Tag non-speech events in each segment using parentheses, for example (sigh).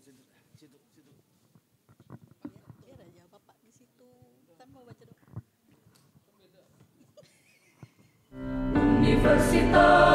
situ situ biar, aja bapak di situ kan mau baca doa Universitas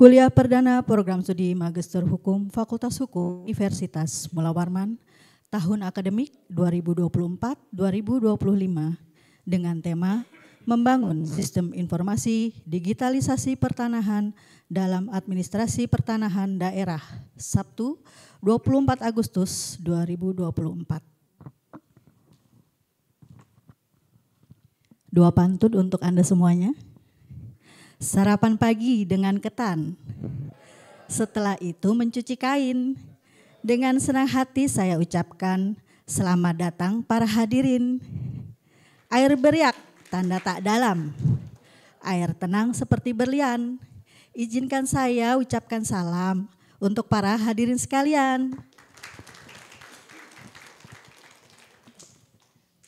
Kuliah Perdana Program Studi Magister Hukum Fakultas Hukum Universitas Mula tahun akademik 2024-2025 dengan tema Membangun Sistem Informasi Digitalisasi Pertanahan dalam Administrasi Pertanahan Daerah Sabtu 24 Agustus 2024. Dua pantun untuk Anda semuanya sarapan pagi dengan ketan. Setelah itu mencuci kain. Dengan senang hati saya ucapkan selamat datang para hadirin. Air beriak, tanda tak dalam. Air tenang seperti berlian. Izinkan saya ucapkan salam untuk para hadirin sekalian.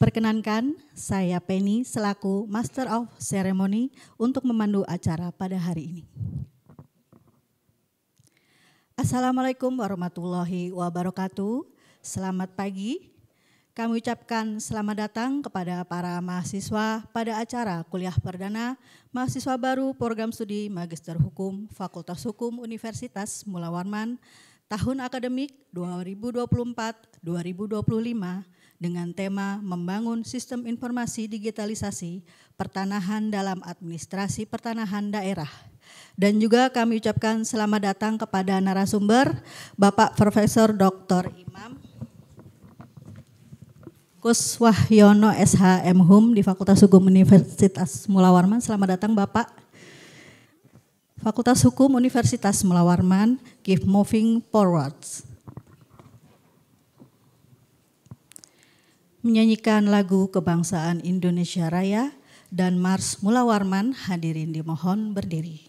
Perkenankan, saya Penny selaku Master of Ceremony untuk memandu acara pada hari ini. Assalamualaikum warahmatullahi wabarakatuh. Selamat pagi. Kami ucapkan selamat datang kepada para mahasiswa pada acara kuliah perdana mahasiswa baru program studi Magister Hukum Fakultas Hukum Universitas Mula Warman tahun akademik 2024-2025 dengan tema Membangun Sistem Informasi Digitalisasi Pertanahan dalam Administrasi Pertanahan Daerah. Dan juga kami ucapkan selamat datang kepada narasumber Bapak Profesor Dr. Imam Kuswahyono, Wahyono SHM Hum di Fakultas Hukum Universitas Mula Warman. Selamat datang Bapak. Fakultas Hukum Universitas Mula Warman, moving forwards. menyanyikan lagu kebangsaan Indonesia Raya dan Mars Mula Warman hadirin dimohon berdiri.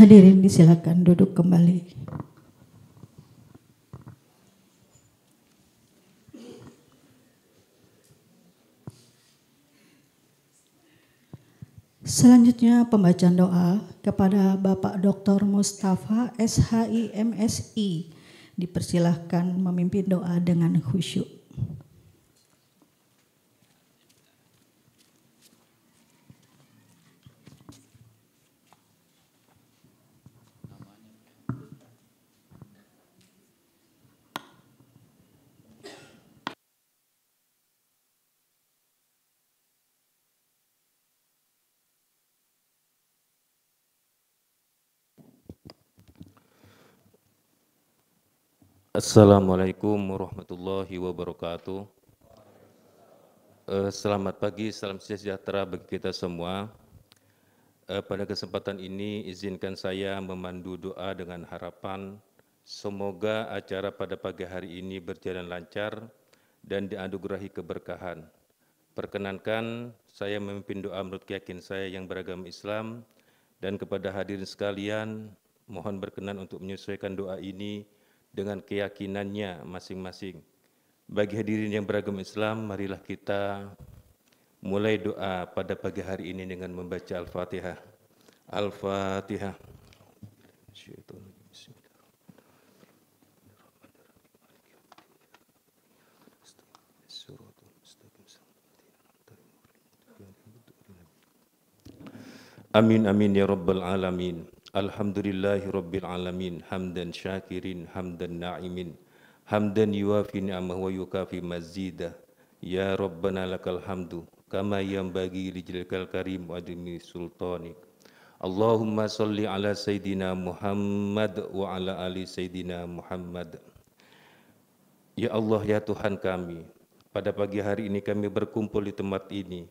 Hadirin disilakan duduk kembali. Selanjutnya pembacaan doa kepada Bapak Dr. Mustafa SHI MSI. Dipersilahkan memimpin doa dengan khusyuk. Assalamualaikum warahmatullahi wabarakatuh. Eh, selamat pagi, salam sejahtera bagi kita semua. Eh, pada kesempatan ini izinkan saya memandu doa dengan harapan semoga acara pada pagi hari ini berjalan lancar dan dianugerahi keberkahan. Perkenankan saya memimpin doa menurut keyakin saya yang beragama Islam dan kepada hadirin sekalian mohon berkenan untuk menyesuaikan doa ini dengan keyakinannya masing-masing. Bagi hadirin yang beragama Islam, marilah kita mulai doa pada pagi hari ini dengan membaca Al-Fatihah. Al-Fatihah. Amin amin ya rabbal alamin. Alhamdulillahi Alamin Hamdan syakirin, hamdan na'imin Hamdan yuafi ni'amah wa yukafi mazidah Ya Rabbana lakal hamdu Kama yang bagi lijilkal karim wa demi sultanik Allahumma salli ala Sayyidina Muhammad wa ala ali Sayyidina Muhammad Ya Allah, Ya Tuhan kami Pada pagi hari ini kami berkumpul di tempat ini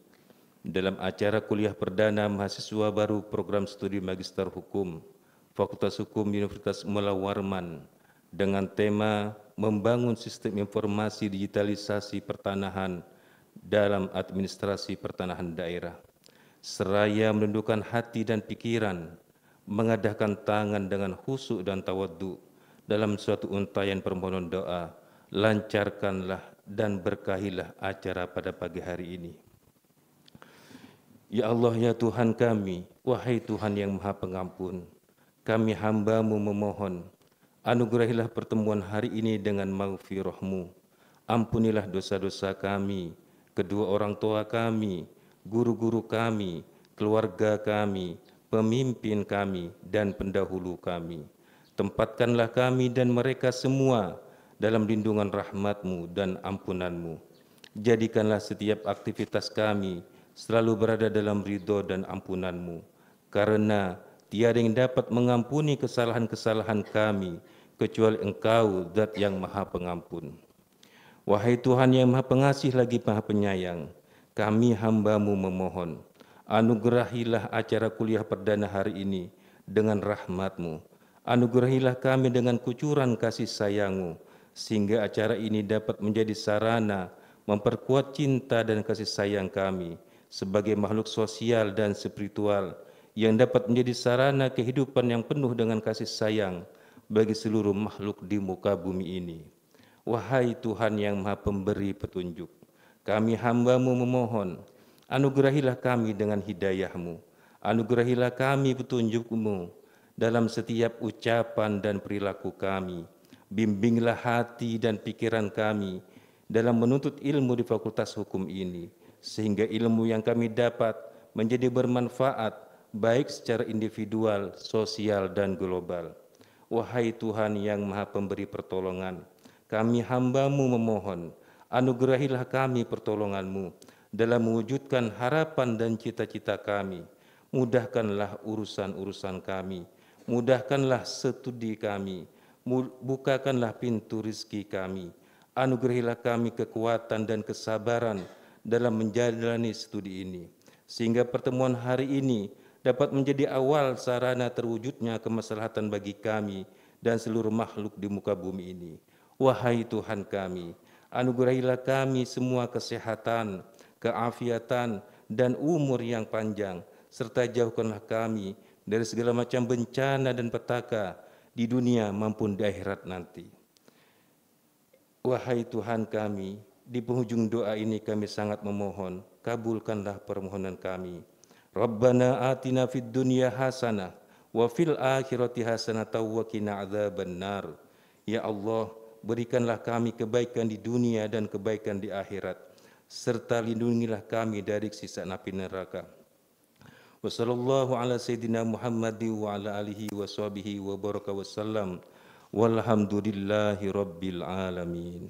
dalam acara kuliah perdana mahasiswa baru program studi Magister Hukum Fakultas Hukum Universitas Mula Warman dengan tema membangun sistem informasi digitalisasi pertanahan dalam administrasi pertanahan daerah seraya menundukkan hati dan pikiran mengadakan tangan dengan khusyuk dan tawadhu dalam suatu untayan permohonan doa lancarkanlah dan berkahilah acara pada pagi hari ini Ya Allah, ya Tuhan kami, wahai Tuhan yang maha pengampun, kami hambamu memohon, anugerahilah pertemuan hari ini dengan maufirohMu, Ampunilah dosa-dosa kami, kedua orang tua kami, guru-guru kami, keluarga kami, pemimpin kami, dan pendahulu kami. Tempatkanlah kami dan mereka semua dalam lindungan rahmatmu dan ampunanmu. Jadikanlah setiap aktivitas kami, selalu berada dalam ridho dan ampunanmu, karena tiada yang dapat mengampuni kesalahan-kesalahan kami, kecuali engkau, zat yang maha pengampun. Wahai Tuhan yang maha pengasih lagi maha penyayang, kami hambamu memohon, anugerahilah acara kuliah perdana hari ini dengan rahmatmu. Anugerahilah kami dengan kucuran kasih sayangmu, sehingga acara ini dapat menjadi sarana memperkuat cinta dan kasih sayang kami sebagai makhluk sosial dan spiritual yang dapat menjadi sarana kehidupan yang penuh dengan kasih sayang bagi seluruh makhluk di muka bumi ini. Wahai Tuhan yang maha pemberi petunjuk, kami hambamu memohon, anugerahilah kami dengan hidayahmu, anugerahilah kami petunjukmu dalam setiap ucapan dan perilaku kami, bimbinglah hati dan pikiran kami dalam menuntut ilmu di Fakultas Hukum ini sehingga ilmu yang kami dapat menjadi bermanfaat baik secara individual, sosial, dan global. Wahai Tuhan yang maha pemberi pertolongan, kami hambamu memohon, anugerahilah kami pertolonganmu dalam mewujudkan harapan dan cita-cita kami. Mudahkanlah urusan-urusan kami, mudahkanlah studi kami, bukakanlah pintu rizki kami, anugerahilah kami kekuatan dan kesabaran, dalam menjalani studi ini. Sehingga pertemuan hari ini dapat menjadi awal sarana terwujudnya kemaslahatan bagi kami dan seluruh makhluk di muka bumi ini. Wahai Tuhan kami, anugerahilah kami semua kesehatan, keafiatan, dan umur yang panjang, serta jauhkanlah kami dari segala macam bencana dan petaka di dunia maupun di akhirat nanti. Wahai Tuhan kami, di penghujung doa ini kami sangat memohon, kabulkanlah permohonan kami. Rabbana atina fid dunya hasanah wa fil akhirati hasanatan wa qina Ya Allah, berikanlah kami kebaikan di dunia dan kebaikan di akhirat serta lindungilah kami dari siksa api neraka. Wa sallallahu ala sayyidina Muhammad wa ala alihi wa sahbihi wa baraka wasallam. Walhamdulillahi rabbil alamin.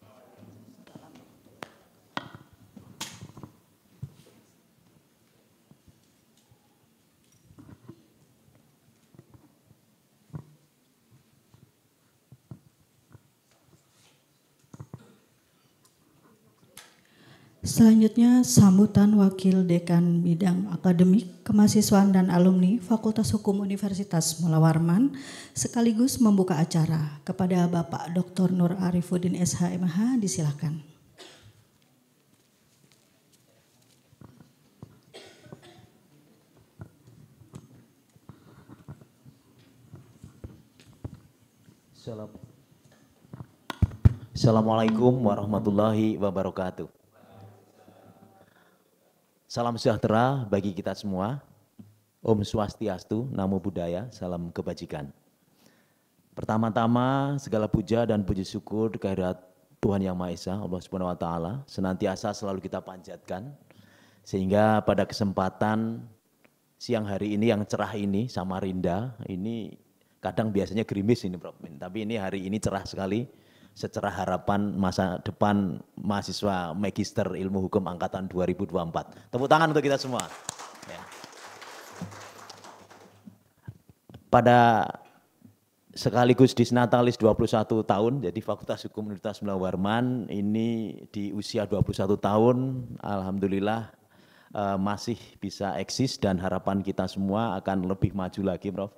Selanjutnya, sambutan Wakil Dekan Bidang Akademik Kemahasiswaan dan Alumni Fakultas Hukum Universitas Mula Warman sekaligus membuka acara kepada Bapak Dr. Nur Arifuddin SHMH disilakan. Assalamualaikum warahmatullahi wabarakatuh. Salam sejahtera bagi kita semua. Om Swastiastu, Namo Buddhaya, salam kebajikan. Pertama-tama segala puja dan puji syukur kehadirat Tuhan Yang Maha Esa, Allah Subhanahu wa taala, senantiasa selalu kita panjatkan sehingga pada kesempatan siang hari ini yang cerah ini Samarinda ini kadang biasanya gerimis ini Prof. tapi ini hari ini cerah sekali secara harapan masa depan mahasiswa magister ilmu hukum angkatan 2024. Tepuk tangan untuk kita semua. Ya. Pada sekaligus disnatalis 21 tahun, jadi Fakultas Hukum Universitas Mila ini di usia 21 tahun, Alhamdulillah uh, masih bisa eksis dan harapan kita semua akan lebih maju lagi Prof.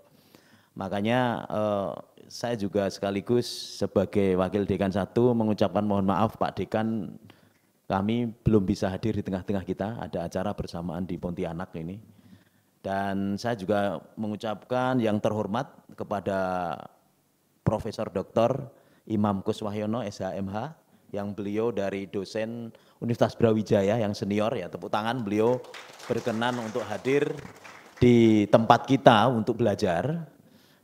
Makanya uh, saya juga sekaligus sebagai Wakil Dekan satu mengucapkan mohon maaf Pak Dekan kami belum bisa hadir di tengah-tengah kita, ada acara bersamaan di Pontianak ini. Dan saya juga mengucapkan yang terhormat kepada Profesor Dr. Imam Kuswahyono SHMH yang beliau dari dosen Universitas Brawijaya yang senior ya tepuk tangan beliau berkenan untuk hadir di tempat kita untuk belajar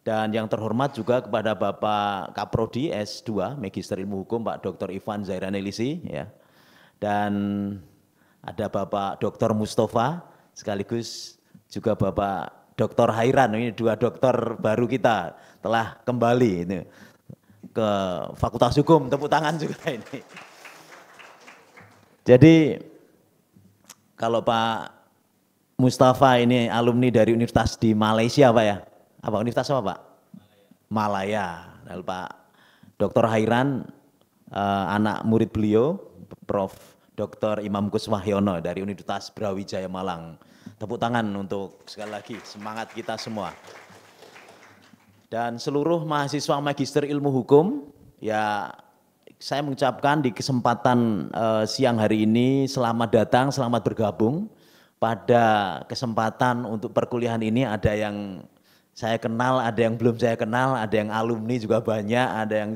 dan yang terhormat juga kepada Bapak Kaprodi S2, Magister Ilmu Hukum, Pak Dr. Ivan Zairanelisi, ya. Dan ada Bapak Dr. Mustafa, sekaligus juga Bapak Dr. Hairan, ini dua dokter baru kita telah kembali ini ke Fakultas Hukum, tepuk tangan juga (laughs) ini. Jadi kalau Pak Mustafa ini alumni dari Universitas di Malaysia Pak ya, apa universitas apa Pak? Malaya. Lalu Pak Dr. Hairan uh, anak murid beliau Prof. Dr. Imam Kuswahyono dari Universitas Brawijaya Malang. Tepuk tangan untuk sekali lagi semangat kita semua. Dan seluruh mahasiswa magister ilmu hukum ya saya mengucapkan di kesempatan uh, siang hari ini selamat datang, selamat bergabung. Pada kesempatan untuk perkuliahan ini ada yang saya kenal, ada yang belum saya kenal, ada yang alumni juga banyak, ada yang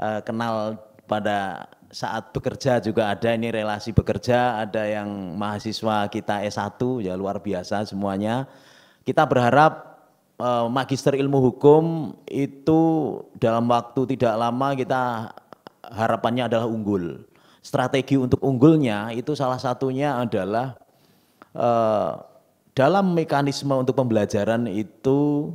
uh, kenal pada saat bekerja juga ada ini relasi bekerja, ada yang mahasiswa kita S1 ya luar biasa semuanya. Kita berharap uh, magister ilmu hukum itu dalam waktu tidak lama kita harapannya adalah unggul. Strategi untuk unggulnya itu salah satunya adalah eh, dalam mekanisme untuk pembelajaran itu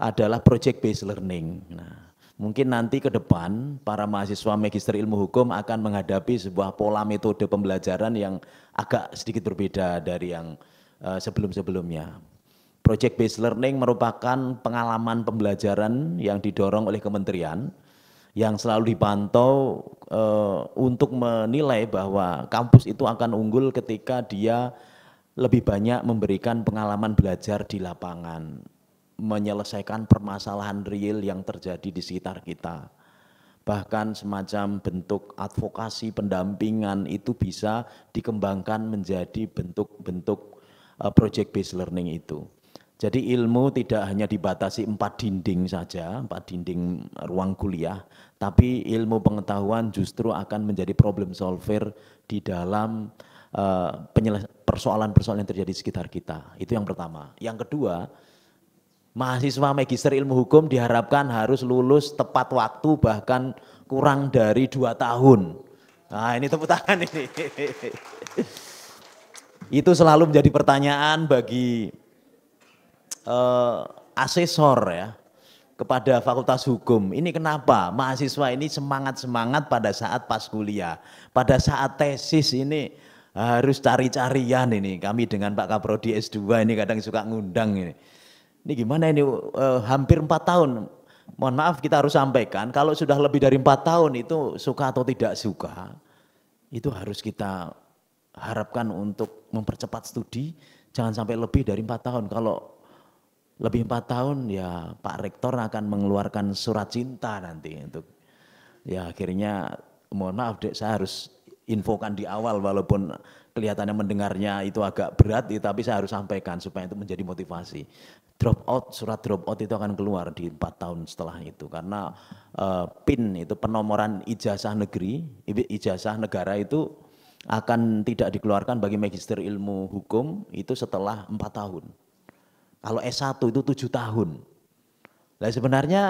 adalah project based learning. Nah, mungkin nanti ke depan para mahasiswa magister ilmu hukum akan menghadapi sebuah pola metode pembelajaran yang agak sedikit berbeda dari yang eh, sebelum-sebelumnya. Project based learning merupakan pengalaman pembelajaran yang didorong oleh kementerian yang selalu dipantau uh, untuk menilai bahwa kampus itu akan unggul ketika dia lebih banyak memberikan pengalaman belajar di lapangan, menyelesaikan permasalahan real yang terjadi di sekitar kita. Bahkan semacam bentuk advokasi pendampingan itu bisa dikembangkan menjadi bentuk-bentuk eh, project based learning itu. Jadi ilmu tidak hanya dibatasi empat dinding saja, empat dinding ruang kuliah, tapi ilmu pengetahuan justru akan menjadi problem solver di dalam uh, persoalan-persoalan yang terjadi di sekitar kita. Itu yang pertama. Yang kedua, mahasiswa magister ilmu hukum diharapkan harus lulus tepat waktu bahkan kurang dari dua tahun. Nah ini tepuk tangan ini. (laughs) Itu selalu menjadi pertanyaan bagi uh, asesor ya kepada Fakultas Hukum. Ini kenapa mahasiswa ini semangat-semangat pada saat pas kuliah, pada saat tesis ini harus cari-carian ini. Kami dengan Pak Kaprodi S2 ini kadang suka ngundang ini. Ini gimana ini uh, hampir empat tahun. Mohon maaf kita harus sampaikan kalau sudah lebih dari empat tahun itu suka atau tidak suka itu harus kita harapkan untuk mempercepat studi jangan sampai lebih dari empat tahun. Kalau lebih empat tahun ya Pak Rektor akan mengeluarkan surat cinta nanti untuk ya akhirnya mohon maaf dek saya harus infokan di awal walaupun kelihatannya mendengarnya itu agak berat tapi saya harus sampaikan supaya itu menjadi motivasi. Drop out, surat drop out itu akan keluar di empat tahun setelah itu karena uh, PIN itu penomoran ijazah negeri, ijazah negara itu akan tidak dikeluarkan bagi magister ilmu hukum itu setelah empat tahun. Kalau S1 itu tujuh tahun. Nah sebenarnya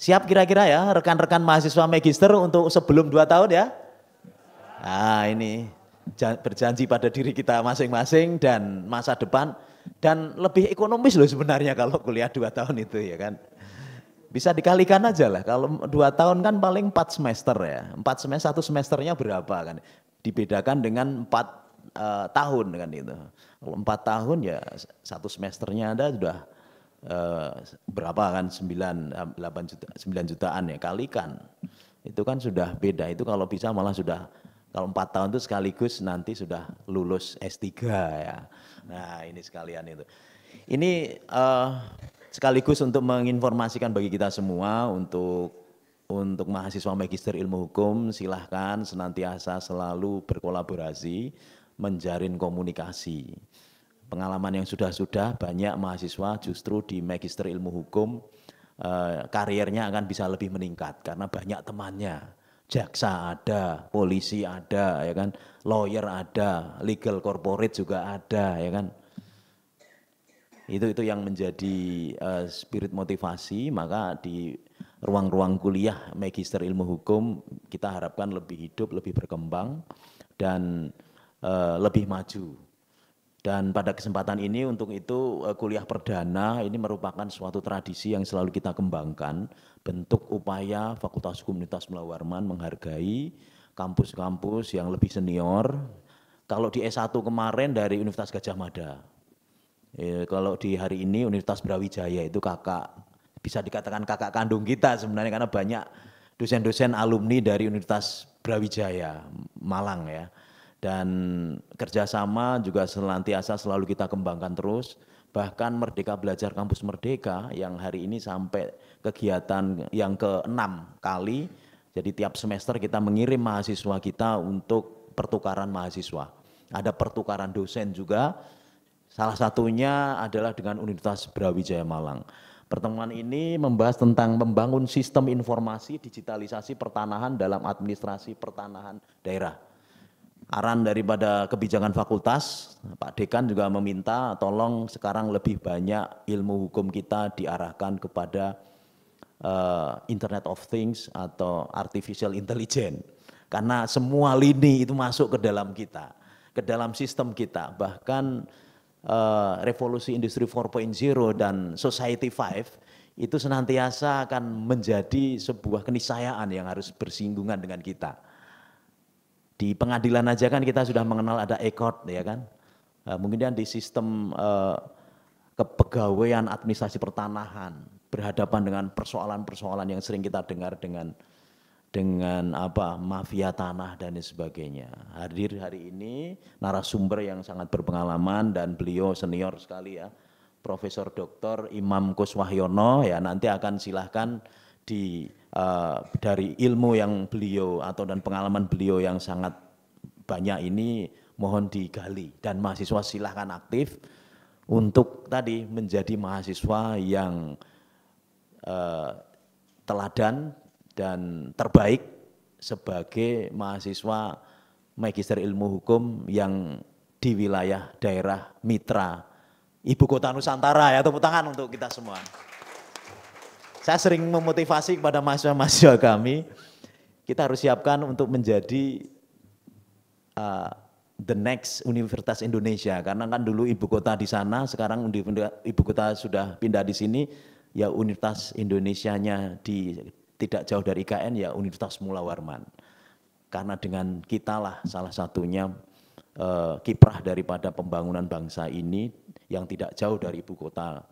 siap kira-kira ya rekan-rekan mahasiswa magister untuk sebelum dua tahun ya? Nah ini berjanji pada diri kita masing-masing dan masa depan dan lebih ekonomis loh sebenarnya kalau kuliah dua tahun itu ya kan. Bisa dikalikan aja lah, kalau dua tahun kan paling empat semester ya. Empat semester, satu semesternya berapa kan. Dibedakan dengan empat uh, tahun kan itu. Kalau empat tahun ya satu semesternya ada sudah uh, berapa kan, sembilan, eh, delapan juta, sembilan jutaan ya, kalikan. Itu kan sudah beda, itu kalau bisa malah sudah kalau empat tahun itu sekaligus nanti sudah lulus S3 ya. Nah ini sekalian itu. Ini uh, sekaligus untuk menginformasikan bagi kita semua untuk untuk mahasiswa magister ilmu hukum silahkan senantiasa selalu berkolaborasi, menjalin komunikasi. Pengalaman yang sudah-sudah banyak mahasiswa justru di magister ilmu hukum eh, karirnya akan bisa lebih meningkat karena banyak temannya jaksa ada, polisi ada, ya kan, lawyer ada, legal corporate juga ada, ya kan. Itu itu yang menjadi uh, spirit motivasi, maka di ruang-ruang kuliah magister ilmu hukum kita harapkan lebih hidup, lebih berkembang dan uh, lebih maju dan pada kesempatan ini untuk itu eh, kuliah perdana ini merupakan suatu tradisi yang selalu kita kembangkan bentuk upaya Fakultas Hukum Universitas Melawarman menghargai kampus-kampus yang lebih senior. Kalau di S1 kemarin dari Universitas Gajah Mada. Ya, kalau di hari ini Universitas Brawijaya itu kakak bisa dikatakan kakak kandung kita sebenarnya karena banyak dosen-dosen alumni dari Universitas Brawijaya Malang ya dan kerjasama juga selantiasa selalu kita kembangkan terus bahkan Merdeka Belajar Kampus Merdeka yang hari ini sampai kegiatan yang keenam kali jadi tiap semester kita mengirim mahasiswa kita untuk pertukaran mahasiswa ada pertukaran dosen juga salah satunya adalah dengan Universitas Brawijaya Malang Pertemuan ini membahas tentang membangun sistem informasi digitalisasi pertanahan dalam administrasi pertanahan daerah. Aran daripada kebijakan fakultas, Pak Dekan juga meminta tolong sekarang lebih banyak ilmu hukum kita diarahkan kepada uh, Internet of Things atau Artificial Intelligence. Karena semua lini itu masuk ke dalam kita, ke dalam sistem kita. Bahkan uh, revolusi industri 4.0 dan Society 5 itu senantiasa akan menjadi sebuah keniscayaan yang harus bersinggungan dengan kita di pengadilan aja kan kita sudah mengenal ada ekot ya kan. Eh, mungkin di sistem eh, kepegawaian administrasi pertanahan berhadapan dengan persoalan-persoalan yang sering kita dengar dengan dengan apa mafia tanah dan sebagainya. Hadir hari ini narasumber yang sangat berpengalaman dan beliau senior sekali ya. Profesor Dr. Imam Kuswahyono ya nanti akan silahkan di Eh, dari ilmu yang beliau atau dan pengalaman beliau yang sangat banyak ini mohon digali dan mahasiswa silahkan aktif untuk tadi menjadi mahasiswa yang uh, teladan dan terbaik sebagai mahasiswa magister ilmu hukum yang di wilayah daerah mitra ibu kota Nusantara ya tepuk tangan untuk kita semua. Saya sering memotivasi kepada mahasiswa-mahasiswa kami, kita harus siapkan untuk menjadi uh, the next Universitas Indonesia. Karena kan dulu ibu kota di sana, sekarang ibu kota sudah pindah di sini, ya Universitas Indonesia-nya di tidak jauh dari IKN ya Universitas Mula Warman. Karena dengan kita lah salah satunya uh, kiprah daripada pembangunan bangsa ini yang tidak jauh dari ibu kota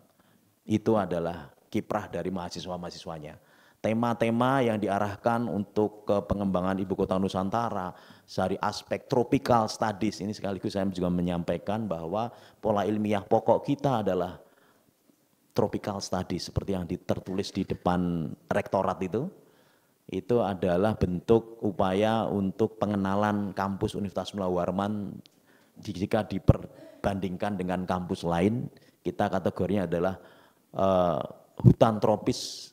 itu adalah kiprah dari mahasiswa-mahasiswanya. Tema-tema yang diarahkan untuk ke pengembangan ibu kota Nusantara, dari aspek tropical studies ini sekaligus saya juga menyampaikan bahwa pola ilmiah pokok kita adalah tropical studies seperti yang tertulis di depan rektorat itu itu adalah bentuk upaya untuk pengenalan kampus Universitas Mula Warman jika diperbandingkan dengan kampus lain kita kategorinya adalah uh, hutan tropis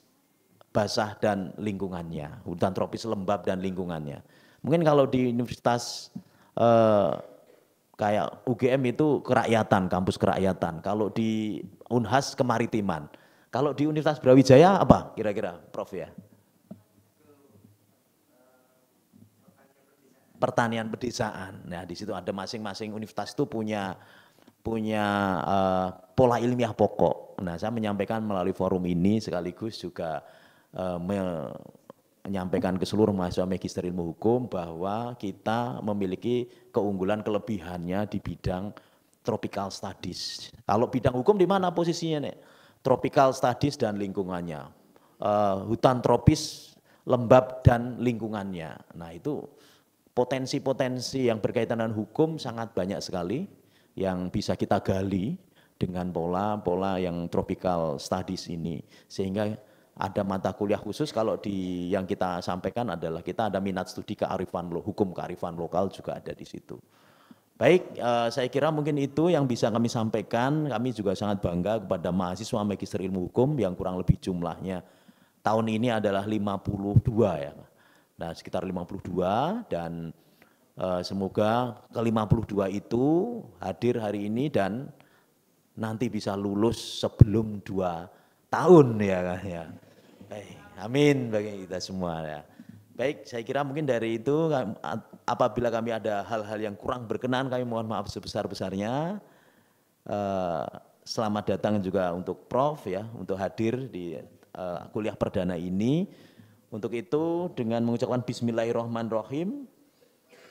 basah dan lingkungannya, hutan tropis lembab dan lingkungannya. Mungkin kalau di universitas eh, kayak UGM itu kerakyatan, kampus kerakyatan. Kalau di Unhas kemaritiman. Kalau di Universitas Brawijaya apa kira-kira Prof ya? Pertanian pedesaan. Nah, di situ ada masing-masing universitas itu punya punya uh, pola ilmiah pokok. Nah, saya menyampaikan melalui forum ini sekaligus juga uh, menyampaikan ke seluruh mahasiswa magister ilmu hukum bahwa kita memiliki keunggulan kelebihannya di bidang tropical studies. Kalau bidang hukum di mana posisinya, nih? Tropical studies dan lingkungannya. Uh, hutan tropis, lembab dan lingkungannya. Nah, itu potensi-potensi yang berkaitan dengan hukum sangat banyak sekali yang bisa kita gali dengan pola-pola yang tropical studies ini sehingga ada mata kuliah khusus kalau di yang kita sampaikan adalah kita ada minat studi kearifan hukum kearifan lokal juga ada di situ. Baik, eh, saya kira mungkin itu yang bisa kami sampaikan. Kami juga sangat bangga kepada mahasiswa Magister Ilmu Hukum yang kurang lebih jumlahnya tahun ini adalah 52 ya. Nah, sekitar 52 dan Eh, semoga ke-52 itu hadir hari ini dan nanti bisa lulus sebelum dua tahun ya kan ya. Baik, eh, amin bagi kita semua ya. Baik, saya kira mungkin dari itu apabila kami ada hal-hal yang kurang berkenan kami mohon maaf sebesar-besarnya. Eh, selamat datang juga untuk Prof ya untuk hadir di kuliah perdana ini. Untuk itu dengan mengucapkan Bismillahirrahmanirrahim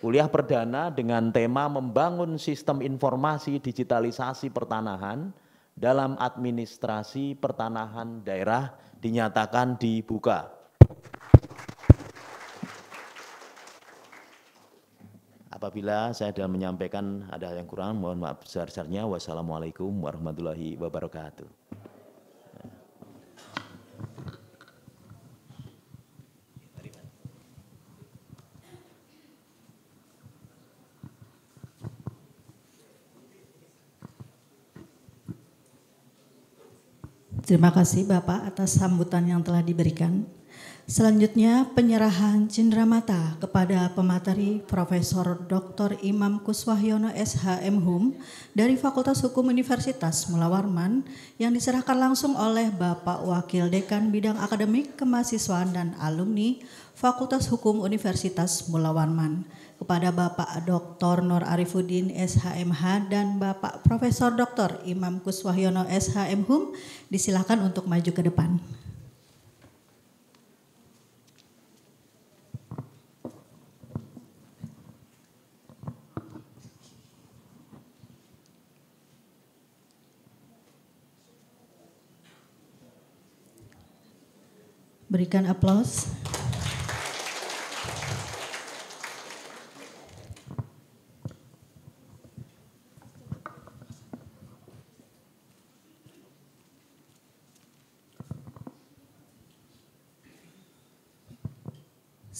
Kuliah perdana dengan tema membangun sistem informasi digitalisasi pertanahan dalam administrasi pertanahan daerah dinyatakan dibuka. Apabila saya sudah menyampaikan ada yang kurang, mohon maaf besar besarnya Wassalamualaikum warahmatullahi wabarakatuh. Terima kasih Bapak atas sambutan yang telah diberikan. Selanjutnya penyerahan mata kepada pemateri Profesor Dr. Imam Kuswahyono SHM Hum dari Fakultas Hukum Universitas Mula Warman yang diserahkan langsung oleh Bapak Wakil Dekan Bidang Akademik Kemahasiswaan dan Alumni Fakultas Hukum Universitas Mula Warman kepada Bapak Dr. Nur Arifuddin SHMH dan Bapak Profesor Dr. Imam Kuswahyono SHM Hum disilakan untuk maju ke depan. Berikan aplaus.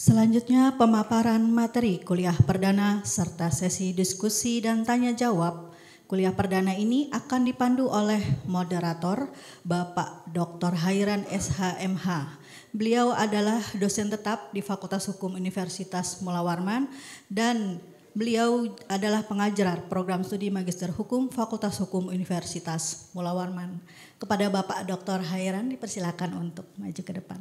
Selanjutnya pemaparan materi kuliah perdana serta sesi diskusi dan tanya jawab. Kuliah perdana ini akan dipandu oleh moderator Bapak Dr. Hairan SHMH. Beliau adalah dosen tetap di Fakultas Hukum Universitas Mula Warman dan beliau adalah pengajar program studi Magister Hukum Fakultas Hukum Universitas Mula Warman. Kepada Bapak Dr. Hairan dipersilakan untuk maju ke depan.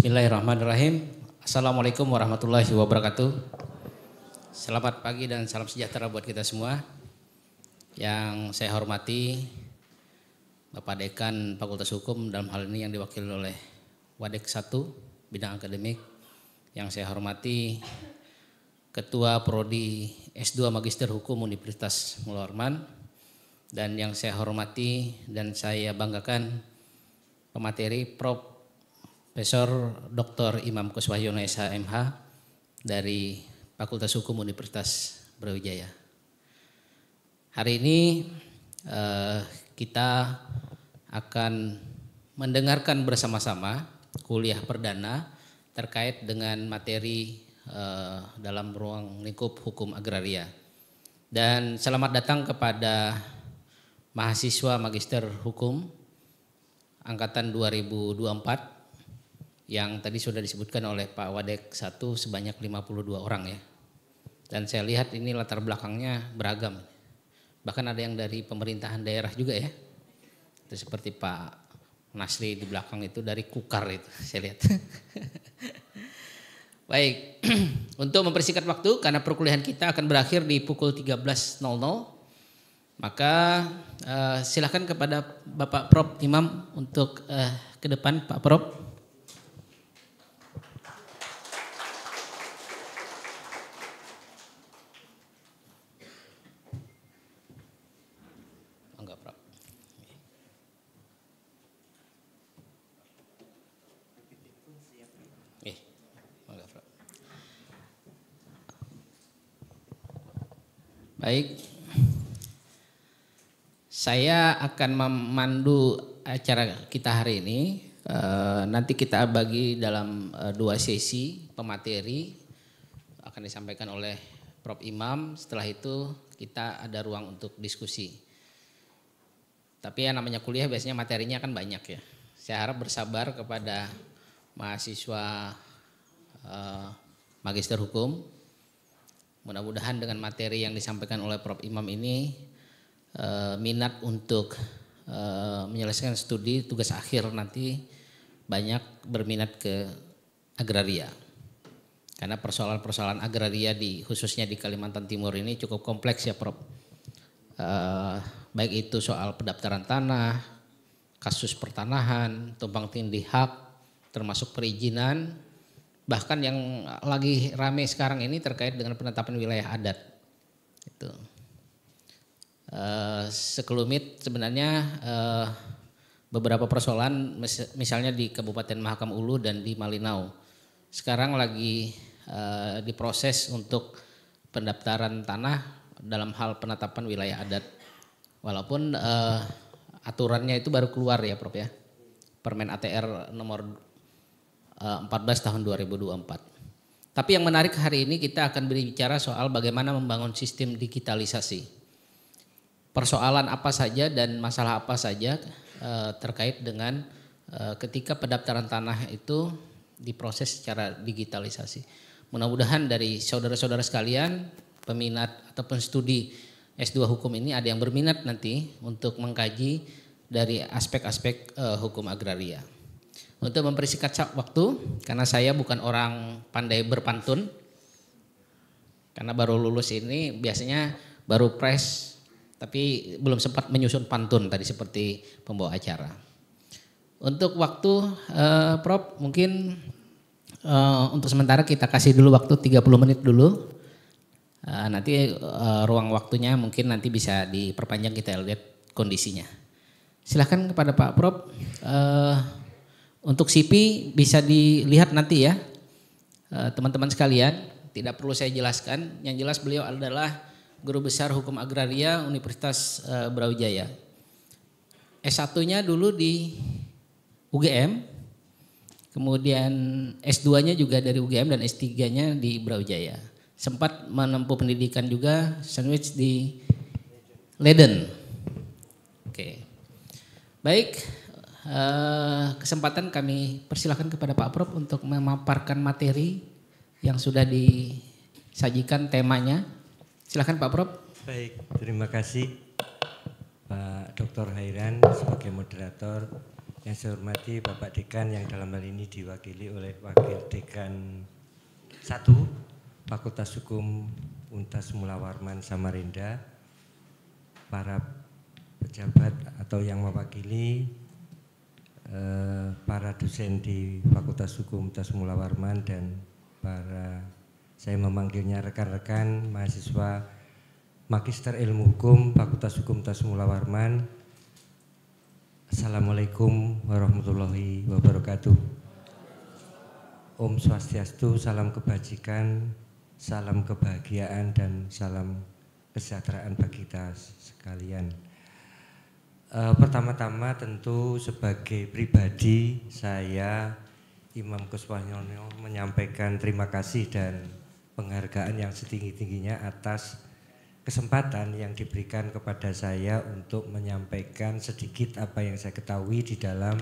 Bismillahirrahmanirrahim. Assalamualaikum warahmatullahi wabarakatuh. Selamat pagi dan salam sejahtera buat kita semua. Yang saya hormati Bapak Dekan Fakultas Hukum dalam hal ini yang diwakili oleh Wadek 1 bidang akademik. Yang saya hormati Ketua Prodi S2 Magister Hukum Universitas Mulorman dan yang saya hormati dan saya banggakan pemateri Prof Profesor Dr. Imam Kuswahyono SHMH dari Fakultas Hukum Universitas Brawijaya. Hari ini eh, kita akan mendengarkan bersama-sama kuliah perdana terkait dengan materi eh, dalam ruang lingkup hukum agraria. Dan selamat datang kepada mahasiswa Magister Hukum angkatan 2024 yang tadi sudah disebutkan oleh Pak Wadek satu sebanyak 52 orang ya. Dan saya lihat ini latar belakangnya beragam. Bahkan ada yang dari pemerintahan daerah juga ya. Itu seperti Pak Nasri di belakang itu dari Kukar itu (laughs) saya lihat. (laughs) Baik, (clears throat) untuk mempersingkat waktu karena perkuliahan kita akan berakhir di pukul 13.00, maka uh, silakan kepada Bapak Prof Imam untuk uh, ke depan Pak Prof. Baik, saya akan memandu acara kita hari ini. E, nanti kita bagi dalam e, dua sesi pemateri akan disampaikan oleh Prof. Imam. Setelah itu kita ada ruang untuk diskusi. Tapi yang namanya kuliah biasanya materinya akan banyak ya. Saya harap bersabar kepada mahasiswa e, magister hukum Mudah-mudahan dengan materi yang disampaikan oleh Prof. Imam ini eh, minat untuk eh, menyelesaikan studi tugas akhir nanti banyak berminat ke agraria. Karena persoalan-persoalan agraria di khususnya di Kalimantan Timur ini cukup kompleks ya Prof. Eh, baik itu soal pendaftaran tanah, kasus pertanahan, tumpang tindih hak, termasuk perizinan, bahkan yang lagi rame sekarang ini terkait dengan penetapan wilayah adat. Itu. Uh, eh, sekelumit sebenarnya uh, beberapa persoalan mis misalnya di Kabupaten Mahakam Ulu dan di Malinau. Sekarang lagi uh, diproses untuk pendaftaran tanah dalam hal penetapan wilayah adat. Walaupun aturannya itu baru keluar ya Prof ya. Permen ATR nomor 14 eh, tahun 2024. Tapi yang menarik hari ini kita akan berbicara soal bagaimana membangun sistem digitalisasi. Persoalan apa saja dan masalah apa saja eh, terkait dengan eh, ketika pendaftaran tanah itu diproses secara digitalisasi. Mudah-mudahan dari saudara-saudara sekalian peminat ataupun studi S2 hukum ini ada yang berminat nanti untuk mengkaji dari aspek-aspek hukum agraria. Untuk mempersingkat waktu, karena saya bukan orang pandai berpantun, karena baru lulus ini biasanya baru press, tapi belum sempat menyusun pantun tadi seperti pembawa acara. Untuk waktu, eh, Prof, mungkin eh, untuk sementara kita kasih dulu waktu 30 menit dulu. Eh, nanti eh, ruang waktunya mungkin nanti bisa diperpanjang kita lihat kondisinya. Silahkan kepada Pak Prof. Eh, untuk CP bisa dilihat nanti ya eh, teman-teman sekalian. Tidak perlu saya jelaskan. Yang jelas beliau adalah guru besar hukum agraria Universitas eh, Brawijaya. S1-nya dulu di UGM, kemudian S2-nya juga dari UGM dan S3-nya di Brawijaya. Sempat menempuh pendidikan juga sandwich di Leiden. Oke. Baik, Eh, kesempatan kami persilahkan kepada Pak Prof untuk memaparkan materi yang sudah disajikan temanya. Silahkan Pak Prof. Baik, terima kasih Pak Dr. Hairan sebagai moderator yang saya hormati Bapak Dekan yang dalam hal ini diwakili oleh Wakil Dekan 1 Fakultas Hukum Untas Mula Warman Samarinda, para pejabat atau yang mewakili Eh, para dosen di Fakultas Hukum Tasmula Warman dan para saya memanggilnya rekan-rekan mahasiswa Magister Ilmu Hukum Fakultas Hukum Tasmula Warman. Assalamualaikum warahmatullahi wabarakatuh. Om Swastiastu, salam kebajikan, salam kebahagiaan dan salam kesejahteraan bagi kita sekalian. Uh, pertama-tama tentu sebagai pribadi saya Imam Kuswahyono menyampaikan terima kasih dan penghargaan yang setinggi-tingginya atas kesempatan yang diberikan kepada saya untuk menyampaikan sedikit apa yang saya ketahui di dalam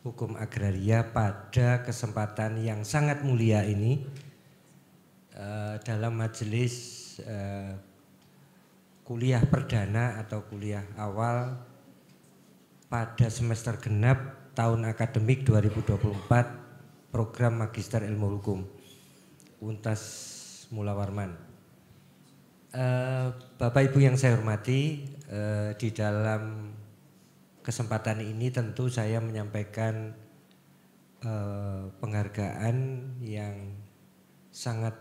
hukum agraria pada kesempatan yang sangat mulia ini uh, dalam majelis uh, kuliah perdana atau kuliah awal pada semester genap tahun akademik 2024 program Magister Ilmu Hukum Untas Mula Warman. Uh, Bapak Ibu yang saya hormati, uh, di dalam kesempatan ini tentu saya menyampaikan uh, penghargaan yang sangat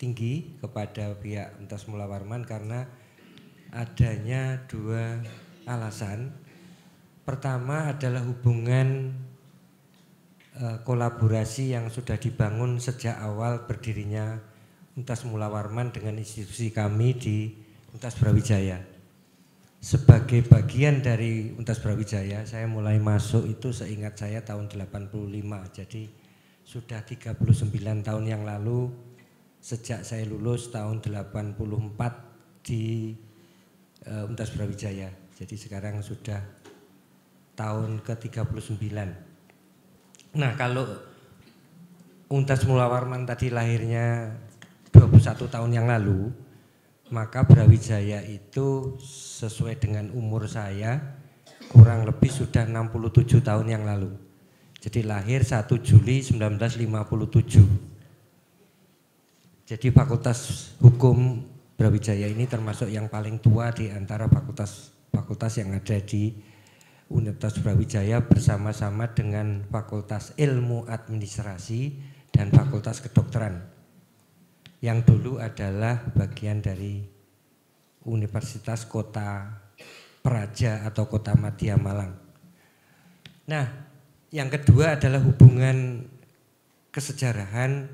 tinggi kepada pihak Untas Mula Warman karena adanya dua alasan Pertama adalah hubungan e, kolaborasi yang sudah dibangun sejak awal berdirinya Untas Mula Warman dengan institusi kami di Untas Brawijaya. Sebagai bagian dari Untas Brawijaya, saya mulai masuk itu seingat saya tahun 85. Jadi sudah 39 tahun yang lalu sejak saya lulus tahun 84 di e, Untas Brawijaya. Jadi sekarang sudah tahun ke-39. Nah, kalau Untas Mula Warman tadi lahirnya 21 tahun yang lalu, maka Brawijaya itu sesuai dengan umur saya kurang lebih sudah 67 tahun yang lalu. Jadi lahir 1 Juli 1957. Jadi Fakultas Hukum Brawijaya ini termasuk yang paling tua di antara fakultas fakultas yang ada di Universitas Brawijaya bersama-sama dengan Fakultas Ilmu Administrasi dan Fakultas Kedokteran yang dulu adalah bagian dari Universitas Kota Praja atau Kota Madya Malang. Nah, yang kedua adalah hubungan kesejarahan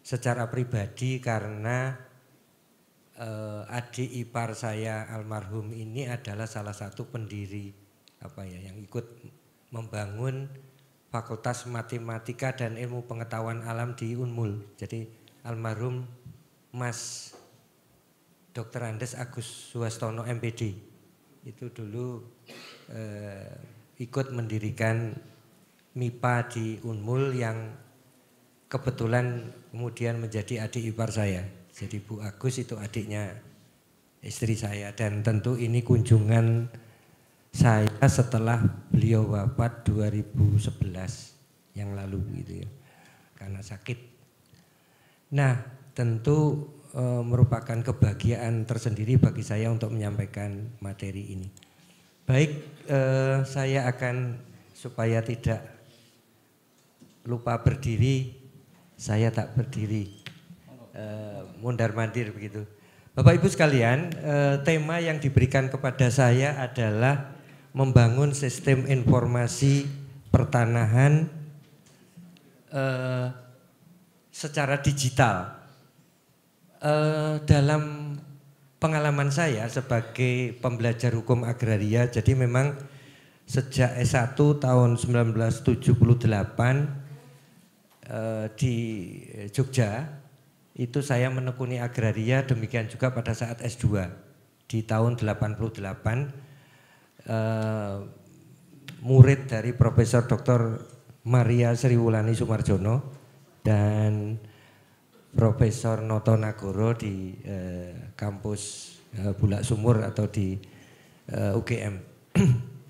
secara pribadi karena eh, adik ipar saya almarhum ini adalah salah satu pendiri apa ya yang ikut membangun Fakultas Matematika dan Ilmu Pengetahuan Alam di Unmul. Jadi almarhum Mas Dr. Andes Agus Suwastono MPD itu dulu eh, ikut mendirikan MIPA di Unmul yang kebetulan kemudian menjadi adik ipar saya. Jadi Bu Agus itu adiknya istri saya dan tentu ini kunjungan saya setelah beliau wafat 2011 yang lalu gitu ya karena sakit. Nah tentu e, merupakan kebahagiaan tersendiri bagi saya untuk menyampaikan materi ini. Baik e, saya akan supaya tidak lupa berdiri saya tak berdiri e, mundar mandir begitu. Bapak Ibu sekalian e, tema yang diberikan kepada saya adalah membangun sistem informasi pertanahan eh, secara digital. Eh, dalam pengalaman saya sebagai pembelajar hukum agraria, jadi memang sejak S1 tahun 1978 eh, di Jogja, itu saya menekuni agraria demikian juga pada saat S2 di tahun 88 Eh, murid dari Profesor Dr. Maria Sriwulani Sumarjono dan Profesor Noto Nagoro di eh, kampus eh, Bulak Sumur atau di eh, UGM.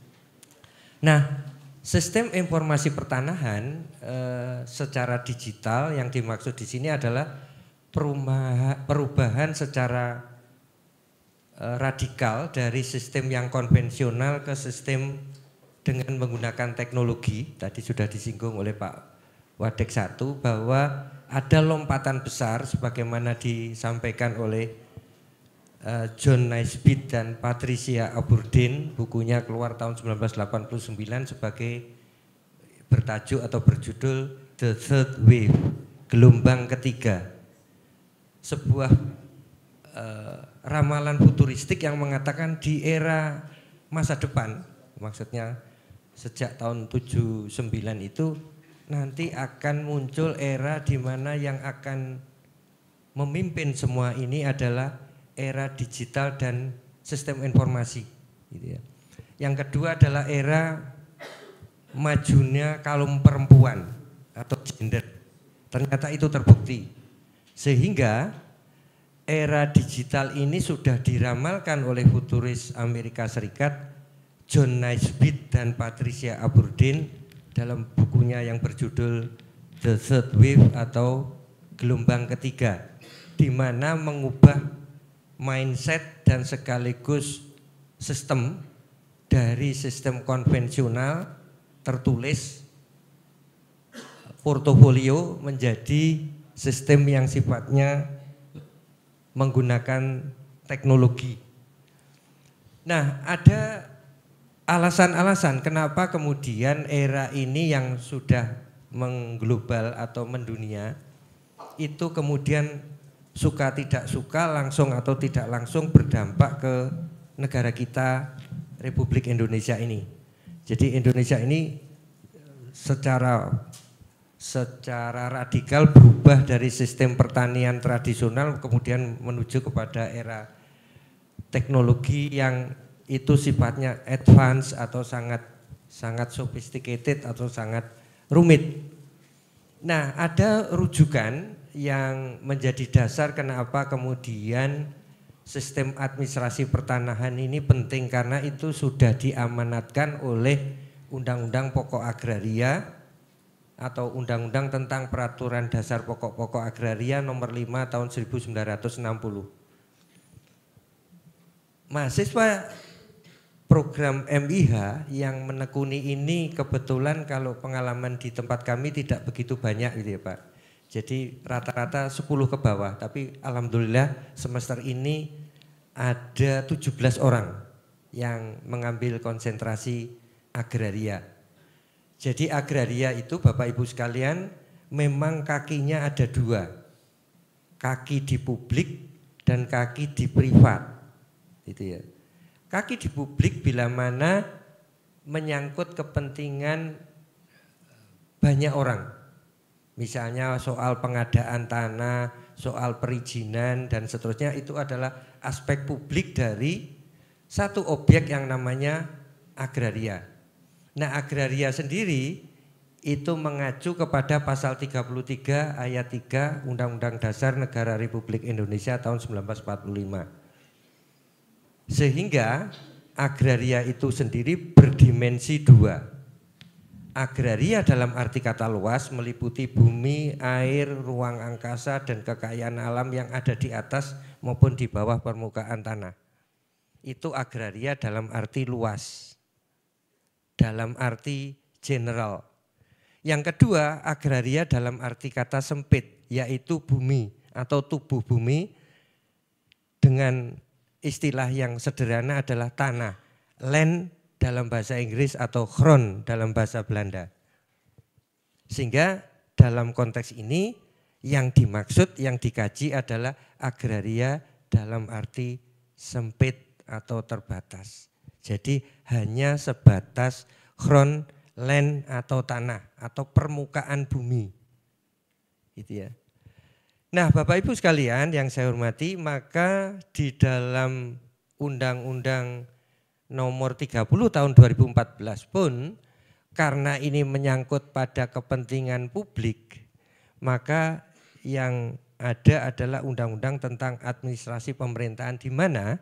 (clears throat) nah, sistem informasi pertanahan eh, secara digital yang dimaksud di sini adalah perubahan secara Eh, radikal dari sistem yang konvensional ke sistem dengan menggunakan teknologi tadi sudah disinggung oleh Pak Wadek satu bahwa ada lompatan besar sebagaimana disampaikan oleh eh, John Naisbitt dan Patricia Aburdin bukunya keluar tahun 1989 sebagai bertajuk atau berjudul The Third Wave gelombang ketiga sebuah uh, ramalan futuristik yang mengatakan di era masa depan, maksudnya sejak tahun 79 itu nanti akan muncul era di mana yang akan memimpin semua ini adalah era digital dan sistem informasi. Gitu ya. Yang kedua adalah era majunya kaum perempuan atau gender. Ternyata itu terbukti. Sehingga era digital ini sudah diramalkan oleh futuris Amerika Serikat John Naisbitt dan Patricia Aberdeen dalam bukunya yang berjudul The Third Wave atau Gelombang Ketiga di mana mengubah mindset dan sekaligus sistem dari sistem konvensional tertulis portofolio menjadi sistem yang sifatnya menggunakan teknologi. Nah, ada alasan-alasan kenapa kemudian era ini yang sudah mengglobal atau mendunia itu kemudian suka tidak suka langsung atau tidak langsung berdampak ke negara kita Republik Indonesia ini. Jadi Indonesia ini secara secara radikal berubah dari sistem pertanian tradisional kemudian menuju kepada era teknologi yang itu sifatnya advance atau sangat sangat sophisticated atau sangat rumit. Nah, ada rujukan yang menjadi dasar kenapa kemudian sistem administrasi pertanahan ini penting karena itu sudah diamanatkan oleh Undang-Undang Pokok Agraria atau Undang-Undang tentang Peraturan Dasar Pokok-Pokok Agraria Nomor 5 Tahun 1960. Mahasiswa program MIH yang menekuni ini kebetulan kalau pengalaman di tempat kami tidak begitu banyak gitu ya Pak. Jadi rata-rata 10 ke bawah, tapi alhamdulillah semester ini ada 17 orang yang mengambil konsentrasi agraria jadi agraria itu Bapak Ibu sekalian memang kakinya ada dua. Kaki di publik dan kaki di privat. Itu ya. Kaki di publik bila mana menyangkut kepentingan banyak orang. Misalnya soal pengadaan tanah, soal perizinan dan seterusnya itu adalah aspek publik dari satu objek yang namanya agraria. Nah agraria sendiri itu mengacu kepada pasal 33 ayat 3 Undang-Undang Dasar Negara Republik Indonesia tahun 1945. Sehingga agraria itu sendiri berdimensi dua. Agraria dalam arti kata luas meliputi bumi, air, ruang angkasa, dan kekayaan alam yang ada di atas maupun di bawah permukaan tanah. Itu agraria dalam arti luas dalam arti general. Yang kedua, agraria dalam arti kata sempit, yaitu bumi atau tubuh bumi dengan istilah yang sederhana adalah tanah, land dalam bahasa Inggris atau ground dalam bahasa Belanda. Sehingga dalam konteks ini yang dimaksud, yang dikaji adalah agraria dalam arti sempit atau terbatas. Jadi hanya sebatas ground, land atau tanah atau permukaan bumi. Gitu ya. Nah, Bapak Ibu sekalian yang saya hormati, maka di dalam Undang-Undang Nomor 30 Tahun 2014 pun karena ini menyangkut pada kepentingan publik, maka yang ada adalah Undang-Undang tentang Administrasi Pemerintahan di mana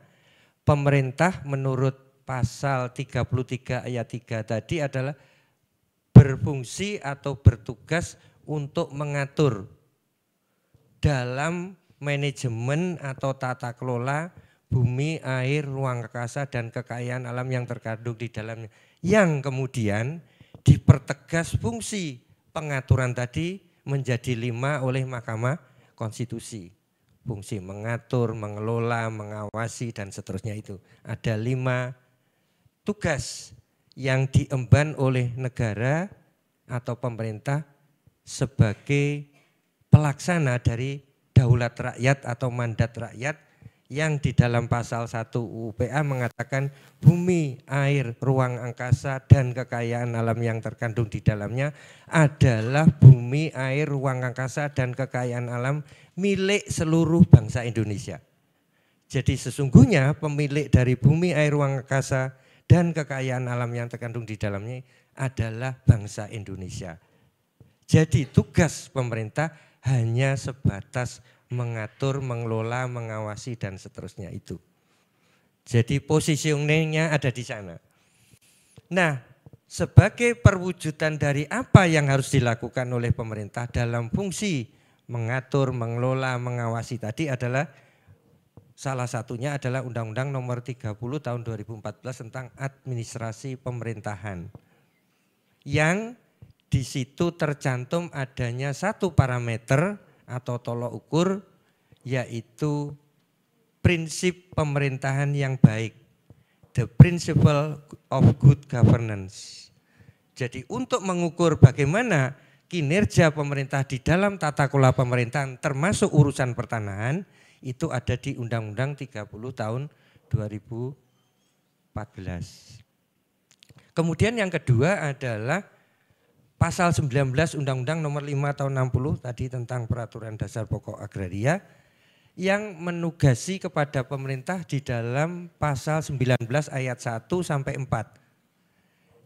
pemerintah menurut pasal 33 ayat 3 tadi adalah berfungsi atau bertugas untuk mengatur dalam manajemen atau tata kelola bumi, air, ruang angkasa dan kekayaan alam yang terkandung di dalamnya. Yang kemudian dipertegas fungsi pengaturan tadi menjadi lima oleh Mahkamah Konstitusi. Fungsi mengatur, mengelola, mengawasi dan seterusnya itu. Ada lima tugas yang diemban oleh negara atau pemerintah sebagai pelaksana dari daulat rakyat atau mandat rakyat yang di dalam pasal 1 UPA mengatakan bumi, air, ruang angkasa dan kekayaan alam yang terkandung di dalamnya adalah bumi, air, ruang angkasa dan kekayaan alam milik seluruh bangsa Indonesia. Jadi sesungguhnya pemilik dari bumi, air, ruang angkasa dan kekayaan alam yang terkandung di dalamnya adalah bangsa Indonesia. Jadi tugas pemerintah hanya sebatas mengatur, mengelola, mengawasi dan seterusnya itu. Jadi posisi uningnya ada di sana. Nah, sebagai perwujudan dari apa yang harus dilakukan oleh pemerintah dalam fungsi mengatur, mengelola, mengawasi tadi adalah Salah satunya adalah Undang-Undang Nomor 30 Tahun 2014 tentang Administrasi Pemerintahan. Yang di situ tercantum adanya satu parameter atau tolok ukur yaitu prinsip pemerintahan yang baik, the principle of good governance. Jadi untuk mengukur bagaimana kinerja pemerintah di dalam tata kelola pemerintahan termasuk urusan pertanahan, itu ada di Undang-Undang 30 tahun 2014. Kemudian yang kedua adalah pasal 19 Undang-Undang nomor 5 tahun 60 tadi tentang peraturan dasar pokok agraria yang menugasi kepada pemerintah di dalam pasal 19 ayat 1 sampai 4.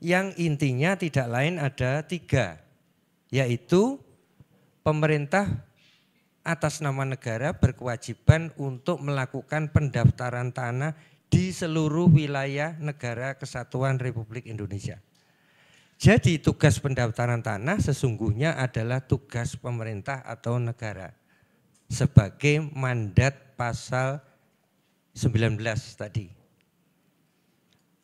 Yang intinya tidak lain ada tiga, yaitu pemerintah atas nama negara berkewajiban untuk melakukan pendaftaran tanah di seluruh wilayah negara kesatuan Republik Indonesia. Jadi tugas pendaftaran tanah sesungguhnya adalah tugas pemerintah atau negara sebagai mandat pasal 19 tadi.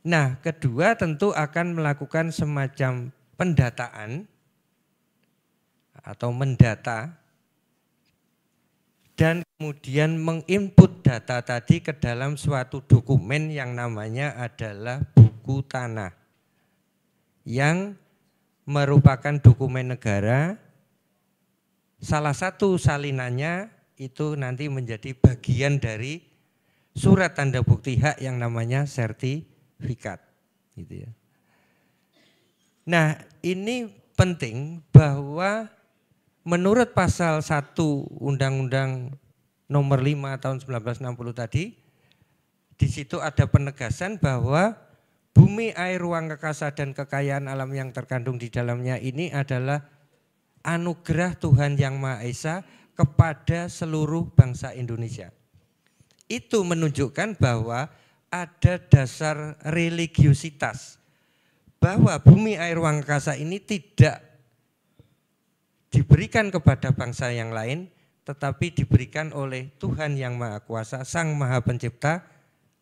Nah, kedua tentu akan melakukan semacam pendataan atau mendata dan kemudian menginput data tadi ke dalam suatu dokumen yang namanya adalah buku tanah yang merupakan dokumen negara salah satu salinannya itu nanti menjadi bagian dari surat tanda bukti hak yang namanya sertifikat gitu ya. Nah, ini penting bahwa menurut pasal 1 Undang-Undang nomor 5 tahun 1960 tadi, di situ ada penegasan bahwa bumi, air, ruang kekasa dan kekayaan alam yang terkandung di dalamnya ini adalah anugerah Tuhan Yang Maha Esa kepada seluruh bangsa Indonesia. Itu menunjukkan bahwa ada dasar religiusitas bahwa bumi, air, ruang kekasa ini tidak diberikan kepada bangsa yang lain, tetapi diberikan oleh Tuhan Yang Maha Kuasa, Sang Maha Pencipta,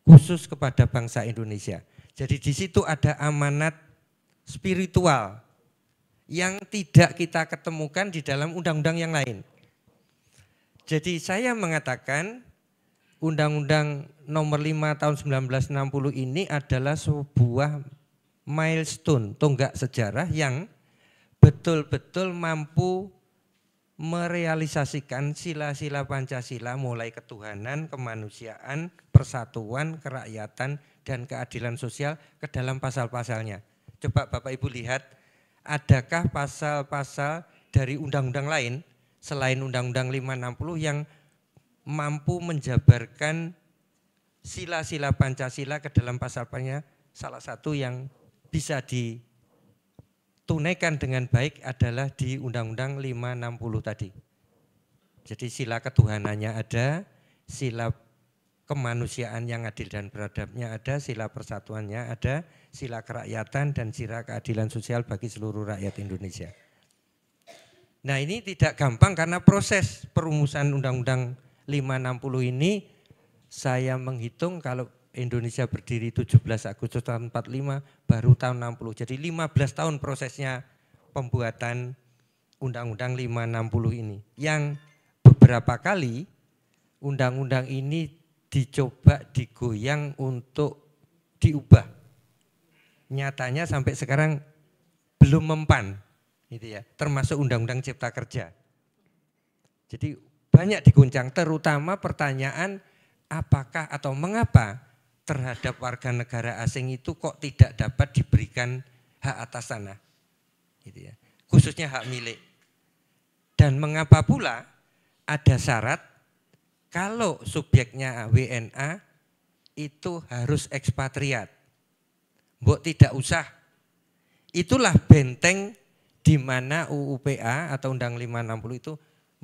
khusus kepada bangsa Indonesia. Jadi di situ ada amanat spiritual yang tidak kita ketemukan di dalam undang-undang yang lain. Jadi saya mengatakan Undang-Undang Nomor 5 Tahun 1960 ini adalah sebuah milestone, tonggak sejarah yang betul-betul mampu merealisasikan sila-sila Pancasila mulai ketuhanan, kemanusiaan, persatuan, kerakyatan, dan keadilan sosial ke dalam pasal-pasalnya. Coba Bapak Ibu lihat, adakah pasal-pasal dari undang-undang lain selain Undang-Undang 560 yang mampu menjabarkan sila-sila Pancasila ke dalam pasal pasalnya salah satu yang bisa di tunaikan dengan baik adalah di Undang-Undang 560 tadi. Jadi sila ketuhanannya ada, sila kemanusiaan yang adil dan beradabnya ada, sila persatuannya ada, sila kerakyatan dan sila keadilan sosial bagi seluruh rakyat Indonesia. Nah ini tidak gampang karena proses perumusan Undang-Undang 560 ini saya menghitung kalau Indonesia berdiri 17 Agustus tahun 45 baru tahun 60. Jadi 15 tahun prosesnya pembuatan Undang-Undang 560 ini. Yang beberapa kali undang-undang ini dicoba digoyang untuk diubah. Nyatanya sampai sekarang belum mempan gitu ya, termasuk undang-undang cipta kerja. Jadi banyak diguncang terutama pertanyaan apakah atau mengapa terhadap warga negara asing itu kok tidak dapat diberikan hak atas tanah, gitu ya. khususnya hak milik. Dan mengapa pula ada syarat kalau subjeknya WNA itu harus ekspatriat. Mbok tidak usah. Itulah benteng di mana UUPA atau Undang 560 itu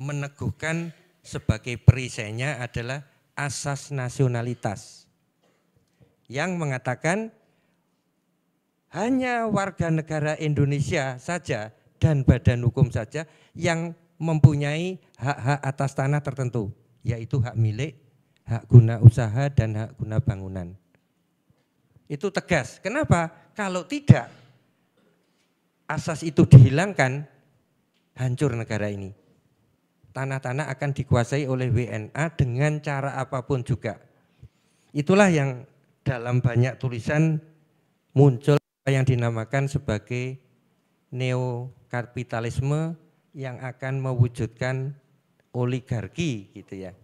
meneguhkan sebagai perisainya adalah asas nasionalitas yang mengatakan hanya warga negara Indonesia saja dan badan hukum saja yang mempunyai hak-hak atas tanah tertentu, yaitu hak milik, hak guna usaha, dan hak guna bangunan. Itu tegas. Kenapa? Kalau tidak, asas itu dihilangkan, hancur negara ini. Tanah-tanah akan dikuasai oleh WNA dengan cara apapun juga. Itulah yang dalam banyak tulisan muncul apa yang dinamakan sebagai neokapitalisme yang akan mewujudkan oligarki gitu ya.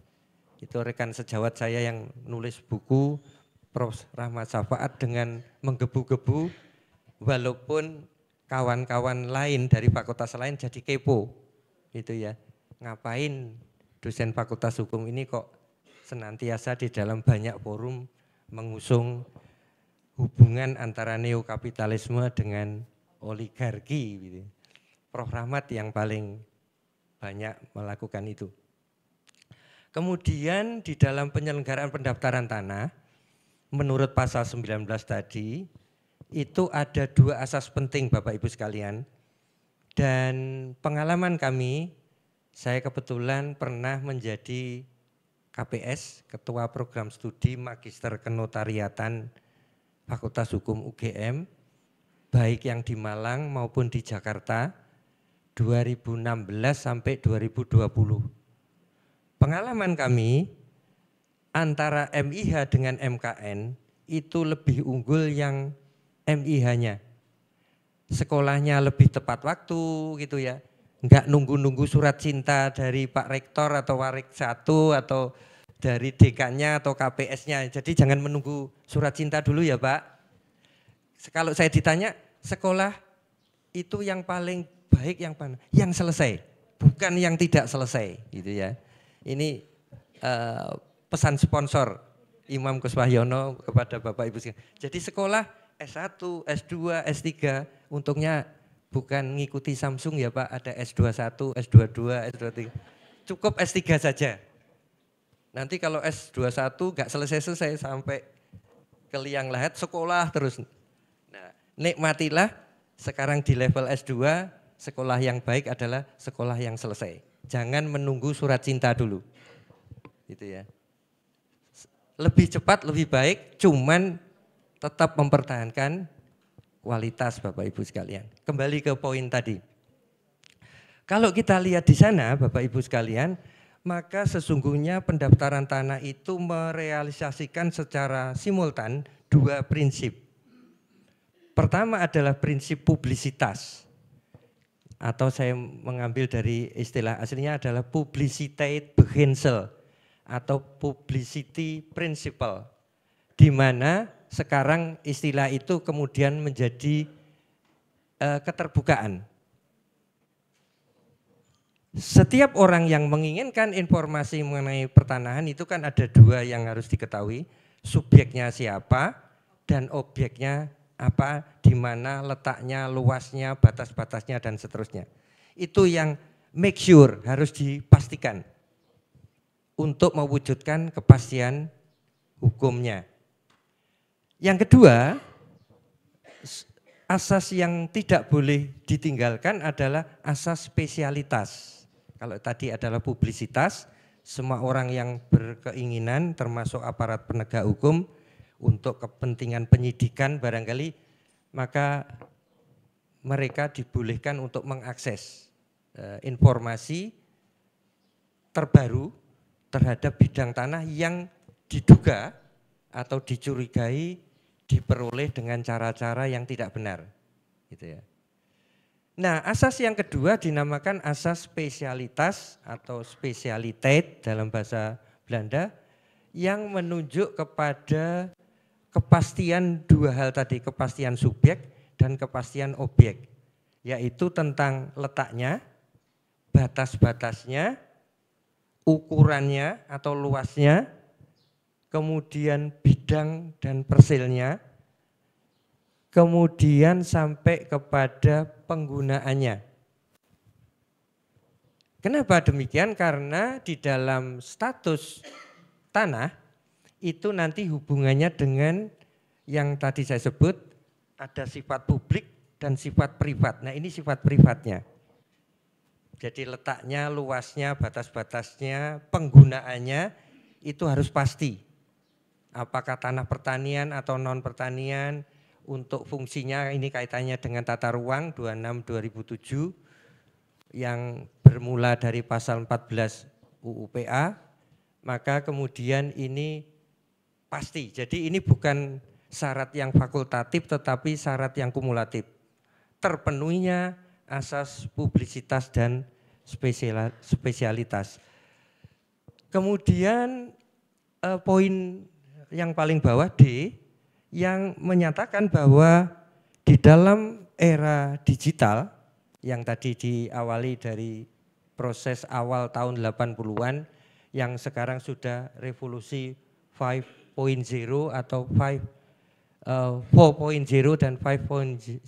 Itu rekan sejawat saya yang nulis buku Prof. Rahmat safaat dengan menggebu-gebu walaupun kawan-kawan lain dari fakultas lain jadi kepo gitu ya. Ngapain dosen fakultas hukum ini kok senantiasa di dalam banyak forum mengusung hubungan antara neokapitalisme dengan oligarki. Gitu. Prof. Rahmat yang paling banyak melakukan itu. Kemudian di dalam penyelenggaraan pendaftaran tanah, menurut pasal 19 tadi, itu ada dua asas penting Bapak Ibu sekalian. Dan pengalaman kami, saya kebetulan pernah menjadi KPS, Ketua Program Studi Magister Kenotariatan Fakultas Hukum UGM, baik yang di Malang maupun di Jakarta 2016 sampai 2020. Pengalaman kami antara MIH dengan MKN itu lebih unggul yang MIH-nya. Sekolahnya lebih tepat waktu gitu ya nggak nunggu-nunggu surat cinta dari Pak Rektor atau Warik satu atau dari dekannya atau KPS-nya. Jadi jangan menunggu surat cinta dulu ya Pak. Kalau saya ditanya sekolah itu yang paling baik yang mana? Yang selesai, bukan yang tidak selesai gitu ya. Ini uh, pesan sponsor Imam Kuswahyono kepada Bapak Ibu sekalian. Jadi sekolah S1, S2, S3 untungnya bukan ngikuti Samsung ya Pak, ada S21, S22, S23. Cukup S3 saja. Nanti kalau S21 nggak selesai-selesai sampai ke liang lahat, sekolah terus. Nah, nikmatilah sekarang di level S2, sekolah yang baik adalah sekolah yang selesai. Jangan menunggu surat cinta dulu. Gitu ya. Lebih cepat, lebih baik, cuman tetap mempertahankan kualitas Bapak Ibu sekalian. Kembali ke poin tadi. Kalau kita lihat di sana Bapak Ibu sekalian, maka sesungguhnya pendaftaran tanah itu merealisasikan secara simultan dua prinsip. Pertama adalah prinsip publisitas atau saya mengambil dari istilah aslinya adalah publicitate behensel atau publicity principle di mana sekarang istilah itu kemudian menjadi e, keterbukaan. Setiap orang yang menginginkan informasi mengenai pertanahan itu kan ada dua yang harus diketahui, subjeknya siapa dan objeknya apa, di mana letaknya, luasnya, batas-batasnya dan seterusnya. Itu yang make sure harus dipastikan untuk mewujudkan kepastian hukumnya. Yang kedua, asas yang tidak boleh ditinggalkan adalah asas spesialitas. Kalau tadi adalah publisitas, semua orang yang berkeinginan termasuk aparat penegak hukum untuk kepentingan penyidikan barangkali maka mereka dibolehkan untuk mengakses eh, informasi terbaru terhadap bidang tanah yang diduga atau dicurigai diperoleh dengan cara-cara yang tidak benar. Gitu ya. Nah, asas yang kedua dinamakan asas spesialitas atau spesialiteit dalam bahasa Belanda yang menunjuk kepada kepastian dua hal tadi, kepastian subjek dan kepastian objek, yaitu tentang letaknya, batas-batasnya, ukurannya atau luasnya, kemudian bidang dan persilnya, kemudian sampai kepada penggunaannya. Kenapa demikian? Karena di dalam status tanah itu nanti hubungannya dengan yang tadi saya sebut ada sifat publik dan sifat privat. Nah ini sifat privatnya. Jadi letaknya, luasnya, batas-batasnya, penggunaannya itu harus pasti apakah tanah pertanian atau non pertanian untuk fungsinya ini kaitannya dengan tata ruang 26 2007 yang bermula dari pasal 14 UUPA maka kemudian ini pasti. Jadi ini bukan syarat yang fakultatif tetapi syarat yang kumulatif. Terpenuhinya asas publisitas dan spesialitas. Kemudian eh, poin yang paling bawah D yang menyatakan bahwa di dalam era digital yang tadi diawali dari proses awal tahun 80-an yang sekarang sudah revolusi 5.0 atau 5 uh, 4.0 dan 5.0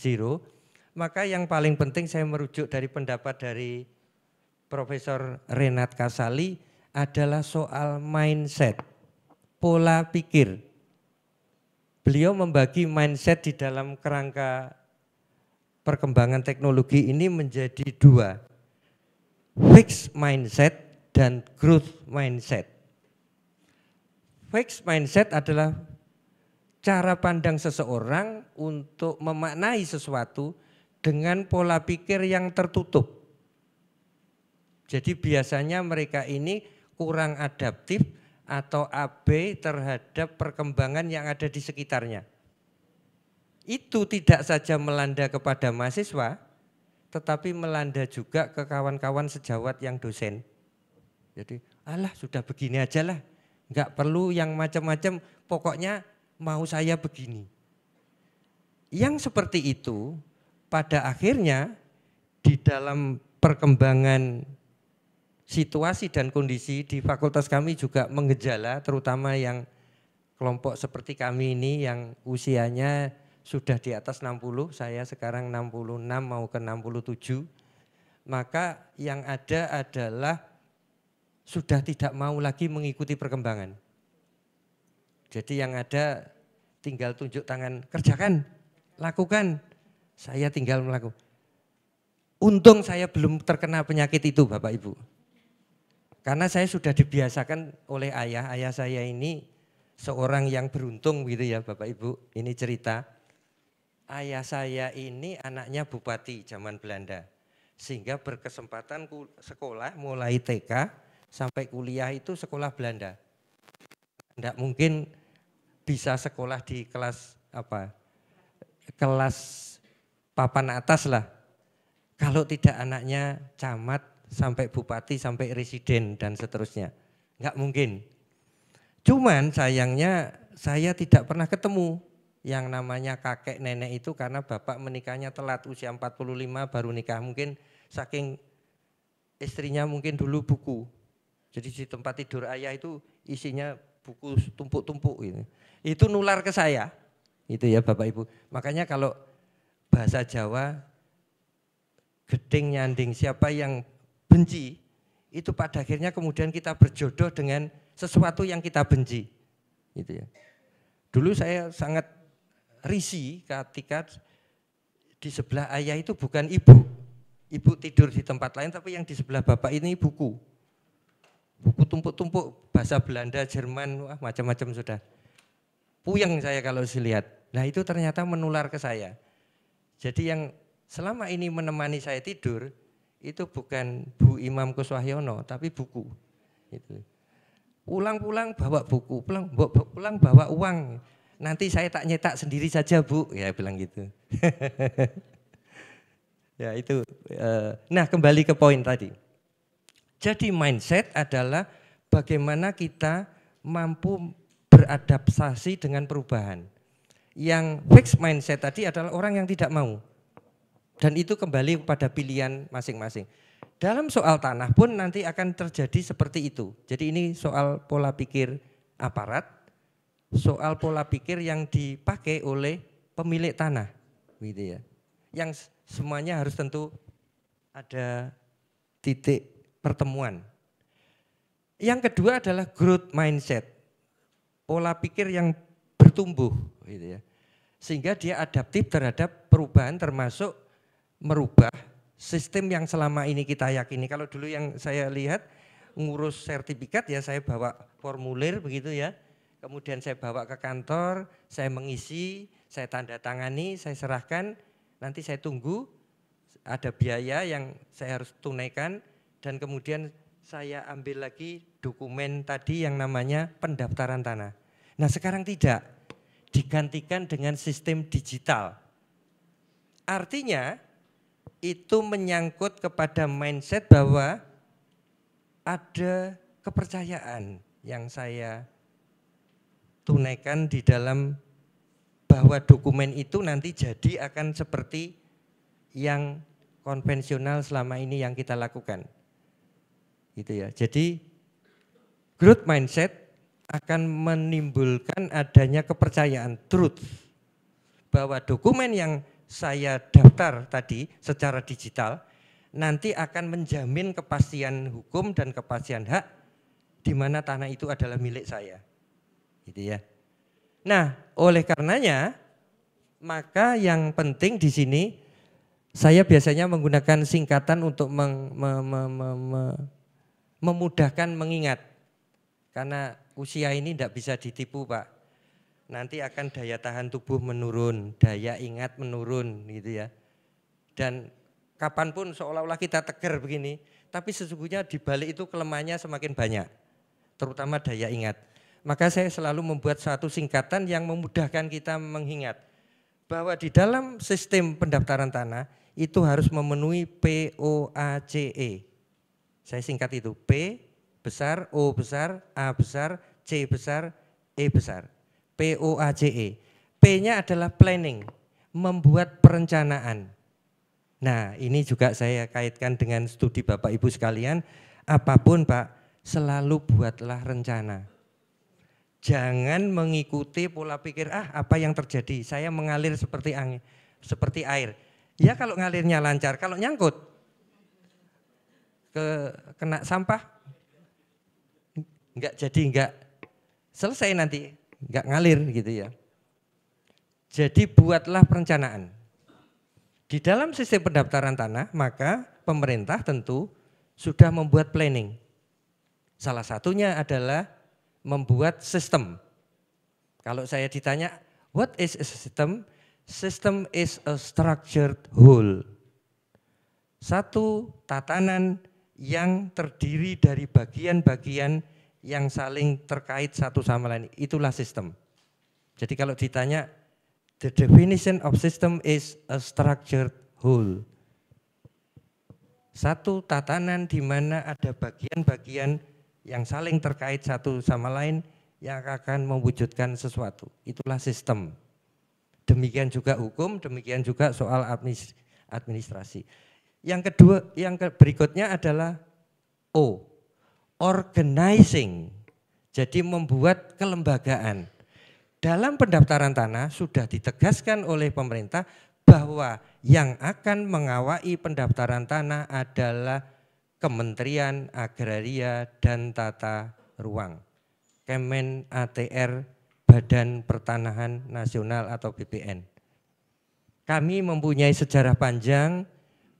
maka yang paling penting saya merujuk dari pendapat dari Profesor Renat Kasali adalah soal mindset pola pikir. Beliau membagi mindset di dalam kerangka perkembangan teknologi ini menjadi dua. Fixed mindset dan growth mindset. Fixed mindset adalah cara pandang seseorang untuk memaknai sesuatu dengan pola pikir yang tertutup. Jadi biasanya mereka ini kurang adaptif atau AB terhadap perkembangan yang ada di sekitarnya. Itu tidak saja melanda kepada mahasiswa, tetapi melanda juga ke kawan-kawan sejawat yang dosen. Jadi, alah sudah begini aja lah, nggak perlu yang macam-macam, pokoknya mau saya begini. Yang seperti itu pada akhirnya di dalam perkembangan situasi dan kondisi di fakultas kami juga mengejala, terutama yang kelompok seperti kami ini yang usianya sudah di atas 60, saya sekarang 66 mau ke 67, maka yang ada adalah sudah tidak mau lagi mengikuti perkembangan. Jadi yang ada tinggal tunjuk tangan, kerjakan, lakukan. Saya tinggal melakukan. Untung saya belum terkena penyakit itu Bapak Ibu. Karena saya sudah dibiasakan oleh ayah, ayah saya ini seorang yang beruntung gitu ya Bapak Ibu. Ini cerita. Ayah saya ini anaknya bupati zaman Belanda. Sehingga berkesempatan sekolah mulai TK sampai kuliah itu sekolah Belanda. Tidak mungkin bisa sekolah di kelas apa? Kelas papan atas lah. Kalau tidak anaknya camat sampai bupati, sampai residen dan seterusnya. nggak mungkin. Cuman sayangnya saya tidak pernah ketemu yang namanya kakek nenek itu karena bapak menikahnya telat usia 45 baru nikah mungkin saking istrinya mungkin dulu buku. Jadi di tempat tidur ayah itu isinya buku tumpuk-tumpuk ini gitu. Itu nular ke saya. Itu ya Bapak Ibu. Makanya kalau bahasa Jawa geding nyanding siapa yang benci, itu pada akhirnya kemudian kita berjodoh dengan sesuatu yang kita benci. Gitu ya. Dulu saya sangat risi ketika di sebelah ayah itu bukan ibu. Ibu tidur di tempat lain tapi yang di sebelah bapak ini buku. Buku tumpuk-tumpuk bahasa Belanda, Jerman, macam-macam sudah. Puyeng saya kalau lihat. Nah itu ternyata menular ke saya. Jadi yang selama ini menemani saya tidur, itu bukan Bu Imam Kuswahyono tapi buku. Gitu. Pulang-pulang bawa buku, pulang pulang bawa uang. Nanti saya tak nyetak sendiri saja Bu, ya bilang gitu. (laughs) ya itu. Eh, nah kembali ke poin tadi. Jadi mindset adalah bagaimana kita mampu beradaptasi dengan perubahan. Yang fixed mindset tadi adalah orang yang tidak mau dan itu kembali kepada pilihan masing-masing. Dalam soal tanah pun nanti akan terjadi seperti itu. Jadi ini soal pola pikir aparat, soal pola pikir yang dipakai oleh pemilik tanah, gitu ya. Yang semuanya harus tentu ada titik pertemuan. Yang kedua adalah growth mindset, pola pikir yang bertumbuh, gitu ya. Sehingga dia adaptif terhadap perubahan termasuk merubah sistem yang selama ini kita yakini. Kalau dulu yang saya lihat ngurus sertifikat ya saya bawa formulir begitu ya. Kemudian saya bawa ke kantor, saya mengisi, saya tanda tangani, saya serahkan, nanti saya tunggu ada biaya yang saya harus tunaikan dan kemudian saya ambil lagi dokumen tadi yang namanya pendaftaran tanah. Nah, sekarang tidak. Digantikan dengan sistem digital. Artinya itu menyangkut kepada mindset bahwa ada kepercayaan yang saya tunaikan di dalam bahwa dokumen itu nanti jadi akan seperti yang konvensional selama ini yang kita lakukan. Gitu ya. Jadi growth mindset akan menimbulkan adanya kepercayaan truth bahwa dokumen yang saya daftar tadi secara digital nanti akan menjamin kepastian hukum dan kepastian hak di mana tanah itu adalah milik saya. Gitu ya. Nah, oleh karenanya maka yang penting di sini saya biasanya menggunakan singkatan untuk mem mem mem memudahkan mengingat. Karena usia ini tidak bisa ditipu, Pak nanti akan daya tahan tubuh menurun, daya ingat menurun gitu ya. Dan kapanpun seolah-olah kita tegar begini, tapi sesungguhnya di balik itu kelemahannya semakin banyak, terutama daya ingat. Maka saya selalu membuat satu singkatan yang memudahkan kita mengingat bahwa di dalam sistem pendaftaran tanah itu harus memenuhi POACE. Saya singkat itu P besar, O besar, A besar, C besar, E besar p o a c e. P-nya adalah planning, membuat perencanaan. Nah ini juga saya kaitkan dengan studi Bapak Ibu sekalian, apapun Pak, selalu buatlah rencana. Jangan mengikuti pola pikir, ah apa yang terjadi, saya mengalir seperti angin, seperti air. Ya kalau ngalirnya lancar, kalau nyangkut, ke, kena sampah, enggak jadi enggak selesai nanti nggak ngalir gitu ya. Jadi buatlah perencanaan. Di dalam sistem pendaftaran tanah, maka pemerintah tentu sudah membuat planning. Salah satunya adalah membuat sistem. Kalau saya ditanya, what is a system? System is a structured whole. Satu tatanan yang terdiri dari bagian-bagian yang saling terkait satu sama lain. Itulah sistem. Jadi kalau ditanya, the definition of system is a structured whole. Satu tatanan di mana ada bagian-bagian yang saling terkait satu sama lain yang akan mewujudkan sesuatu. Itulah sistem. Demikian juga hukum, demikian juga soal administrasi. Yang kedua, yang berikutnya adalah O organizing. Jadi membuat kelembagaan. Dalam pendaftaran tanah sudah ditegaskan oleh pemerintah bahwa yang akan mengawasi pendaftaran tanah adalah Kementerian Agraria dan Tata Ruang. Kemen ATR Badan Pertanahan Nasional atau BPN. Kami mempunyai sejarah panjang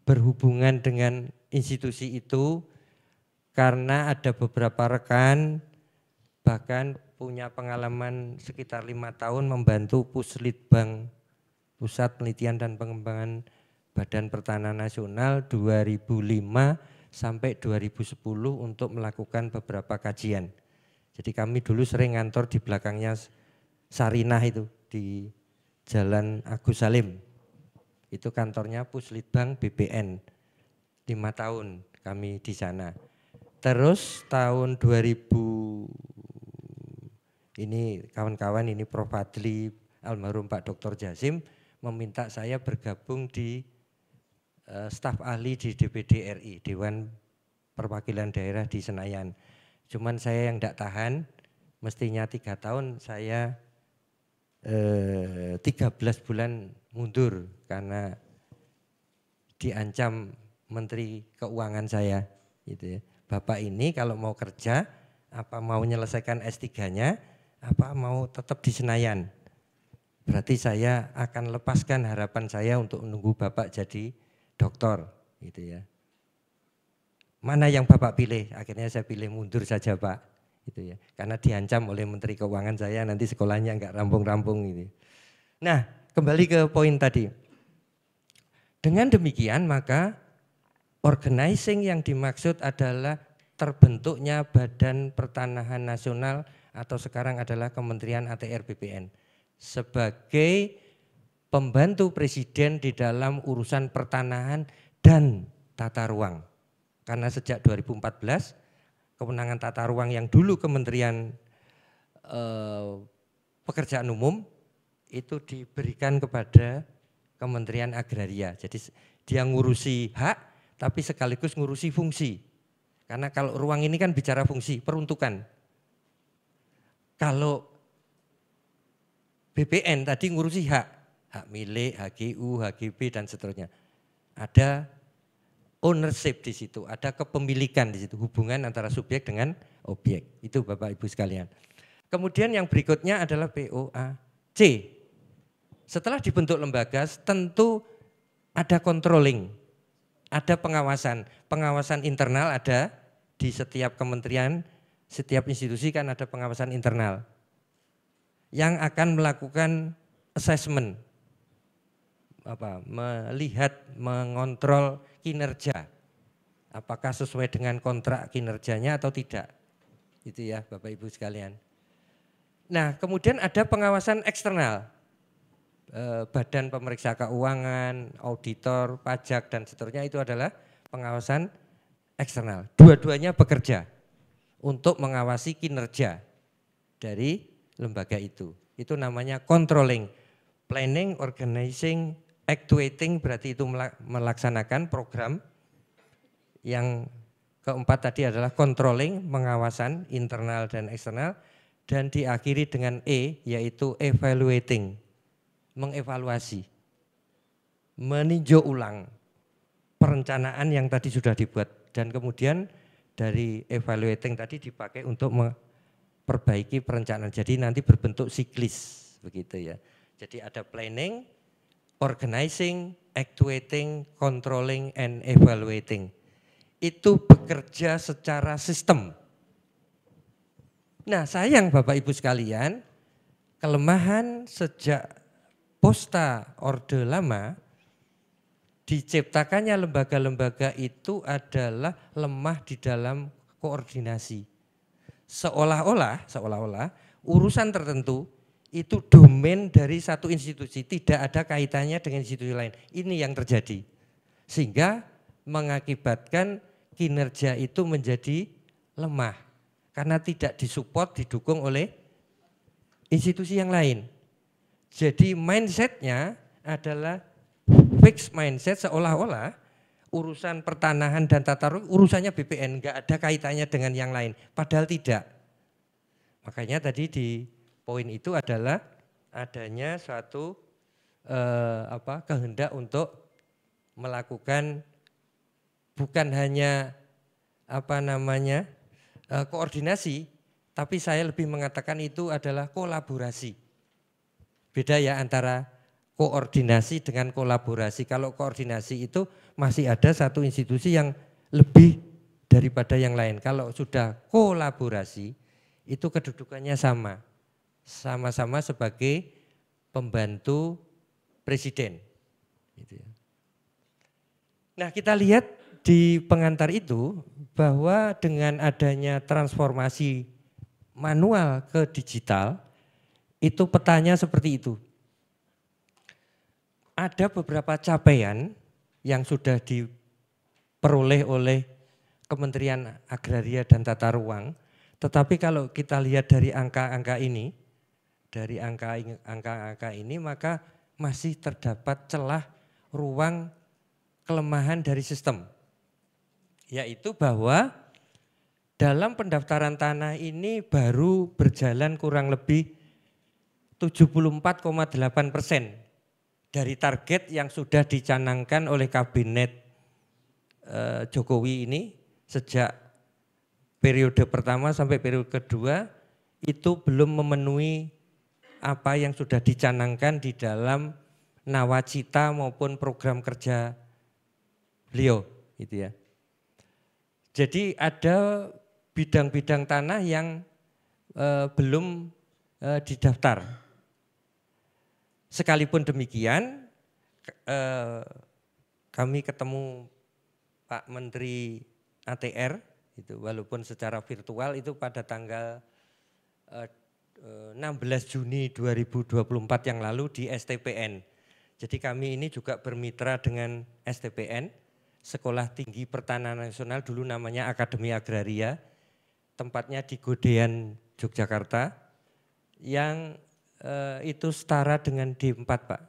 berhubungan dengan institusi itu karena ada beberapa rekan bahkan punya pengalaman sekitar lima tahun membantu Puslitbang Pusat Penelitian dan Pengembangan Badan Pertanahan Nasional 2005 sampai 2010 untuk melakukan beberapa kajian. Jadi kami dulu sering ngantor di belakangnya Sarinah itu di Jalan Agus Salim. Itu kantornya Puslitbang BPN. Lima tahun kami di sana. Terus tahun 2000 ini kawan-kawan ini Prof Adli almarhum Pak Dr. Jasim meminta saya bergabung di uh, staf ahli di DPD RI, Dewan Perwakilan Daerah di Senayan. Cuman saya yang tidak tahan, mestinya tiga tahun saya eh, 13 bulan mundur karena diancam Menteri Keuangan saya. Gitu ya. Bapak ini kalau mau kerja apa mau menyelesaikan S3-nya apa mau tetap di Senayan. Berarti saya akan lepaskan harapan saya untuk menunggu Bapak jadi dokter gitu ya. Mana yang Bapak pilih? Akhirnya saya pilih mundur saja, Pak. Gitu ya. Karena diancam oleh Menteri Keuangan saya nanti sekolahnya enggak rampung-rampung gitu. Ya. Nah, kembali ke poin tadi. Dengan demikian maka Organizing yang dimaksud adalah terbentuknya Badan Pertanahan Nasional atau sekarang adalah Kementerian ATR BPN sebagai pembantu presiden di dalam urusan pertanahan dan tata ruang. Karena sejak 2014 kemenangan tata ruang yang dulu Kementerian eh, Pekerjaan Umum itu diberikan kepada Kementerian Agraria. Jadi dia ngurusi hak tapi sekaligus ngurusi fungsi. Karena kalau ruang ini kan bicara fungsi, peruntukan. Kalau BPN tadi ngurusi hak, hak milik, HGU, HGB dan seterusnya. Ada ownership di situ, ada kepemilikan di situ, hubungan antara subjek dengan objek. Itu Bapak Ibu sekalian. Kemudian yang berikutnya adalah POAC. Setelah dibentuk lembaga, tentu ada controlling ada pengawasan. Pengawasan internal ada di setiap kementerian, setiap institusi kan ada pengawasan internal yang akan melakukan assessment apa melihat mengontrol kinerja apakah sesuai dengan kontrak kinerjanya atau tidak itu ya Bapak Ibu sekalian nah kemudian ada pengawasan eksternal Eh, badan pemeriksa keuangan, auditor, pajak dan seterusnya itu adalah pengawasan eksternal. Dua-duanya bekerja untuk mengawasi kinerja dari lembaga itu. Itu namanya controlling, planning, organizing, actuating berarti itu melaksanakan program yang keempat tadi adalah controlling, pengawasan internal dan eksternal dan diakhiri dengan E yaitu evaluating mengevaluasi, meninjau ulang perencanaan yang tadi sudah dibuat dan kemudian dari evaluating tadi dipakai untuk memperbaiki perencanaan. Jadi nanti berbentuk siklis begitu ya. Jadi ada planning, organizing, actuating, controlling and evaluating. Itu bekerja secara sistem. Nah, sayang Bapak Ibu sekalian, kelemahan sejak posta Orde Lama, diciptakannya lembaga-lembaga itu adalah lemah di dalam koordinasi. Seolah-olah, seolah-olah urusan tertentu itu domain dari satu institusi, tidak ada kaitannya dengan institusi lain. Ini yang terjadi. Sehingga mengakibatkan kinerja itu menjadi lemah karena tidak disupport, didukung oleh institusi yang lain. Jadi mindsetnya adalah fix mindset seolah-olah urusan pertanahan dan tata ruang urusannya BPN nggak ada kaitannya dengan yang lain. Padahal tidak. Makanya tadi di poin itu adalah adanya suatu eh, apa kehendak untuk melakukan bukan hanya apa namanya eh, koordinasi, tapi saya lebih mengatakan itu adalah kolaborasi Beda ya antara koordinasi dengan kolaborasi. Kalau koordinasi itu masih ada satu institusi yang lebih daripada yang lain. Kalau sudah kolaborasi itu kedudukannya sama. Sama-sama sebagai pembantu presiden. Gitu ya. Nah kita lihat di pengantar itu bahwa dengan adanya transformasi manual ke digital, itu petanya seperti itu. Ada beberapa capaian yang sudah diperoleh oleh Kementerian Agraria dan Tata Ruang, tetapi kalau kita lihat dari angka-angka ini, dari angka-angka ini maka masih terdapat celah ruang kelemahan dari sistem. Yaitu bahwa dalam pendaftaran tanah ini baru berjalan kurang lebih 74,8 persen dari target yang sudah dicanangkan oleh kabinet eh, Jokowi ini sejak periode pertama sampai periode kedua itu belum memenuhi apa yang sudah dicanangkan di dalam nawacita maupun program kerja beliau gitu ya. Jadi ada bidang-bidang tanah yang eh, belum eh, didaftar Sekalipun demikian, eh, kami ketemu Pak Menteri ATR, itu walaupun secara virtual itu pada tanggal 16 eh, eh, Juni 2024 yang lalu di STPN. Jadi kami ini juga bermitra dengan STPN, Sekolah Tinggi Pertanahan Nasional dulu namanya Akademi Agraria, tempatnya di Godean Yogyakarta yang Eh, itu setara dengan D4 Pak.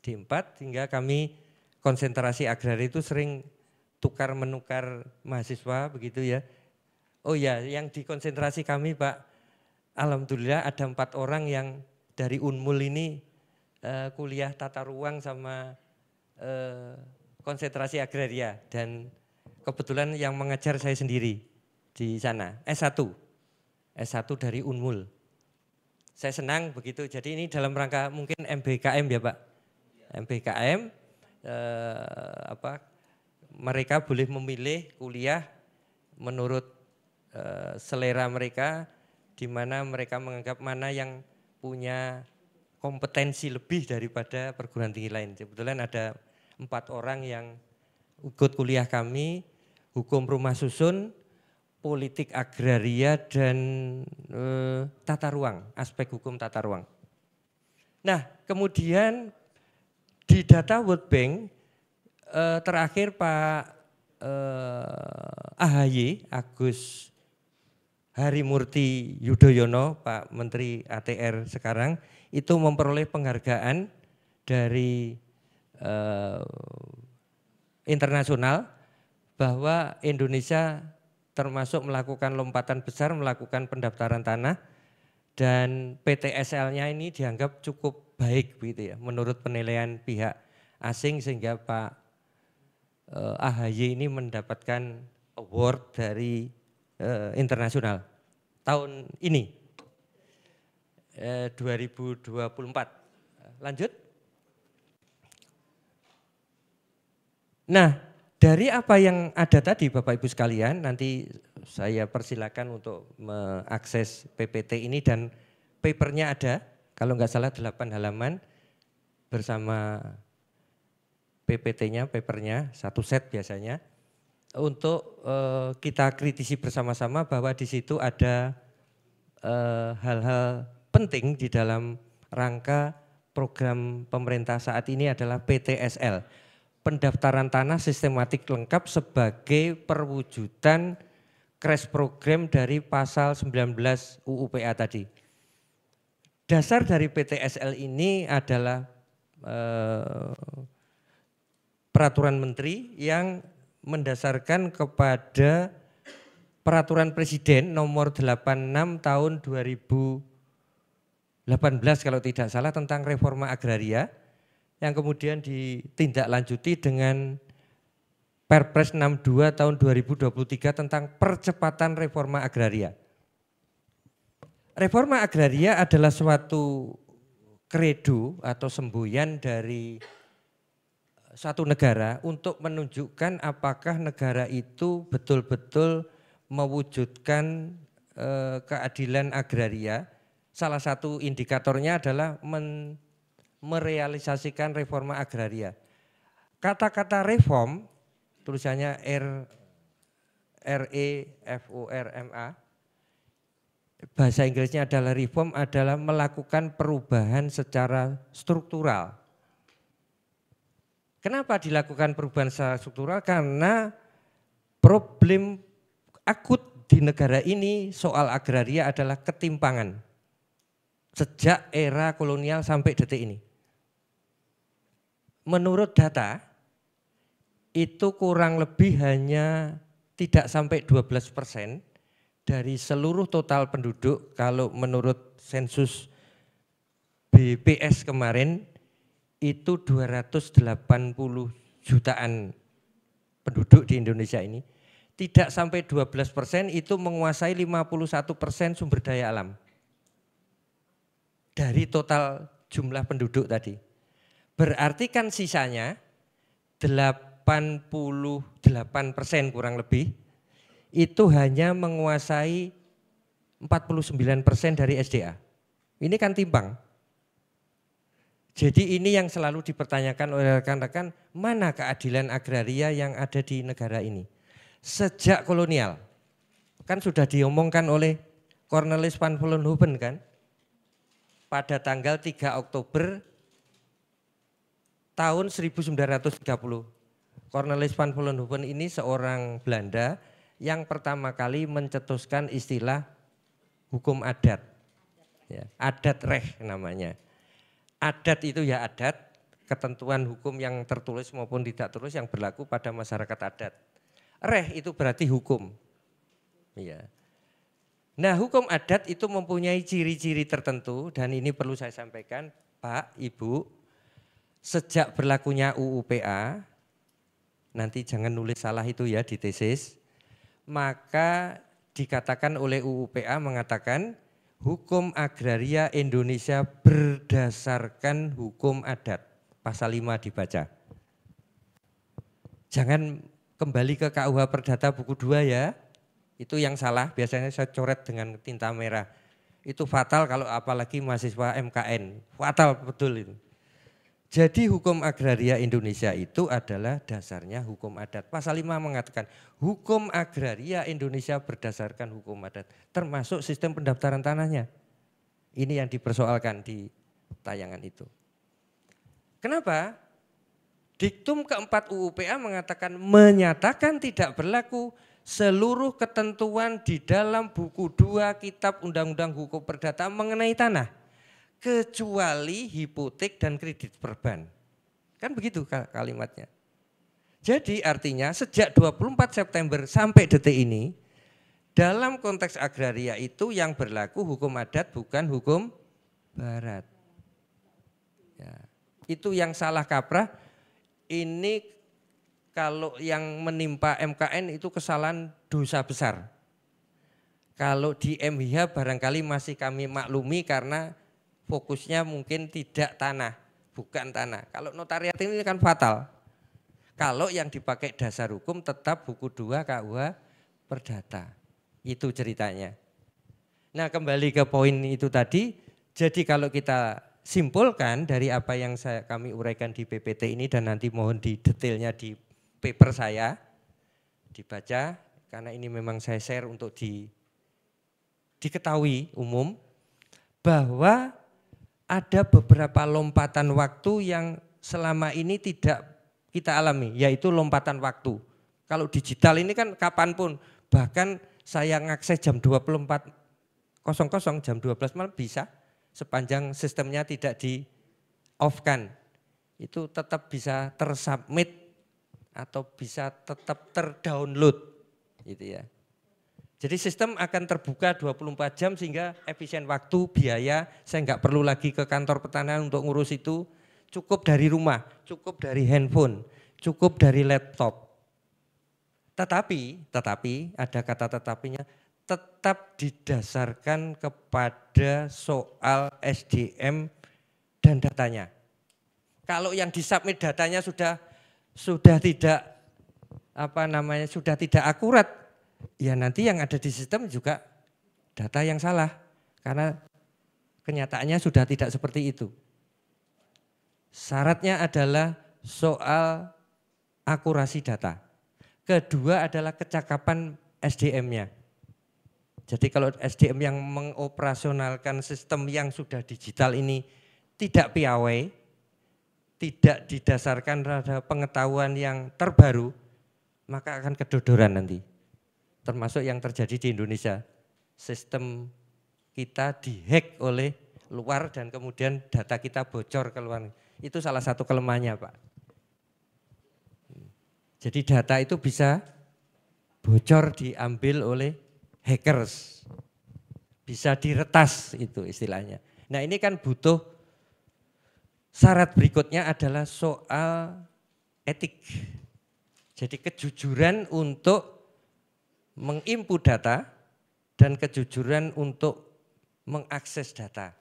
D4 hingga kami konsentrasi agraria itu sering tukar menukar mahasiswa begitu ya. Oh ya, yang di konsentrasi kami Pak, alhamdulillah ada empat orang yang dari Unmul ini uh, kuliah tata ruang sama uh, konsentrasi agraria dan kebetulan yang mengejar saya sendiri di sana S1. S1 dari Unmul. Saya senang begitu. Jadi ini dalam rangka mungkin MBKM ya Pak. MBKM eh, apa mereka boleh memilih kuliah menurut eh, selera mereka di mana mereka menganggap mana yang punya kompetensi lebih daripada perguruan tinggi lain. Kebetulan ada empat orang yang ikut kuliah kami, hukum rumah susun, politik agraria dan e, tata ruang, aspek hukum tata ruang. Nah, kemudian di data World Bank e, terakhir Pak e, eh, AHY Agus Harimurti Yudhoyono, Pak Menteri ATR sekarang itu memperoleh penghargaan dari e, internasional bahwa Indonesia termasuk melakukan lompatan besar, melakukan pendaftaran tanah, dan PTSL-nya ini dianggap cukup baik gitu ya, menurut penilaian pihak asing sehingga Pak eh, AHY ini mendapatkan award dari eh, internasional tahun ini eh, 2024. Lanjut. Nah, dari apa yang ada tadi Bapak Ibu sekalian, nanti saya persilakan untuk mengakses PPT ini dan papernya ada, kalau nggak salah 8 halaman bersama PPT-nya, papernya, satu set biasanya, untuk uh, kita kritisi bersama-sama bahwa di situ ada eh, hal-hal uh, penting di dalam rangka program pemerintah saat ini adalah PTSL pendaftaran tanah sistematik lengkap sebagai perwujudan crash program dari pasal 19 UUPA tadi. Dasar dari PTSL ini adalah eh, peraturan menteri yang mendasarkan kepada peraturan presiden nomor 86 tahun 2018 kalau tidak salah tentang reforma agraria yang kemudian ditindaklanjuti dengan Perpres 62 tahun 2023 tentang percepatan reforma agraria. Reforma agraria adalah suatu kredo atau semboyan dari satu negara untuk menunjukkan apakah negara itu betul-betul mewujudkan eh, keadilan agraria. Salah satu indikatornya adalah men merealisasikan reforma agraria. Kata-kata reform tulisannya R R E F O R M A bahasa Inggrisnya adalah reform adalah melakukan perubahan secara struktural. Kenapa dilakukan perubahan secara struktural? Karena problem akut di negara ini soal agraria adalah ketimpangan. Sejak era kolonial sampai detik ini menurut data itu kurang lebih hanya tidak sampai 12 persen dari seluruh total penduduk kalau menurut sensus BPS kemarin itu 280 jutaan penduduk di Indonesia ini tidak sampai 12 persen itu menguasai 51 persen sumber daya alam dari total jumlah penduduk tadi. Berarti kan sisanya 88% kurang lebih itu hanya menguasai 49% dari SDA. Ini kan timbang. Jadi ini yang selalu dipertanyakan oleh rekan-rekan, mana keadilan agraria yang ada di negara ini? Sejak kolonial, kan sudah diomongkan oleh Cornelis van Vollenhoven kan, pada tanggal 3 Oktober tahun 1930. Cornelis van Vollenhoven ini seorang Belanda yang pertama kali mencetuskan istilah hukum adat. Ya, adat reh namanya. Adat itu ya adat, ketentuan hukum yang tertulis maupun tidak tertulis yang berlaku pada masyarakat adat. Reh itu berarti hukum. Ya. Nah hukum adat itu mempunyai ciri-ciri tertentu dan ini perlu saya sampaikan Pak, Ibu, sejak berlakunya UUPA, nanti jangan nulis salah itu ya di tesis, maka dikatakan oleh UUPA mengatakan hukum agraria Indonesia berdasarkan hukum adat. Pasal 5 dibaca. Jangan kembali ke KUH Perdata buku 2 ya. Itu yang salah, biasanya saya coret dengan tinta merah. Itu fatal kalau apalagi mahasiswa MKN. Fatal betul itu. Jadi hukum agraria Indonesia itu adalah dasarnya hukum adat. Pasal 5 mengatakan hukum agraria Indonesia berdasarkan hukum adat termasuk sistem pendaftaran tanahnya. Ini yang dipersoalkan di tayangan itu. Kenapa? Diktum keempat UUPA mengatakan menyatakan tidak berlaku seluruh ketentuan di dalam buku 2 Kitab Undang-Undang Hukum Perdata mengenai tanah kecuali hipotek dan kredit perban. Kan begitu kalimatnya. Jadi artinya sejak 24 September sampai detik ini dalam konteks agraria itu yang berlaku hukum adat bukan hukum barat. Ya. Itu yang salah kaprah ini kalau yang menimpa MKN itu kesalahan dosa besar. Kalau di MIH barangkali masih kami maklumi karena fokusnya mungkin tidak tanah, bukan tanah. Kalau notariat ini kan fatal. Kalau yang dipakai dasar hukum tetap buku 2 Kua perdata. Itu ceritanya. Nah kembali ke poin itu tadi, jadi kalau kita simpulkan dari apa yang saya, kami uraikan di PPT ini dan nanti mohon di detailnya di paper saya dibaca karena ini memang saya share untuk di diketahui umum bahwa ada beberapa lompatan waktu yang selama ini tidak kita alami, yaitu lompatan waktu. Kalau digital ini kan kapanpun, bahkan saya ngakses jam 24.00, jam 12 malam bisa, sepanjang sistemnya tidak di off kan. Itu tetap bisa tersubmit atau bisa tetap terdownload gitu ya. Jadi sistem akan terbuka 24 jam sehingga efisien waktu, biaya, saya nggak perlu lagi ke kantor pertanian untuk ngurus itu. Cukup dari rumah, cukup dari handphone, cukup dari laptop. Tetapi, tetapi ada kata tetapinya, tetap didasarkan kepada soal SDM dan datanya. Kalau yang disubmit datanya sudah sudah tidak apa namanya sudah tidak akurat ya nanti yang ada di sistem juga data yang salah karena kenyataannya sudah tidak seperti itu. Syaratnya adalah soal akurasi data. Kedua adalah kecakapan SDM-nya. Jadi kalau SDM yang mengoperasionalkan sistem yang sudah digital ini tidak piawai, tidak didasarkan pada pengetahuan yang terbaru, maka akan kedodoran nanti termasuk yang terjadi di Indonesia. Sistem kita dihack oleh luar dan kemudian data kita bocor ke luar. Itu salah satu kelemahannya, Pak. Jadi data itu bisa bocor diambil oleh hackers. Bisa diretas itu istilahnya. Nah, ini kan butuh syarat berikutnya adalah soal etik. Jadi kejujuran untuk menginput data dan kejujuran untuk mengakses data.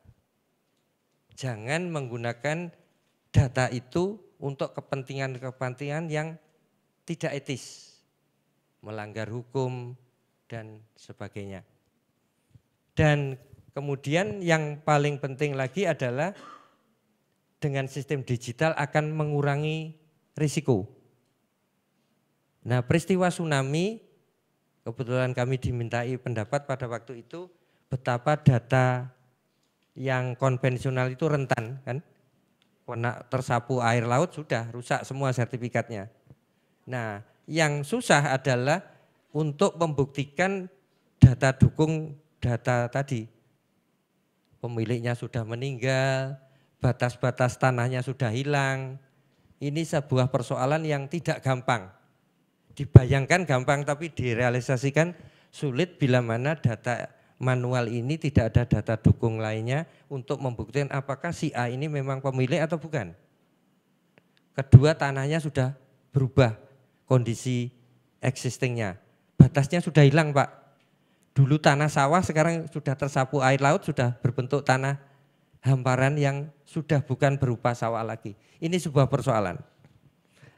Jangan menggunakan data itu untuk kepentingan-kepentingan yang tidak etis, melanggar hukum, dan sebagainya. Dan kemudian yang paling penting lagi adalah dengan sistem digital akan mengurangi risiko. Nah peristiwa tsunami Kebetulan kami dimintai pendapat pada waktu itu betapa data yang konvensional itu rentan kan. Kena tersapu air laut sudah rusak semua sertifikatnya. Nah, yang susah adalah untuk membuktikan data dukung data tadi. Pemiliknya sudah meninggal, batas-batas tanahnya sudah hilang. Ini sebuah persoalan yang tidak gampang dibayangkan gampang tapi direalisasikan sulit bila mana data manual ini tidak ada data dukung lainnya untuk membuktikan apakah si A ini memang pemilik atau bukan. Kedua tanahnya sudah berubah kondisi existingnya. Batasnya sudah hilang Pak. Dulu tanah sawah sekarang sudah tersapu air laut sudah berbentuk tanah hamparan yang sudah bukan berupa sawah lagi. Ini sebuah persoalan.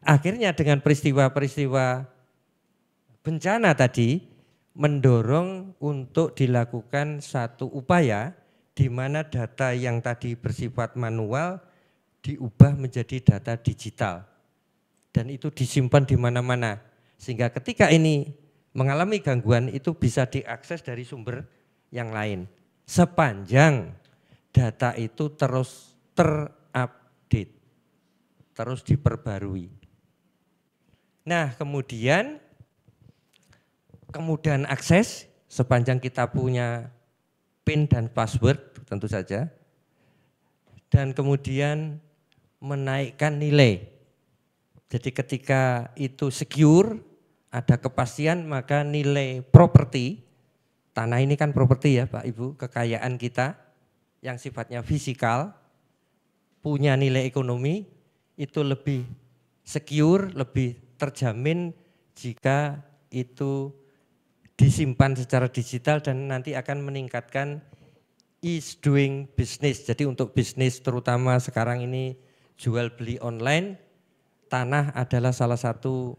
Akhirnya dengan peristiwa-peristiwa bencana tadi mendorong untuk dilakukan satu upaya di mana data yang tadi bersifat manual diubah menjadi data digital. Dan itu disimpan di mana-mana. Sehingga ketika ini mengalami gangguan itu bisa diakses dari sumber yang lain. Sepanjang data itu terus terupdate, terus diperbarui. Nah, kemudian kemudahan akses sepanjang kita punya PIN dan password tentu saja. Dan kemudian menaikkan nilai. Jadi ketika itu secure, ada kepastian maka nilai properti tanah ini kan properti ya Pak Ibu, kekayaan kita yang sifatnya fisikal punya nilai ekonomi itu lebih secure, lebih terjamin jika itu disimpan secara digital dan nanti akan meningkatkan is doing business. Jadi untuk bisnis terutama sekarang ini jual beli online, tanah adalah salah satu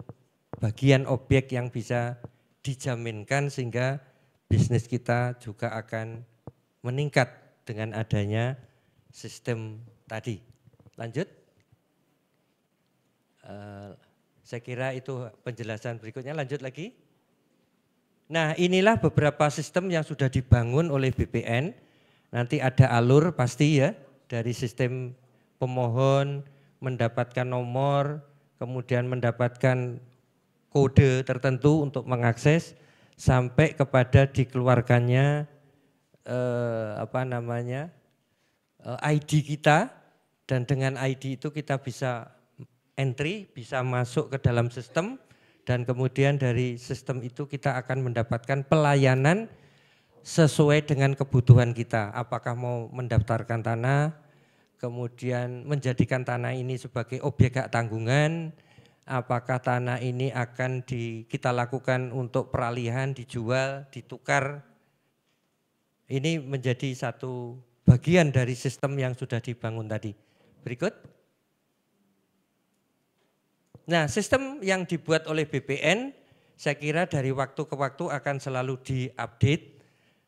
bagian objek yang bisa dijaminkan sehingga bisnis kita juga akan meningkat dengan adanya sistem tadi. Lanjut. Uh, saya kira itu penjelasan berikutnya. Lanjut lagi. Nah inilah beberapa sistem yang sudah dibangun oleh BPN. Nanti ada alur pasti ya dari sistem pemohon mendapatkan nomor, kemudian mendapatkan kode tertentu untuk mengakses sampai kepada dikeluarkannya eh, apa namanya eh, ID kita dan dengan ID itu kita bisa entry bisa masuk ke dalam sistem dan kemudian dari sistem itu kita akan mendapatkan pelayanan sesuai dengan kebutuhan kita. Apakah mau mendaftarkan tanah, kemudian menjadikan tanah ini sebagai objek hak tanggungan, apakah tanah ini akan di, kita lakukan untuk peralihan, dijual, ditukar. Ini menjadi satu bagian dari sistem yang sudah dibangun tadi. Berikut. Nah, sistem yang dibuat oleh BPN saya kira dari waktu ke waktu akan selalu diupdate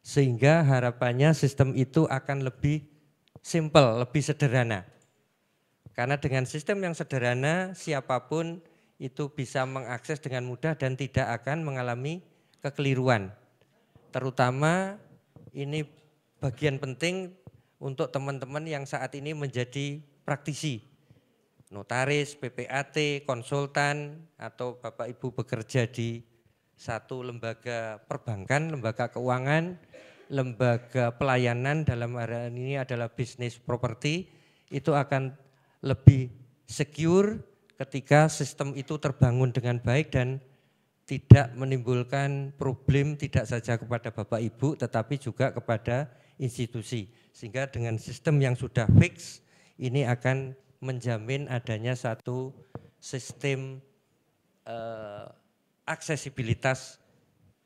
sehingga harapannya sistem itu akan lebih simple, lebih sederhana. Karena dengan sistem yang sederhana siapapun itu bisa mengakses dengan mudah dan tidak akan mengalami kekeliruan. Terutama ini bagian penting untuk teman-teman yang saat ini menjadi praktisi notaris, PPAT, konsultan, atau Bapak Ibu bekerja di satu lembaga perbankan, lembaga keuangan, lembaga pelayanan dalam area ini adalah bisnis properti, itu akan lebih secure ketika sistem itu terbangun dengan baik dan tidak menimbulkan problem tidak saja kepada Bapak Ibu tetapi juga kepada institusi. Sehingga dengan sistem yang sudah fix ini akan menjamin adanya satu sistem eh, aksesibilitas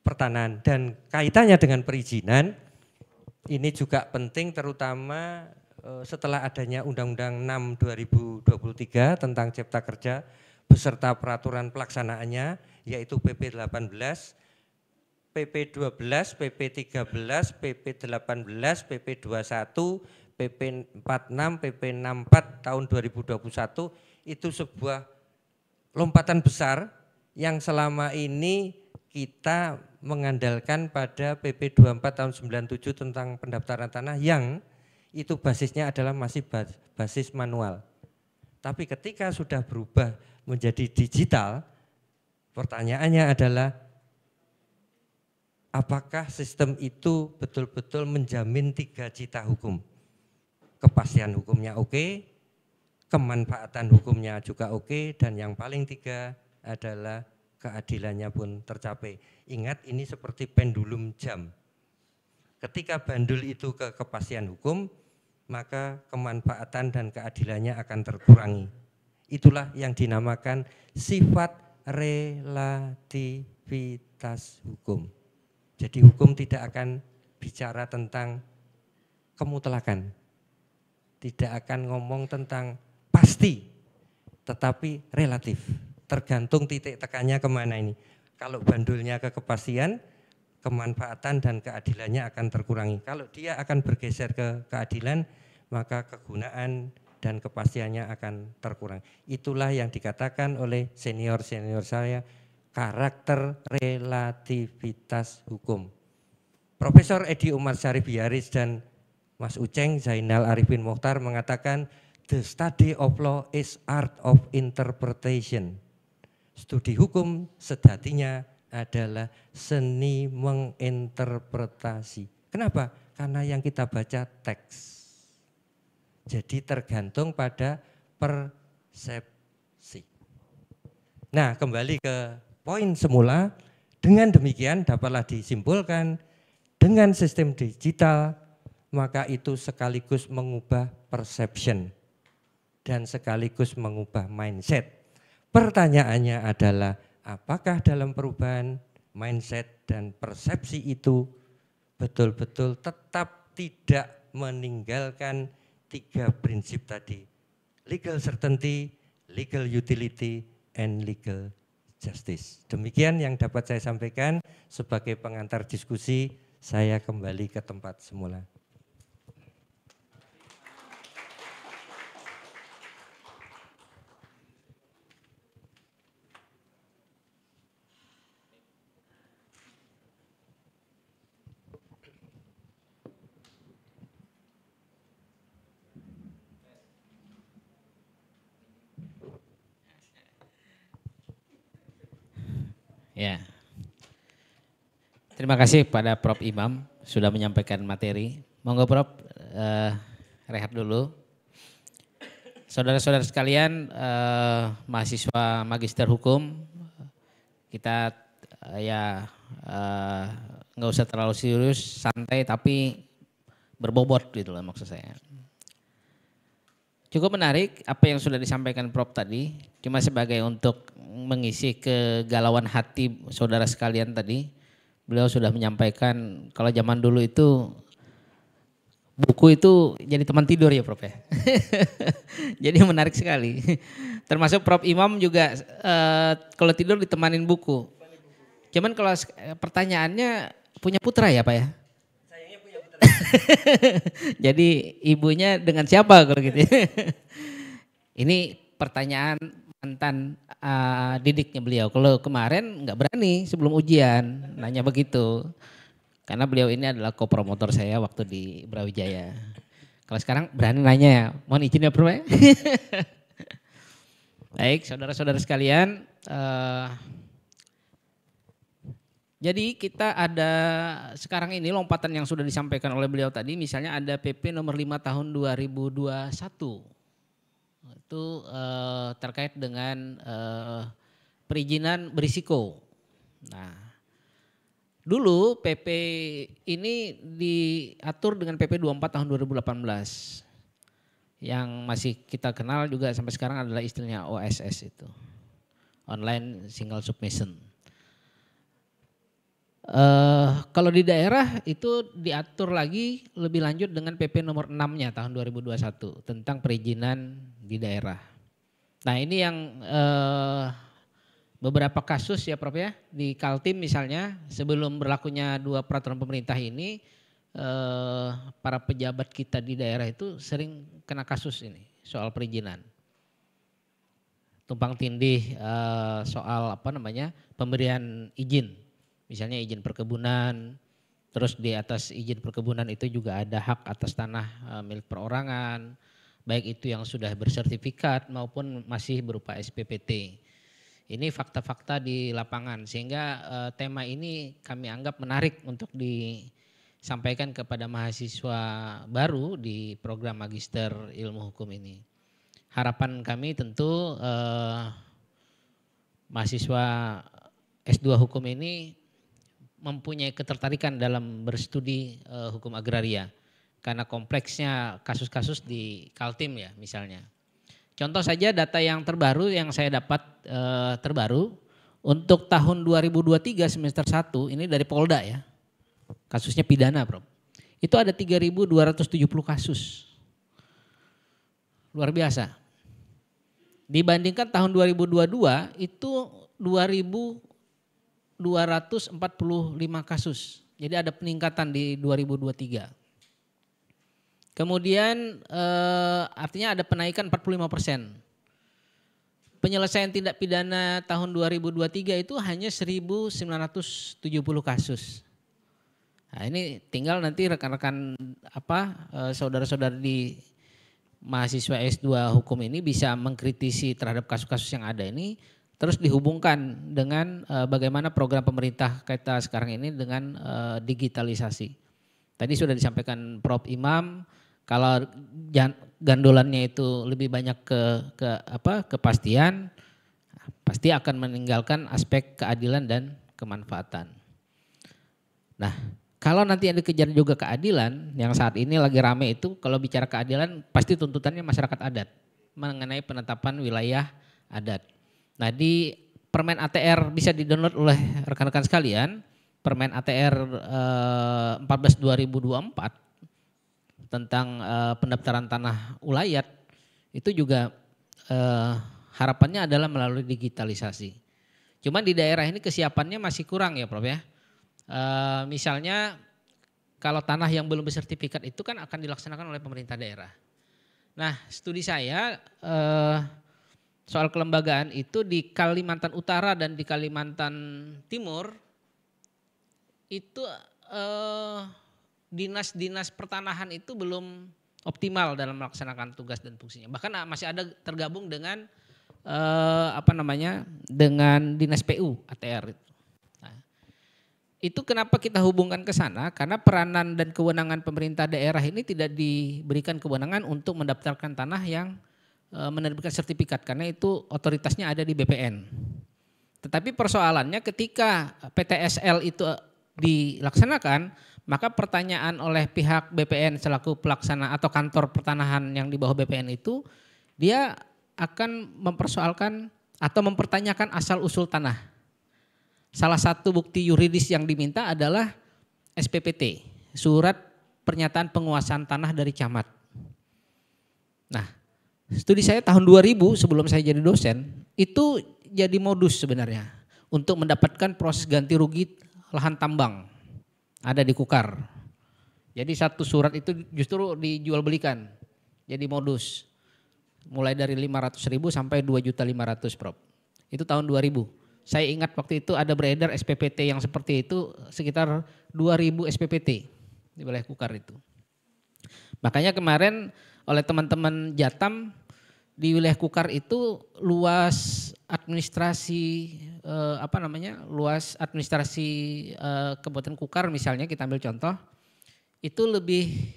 pertanahan dan kaitannya dengan perizinan ini juga penting terutama eh, setelah adanya Undang-Undang 6 2023 tentang Cipta Kerja beserta peraturan pelaksanaannya yaitu PP 18 PP 12, PP 13, PP 18, PP 21, PP 46, PP 64 tahun 2021 itu sebuah lompatan besar yang selama ini kita mengandalkan pada PP 24 tahun 97 tentang pendaftaran tanah yang itu basisnya adalah masih basis manual. Tapi ketika sudah berubah menjadi digital, pertanyaannya adalah apakah sistem itu betul-betul menjamin tiga cita hukum? kepastian hukumnya oke, kemanfaatan hukumnya juga oke, dan yang paling tiga adalah keadilannya pun tercapai. Ingat ini seperti pendulum jam. Ketika bandul itu ke kepastian hukum, maka kemanfaatan dan keadilannya akan terkurangi. Itulah yang dinamakan sifat relativitas hukum. Jadi hukum tidak akan bicara tentang kemutlakan, tidak akan ngomong tentang pasti, tetapi relatif. Tergantung titik tekannya kemana ini. Kalau bandulnya ke kepastian, kemanfaatan dan keadilannya akan terkurangi. Kalau dia akan bergeser ke keadilan, maka kegunaan dan kepastiannya akan terkurang. Itulah yang dikatakan oleh senior-senior saya, karakter relativitas hukum. Profesor Edi Umar Syarif Yaris dan Mas Uceng Zainal Arifin Mokhtar mengatakan the study of law is art of interpretation. Studi hukum sejatinya adalah seni menginterpretasi. Kenapa? Karena yang kita baca teks. Jadi tergantung pada persepsi. Nah, kembali ke poin semula. Dengan demikian dapatlah disimpulkan dengan sistem digital maka itu sekaligus mengubah perception dan sekaligus mengubah mindset. Pertanyaannya adalah apakah dalam perubahan mindset dan persepsi itu betul-betul tetap tidak meninggalkan tiga prinsip tadi. Legal certainty, legal utility, and legal justice. Demikian yang dapat saya sampaikan sebagai pengantar diskusi. Saya kembali ke tempat semula. Terima kasih pada Prof. Imam sudah menyampaikan materi. Monggo Prof, eh, rehat dulu. Saudara-saudara sekalian, eh, mahasiswa magister hukum, kita eh, ya eh, nggak usah terlalu serius, santai tapi berbobot gitu loh maksud saya. Cukup menarik apa yang sudah disampaikan Prof tadi, cuma sebagai untuk mengisi kegalauan hati saudara sekalian tadi beliau sudah menyampaikan kalau zaman dulu itu buku itu jadi teman tidur ya Prof ya. (laughs) jadi menarik sekali. Termasuk Prof Imam juga eh, kalau tidur ditemanin buku. Cuman kalau pertanyaannya punya putra ya Pak ya? (laughs) jadi ibunya dengan siapa kalau gitu. (laughs) Ini pertanyaan mantan uh, didiknya beliau. Kalau kemarin nggak berani sebelum ujian, nanya begitu. Karena beliau ini adalah kopromotor saya waktu di Brawijaya. Kalau sekarang berani nanya ya, mohon izin ya Prof. Ya. (laughs) Baik saudara-saudara sekalian, uh, jadi kita ada sekarang ini lompatan yang sudah disampaikan oleh beliau tadi misalnya ada PP nomor 5 tahun 2021 itu uh, terkait dengan uh, perizinan berisiko. Nah, dulu PP ini diatur dengan PP 24 tahun 2018 yang masih kita kenal juga sampai sekarang adalah istilahnya OSS itu online single submission. Uh, kalau di daerah itu diatur lagi lebih lanjut dengan PP nomor 6-nya tahun 2021 tentang perizinan di daerah. Nah ini yang eh, beberapa kasus ya Prof ya di Kaltim misalnya sebelum berlakunya dua peraturan pemerintah ini eh, para pejabat kita di daerah itu sering kena kasus ini soal perizinan tumpang tindih eh, soal apa namanya pemberian izin misalnya izin perkebunan terus di atas izin perkebunan itu juga ada hak atas tanah eh, milik perorangan baik itu yang sudah bersertifikat maupun masih berupa SPPT. Ini fakta-fakta di lapangan sehingga uh, tema ini kami anggap menarik untuk disampaikan kepada mahasiswa baru di program magister ilmu hukum ini. Harapan kami tentu eh, mahasiswa S2 hukum ini mempunyai ketertarikan dalam berstudi eh, hukum agraria karena kompleksnya kasus-kasus di Kaltim ya misalnya. Contoh saja data yang terbaru yang saya dapat e, terbaru untuk tahun 2023 semester 1 ini dari Polda ya. Kasusnya pidana, Bro. Itu ada 3270 kasus. Luar biasa. Dibandingkan tahun 2022 itu 2245 kasus. Jadi ada peningkatan di 2023. Kemudian eh, artinya ada penaikan 45 persen. Penyelesaian tindak pidana tahun 2023 itu hanya 1.970 kasus. Nah, ini tinggal nanti rekan-rekan apa eh, saudara-saudara di mahasiswa S2 hukum ini bisa mengkritisi terhadap kasus-kasus yang ada ini terus dihubungkan dengan eh, bagaimana program pemerintah kita sekarang ini dengan digitalisasi. Tadi sudah disampaikan Prof Imam kalau gandolannya itu lebih banyak ke ke apa kepastian pasti akan meninggalkan aspek keadilan dan kemanfaatan. Nah, kalau nanti yang dikejar juga keadilan yang saat ini lagi rame itu kalau bicara keadilan pasti tuntutannya masyarakat adat mengenai penetapan wilayah adat. Nah, di Permen ATR bisa didownload oleh rekan-rekan sekalian, Permen ATR eh, 14 2024 tentang uh, pendaftaran tanah ulayat itu juga uh, harapannya adalah melalui digitalisasi. Cuman di daerah ini kesiapannya masih kurang ya Prof ya. Uh, misalnya kalau tanah yang belum bersertifikat itu kan akan dilaksanakan oleh pemerintah daerah. Nah studi saya uh, soal kelembagaan itu di Kalimantan Utara dan di Kalimantan Timur itu uh, dinas-dinas pertanahan itu belum optimal dalam melaksanakan tugas dan fungsinya. Bahkan ah, masih ada tergabung dengan eh, apa namanya dengan dinas PU ATR itu. Nah, itu kenapa kita hubungkan ke sana? Karena peranan dan kewenangan pemerintah daerah ini tidak diberikan kewenangan untuk mendaftarkan tanah yang eh, menerbitkan sertifikat karena itu otoritasnya ada di BPN. Tetapi persoalannya ketika PTSL itu eh, dilaksanakan, maka pertanyaan oleh pihak BPN selaku pelaksana atau kantor pertanahan yang di bawah BPN itu dia akan mempersoalkan atau mempertanyakan asal usul tanah. Salah satu bukti yuridis yang diminta adalah SPPT, surat pernyataan penguasaan tanah dari camat. Nah, studi saya tahun 2000 sebelum saya jadi dosen, itu jadi modus sebenarnya untuk mendapatkan proses ganti rugi lahan tambang ada di Kukar. Jadi satu surat itu justru dijual belikan. Jadi modus. Mulai dari 500 ribu sampai juta 500 prop. Itu tahun 2000. Saya ingat waktu itu ada beredar SPPT yang seperti itu sekitar 2.000 SPPT di wilayah Kukar itu. Makanya kemarin oleh teman-teman Jatam di wilayah Kukar itu luas administrasi eh, apa namanya luas administrasi eh, Kabupaten Kukar misalnya kita ambil contoh itu lebih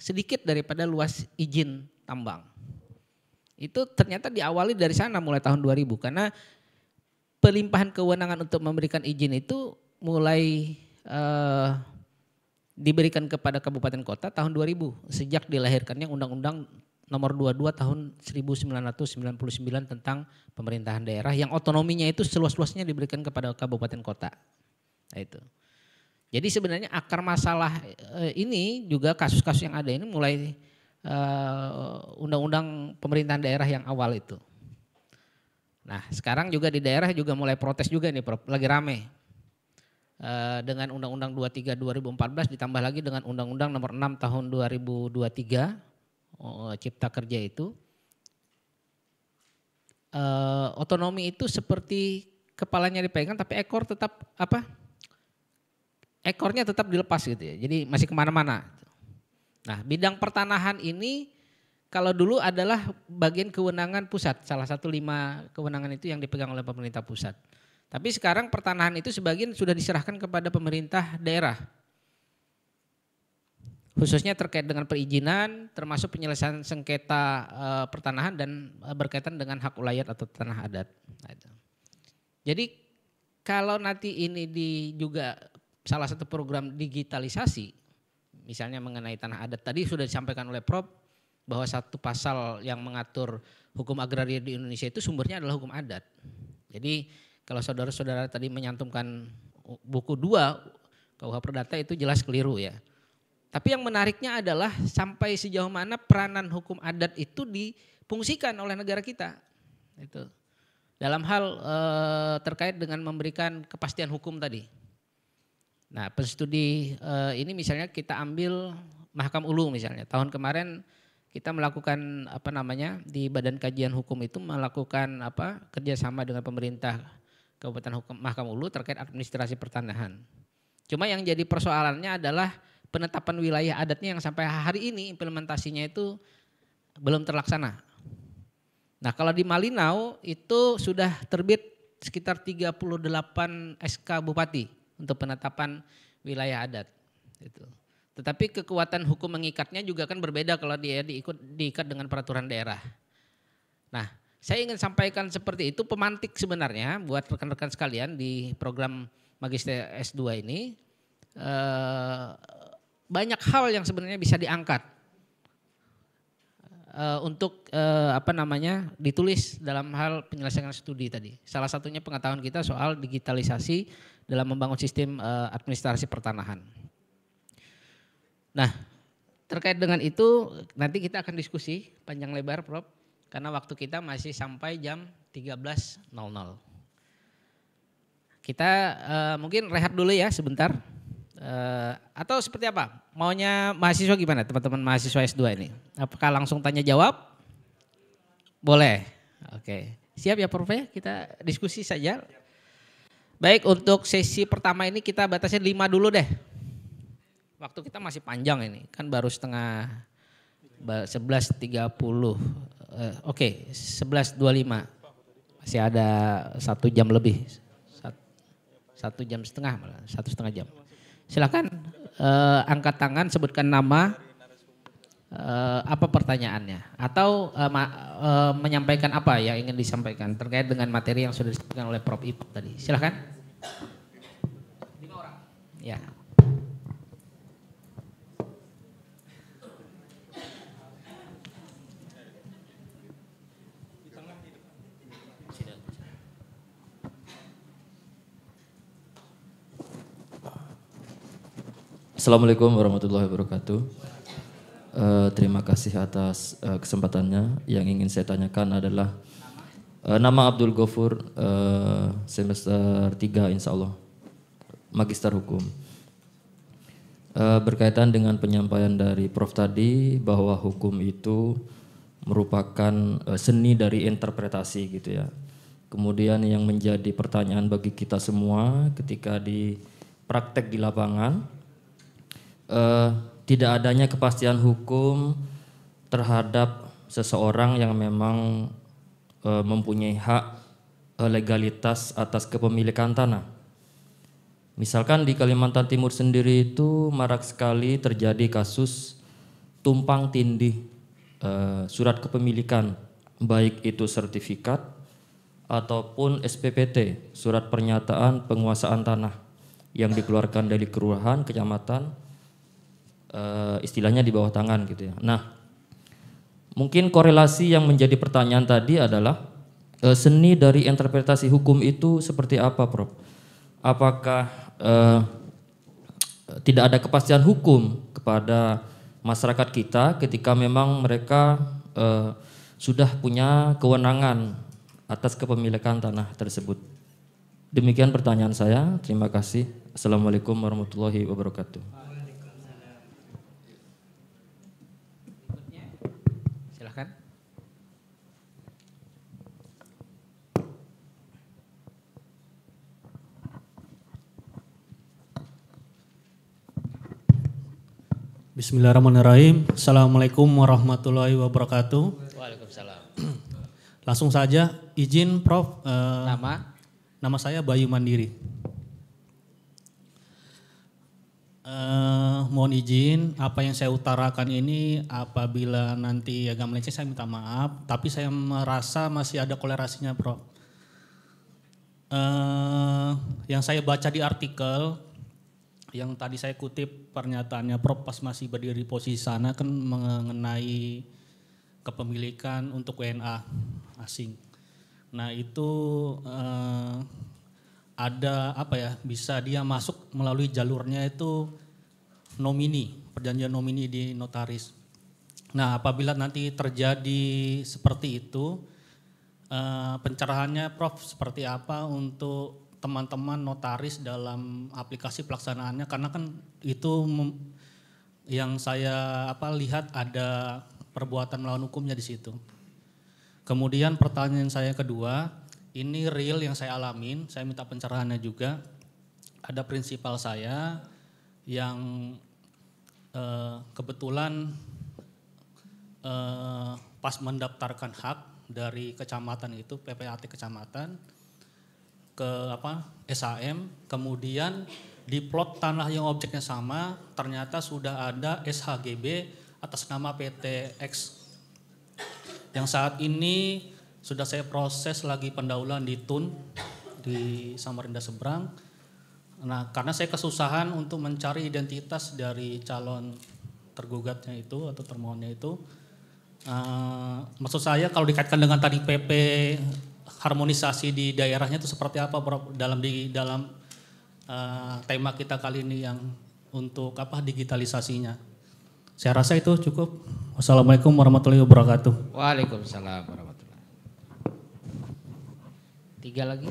sedikit daripada luas izin tambang. Itu ternyata diawali dari sana mulai tahun 2000 karena pelimpahan kewenangan untuk memberikan izin itu mulai eh, diberikan kepada kabupaten kota tahun 2000 sejak dilahirkannya Undang-Undang nomor 22 tahun 1999 tentang pemerintahan daerah yang otonominya itu seluas-luasnya diberikan kepada kabupaten kota. Nah, itu. Jadi sebenarnya akar masalah eh, ini juga kasus-kasus yang ada ini mulai eh, undang-undang pemerintahan daerah yang awal itu. Nah sekarang juga di daerah juga mulai protes juga nih lagi rame. Eh, dengan Undang-Undang 23 2014 ditambah lagi dengan Undang-Undang nomor 6 tahun 2023 Eh, cipta kerja itu uh, otonomi itu seperti kepalanya dipegang tapi ekor tetap apa ekornya tetap dilepas gitu ya jadi masih kemana-mana nah bidang pertanahan ini kalau dulu adalah bagian kewenangan pusat salah satu lima kewenangan itu yang dipegang oleh pemerintah pusat tapi sekarang pertanahan itu sebagian sudah diserahkan kepada pemerintah daerah khususnya terkait dengan perizinan termasuk penyelesaian sengketa e, pertanahan dan eh, berkaitan dengan hak ulayat atau tanah adat. Nah, Jadi kalau nanti ini di juga salah satu program digitalisasi misalnya mengenai tanah adat tadi sudah disampaikan oleh Prof bahwa satu pasal yang mengatur hukum agraria di Indonesia itu sumbernya adalah hukum adat. Jadi kalau saudara-saudara tadi menyantumkan buku dua KUH Perdata itu jelas keliru ya tapi yang menariknya adalah sampai sejauh mana peranan hukum adat itu dipungsikan oleh negara kita. Itu. Dalam hal e, terkait dengan memberikan kepastian hukum tadi. Nah, penstudi e, ini misalnya kita ambil Mahkam Ulu misalnya. Tahun kemarin kita melakukan apa namanya di Badan Kajian Hukum itu melakukan apa kerjasama dengan pemerintah Kabupaten Hukum Mahkam Ulu terkait administrasi pertanahan. Cuma yang jadi persoalannya adalah penetapan wilayah adatnya yang sampai hari ini implementasinya itu belum terlaksana. Nah kalau di Malinau itu sudah terbit sekitar 38 SK Bupati untuk penetapan wilayah adat. Itu. Tetapi kekuatan hukum mengikatnya juga kan berbeda kalau dia diikut diikat dengan peraturan daerah. Nah, saya ingin sampaikan seperti itu pemantik sebenarnya buat rekan-rekan sekalian di program magister S2 ini. Eh, banyak hal yang sebenarnya bisa diangkat uh, untuk uh, apa namanya ditulis dalam hal penyelesaian studi tadi. Salah satunya pengetahuan kita soal digitalisasi dalam membangun sistem uh, administrasi pertanahan. Nah, terkait dengan itu nanti kita akan diskusi panjang lebar, Prof. Karena waktu kita masih sampai jam 13.00. Kita uh, mungkin rehat dulu ya sebentar. Uh, atau seperti apa? Maunya mahasiswa gimana teman-teman mahasiswa S2 ini? Apakah langsung tanya jawab? Boleh. Oke. Okay. Siap ya Prof ya? Kita diskusi saja. Baik, untuk sesi pertama ini kita batasnya 5 dulu deh. Waktu kita masih panjang ini, kan baru setengah 11.30. Uh, eh, Oke, okay, 11.25. Masih ada satu jam lebih. Satu, satu jam setengah malah, satu setengah jam. Silakan uh, angkat tangan, sebutkan nama, uh, apa pertanyaannya, atau uh, ma, menyampaikan apa yang ingin disampaikan terkait dengan materi yang sudah disampaikan oleh Prof. Ipok tadi. Silakan. Lima orang. Ya. Assalamualaikum warahmatullahi wabarakatuh. Uh, terima kasih atas uh, kesempatannya. Yang ingin saya tanyakan adalah uh, nama Abdul Gofur uh, semester 3 insya Allah, Magister Hukum. Uh, berkaitan dengan penyampaian dari Prof tadi bahwa hukum itu merupakan uh, seni dari interpretasi gitu ya. Kemudian yang menjadi pertanyaan bagi kita semua ketika di praktek di lapangan, eh, tidak adanya kepastian hukum terhadap seseorang yang memang eh, mempunyai hak eh, legalitas atas kepemilikan tanah. Misalkan di Kalimantan Timur sendiri itu marak sekali terjadi kasus tumpang tindih eh, surat kepemilikan, baik itu sertifikat ataupun SPPT, surat pernyataan penguasaan tanah yang dikeluarkan dari kelurahan, kecamatan uh, istilahnya di bawah tangan gitu ya. Nah, mungkin korelasi yang menjadi pertanyaan tadi adalah uh, seni dari interpretasi hukum itu seperti apa, Prof? Apakah uh, tidak ada kepastian hukum kepada masyarakat kita ketika memang mereka uh, sudah punya kewenangan atas kepemilikan tanah tersebut? Demikian pertanyaan saya. Terima kasih. Assalamualaikum warahmatullahi wabarakatuh. Bismillahirrahmanirrahim. Assalamualaikum warahmatullahi wabarakatuh. Waalaikumsalam. (clears throat) Langsung saja izin Prof. Eh, nama? Nama saya Bayu Mandiri. Eh, mohon izin apa yang saya utarakan ini apabila nanti agak melenceng saya minta maaf. Tapi saya merasa masih ada kolerasinya Prof. Eh, yang saya baca di artikel yang tadi saya kutip pernyataannya Prof pas masih berdiri posisi sana kan mengenai kepemilikan untuk WNA asing. Nah itu eh, ada apa ya bisa dia masuk melalui jalurnya itu nomini perjanjian nomini di notaris. Nah apabila nanti terjadi seperti itu eh, pencerahannya Prof seperti apa untuk teman-teman notaris dalam aplikasi pelaksanaannya karena kan itu yang saya apa lihat ada perbuatan melawan hukumnya di situ. Kemudian pertanyaan saya kedua, ini real yang saya alamin, saya minta pencerahannya juga. Ada prinsipal saya yang eh, kebetulan eh, pas mendaftarkan hak dari kecamatan itu PPAT kecamatan ke apa SHM, kemudian di plot tanah yang objeknya sama, ternyata sudah ada SHGB atas nama PT X yang saat ini sudah saya proses lagi pendaulan di TUN di Samarinda seberang. Nah, karena saya kesusahan untuk mencari identitas dari calon tergugatnya itu atau termohonnya itu, uh, maksud saya kalau dikaitkan dengan tadi PP harmonisasi di daerahnya itu seperti apa Prof dalam di dalam uh, tema kita kali ini yang untuk apa digitalisasinya. Saya rasa itu cukup. Wassalamualaikum warahmatullahi wabarakatuh. Waalaikumsalam warahmatullahi. Tiga lagi.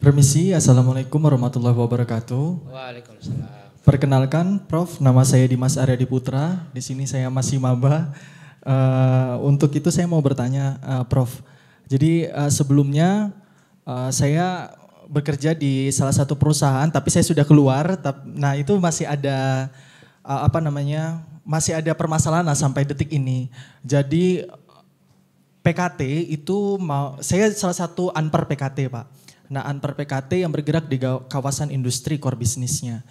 Permisi, Assalamualaikum warahmatullahi wabarakatuh. Waalaikumsalam. Perkenalkan, Prof. Nama saya Dimas Arya Diputra. Di sini saya masih maba. Uh, untuk itu saya mau bertanya, uh, Prof. Jadi uh, sebelumnya uh, saya bekerja di salah satu perusahaan, tapi saya sudah keluar. Tap, nah itu masih ada uh, apa namanya? Masih ada permasalahan lah sampai detik ini. Jadi PKT itu mau saya salah satu anper PKT, Pak. Nah, unper PKT yang bergerak di kawasan industri core bisnisnya.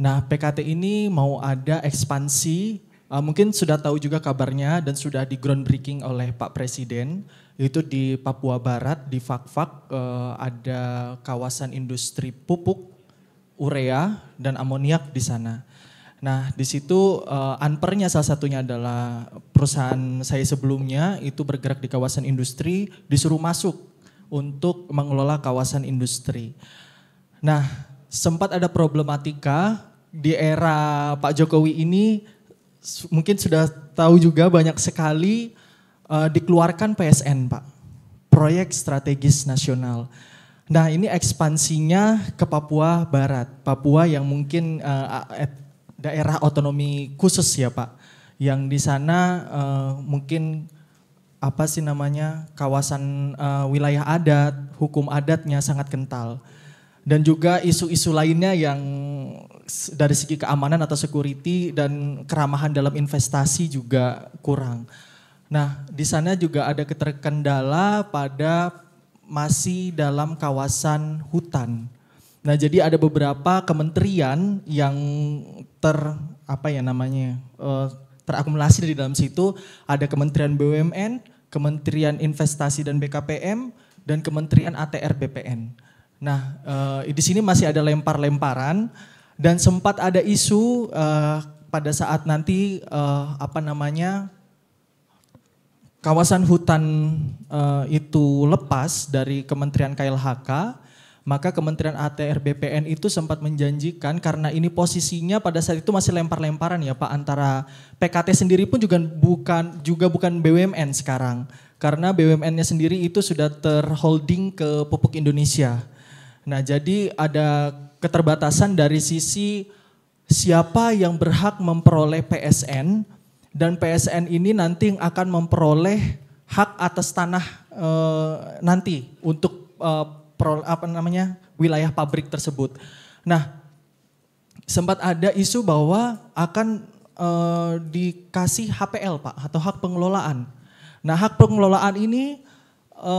Nah, PKT ini mau ada ekspansi, uh, mungkin sudah tahu juga kabarnya dan sudah di groundbreaking oleh Pak Presiden, itu di Papua Barat, di Fakfak uh, ada kawasan industri pupuk, urea, dan amoniak di sana. Nah, di situ uh, anpernya salah satunya adalah perusahaan saya sebelumnya itu bergerak di kawasan industri, disuruh masuk untuk mengelola kawasan industri. Nah, sempat ada problematika di era Pak Jokowi ini mungkin sudah tahu juga banyak sekali uh, dikeluarkan PSN, Pak. Proyek Strategis Nasional. Nah, ini ekspansinya ke Papua Barat, Papua yang mungkin uh, daerah otonomi khusus ya, Pak. Yang di sana uh, mungkin apa sih namanya? kawasan uh, wilayah adat, hukum adatnya sangat kental. Dan juga isu-isu lainnya yang dari segi keamanan atau security dan keramahan dalam investasi juga kurang. Nah, di sana juga ada keterkendala pada masih dalam kawasan hutan. Nah, jadi ada beberapa kementerian yang ter apa ya namanya? Eh, terakumulasi di dalam situ ada Kementerian BUMN, Kementerian Investasi dan BKPM dan Kementerian ATR BPN. Nah, eh, di sini masih ada lempar-lemparan dan sempat ada isu uh, pada saat nanti uh, apa namanya kawasan hutan uh, itu lepas dari Kementerian KLHK, maka Kementerian ATR BPN itu sempat menjanjikan karena ini posisinya pada saat itu masih lempar-lemparan ya Pak antara PKT sendiri pun juga bukan juga bukan BUMN sekarang karena BUMN-nya sendiri itu sudah terholding ke Pupuk Indonesia. Nah, jadi ada keterbatasan dari sisi siapa yang berhak memperoleh PSN dan PSN ini nanti akan memperoleh hak atas tanah e, nanti untuk e, eh, pro, apa namanya wilayah pabrik tersebut. Nah, sempat ada isu bahwa akan e, dikasih HPL Pak atau hak pengelolaan. Nah, hak pengelolaan ini e,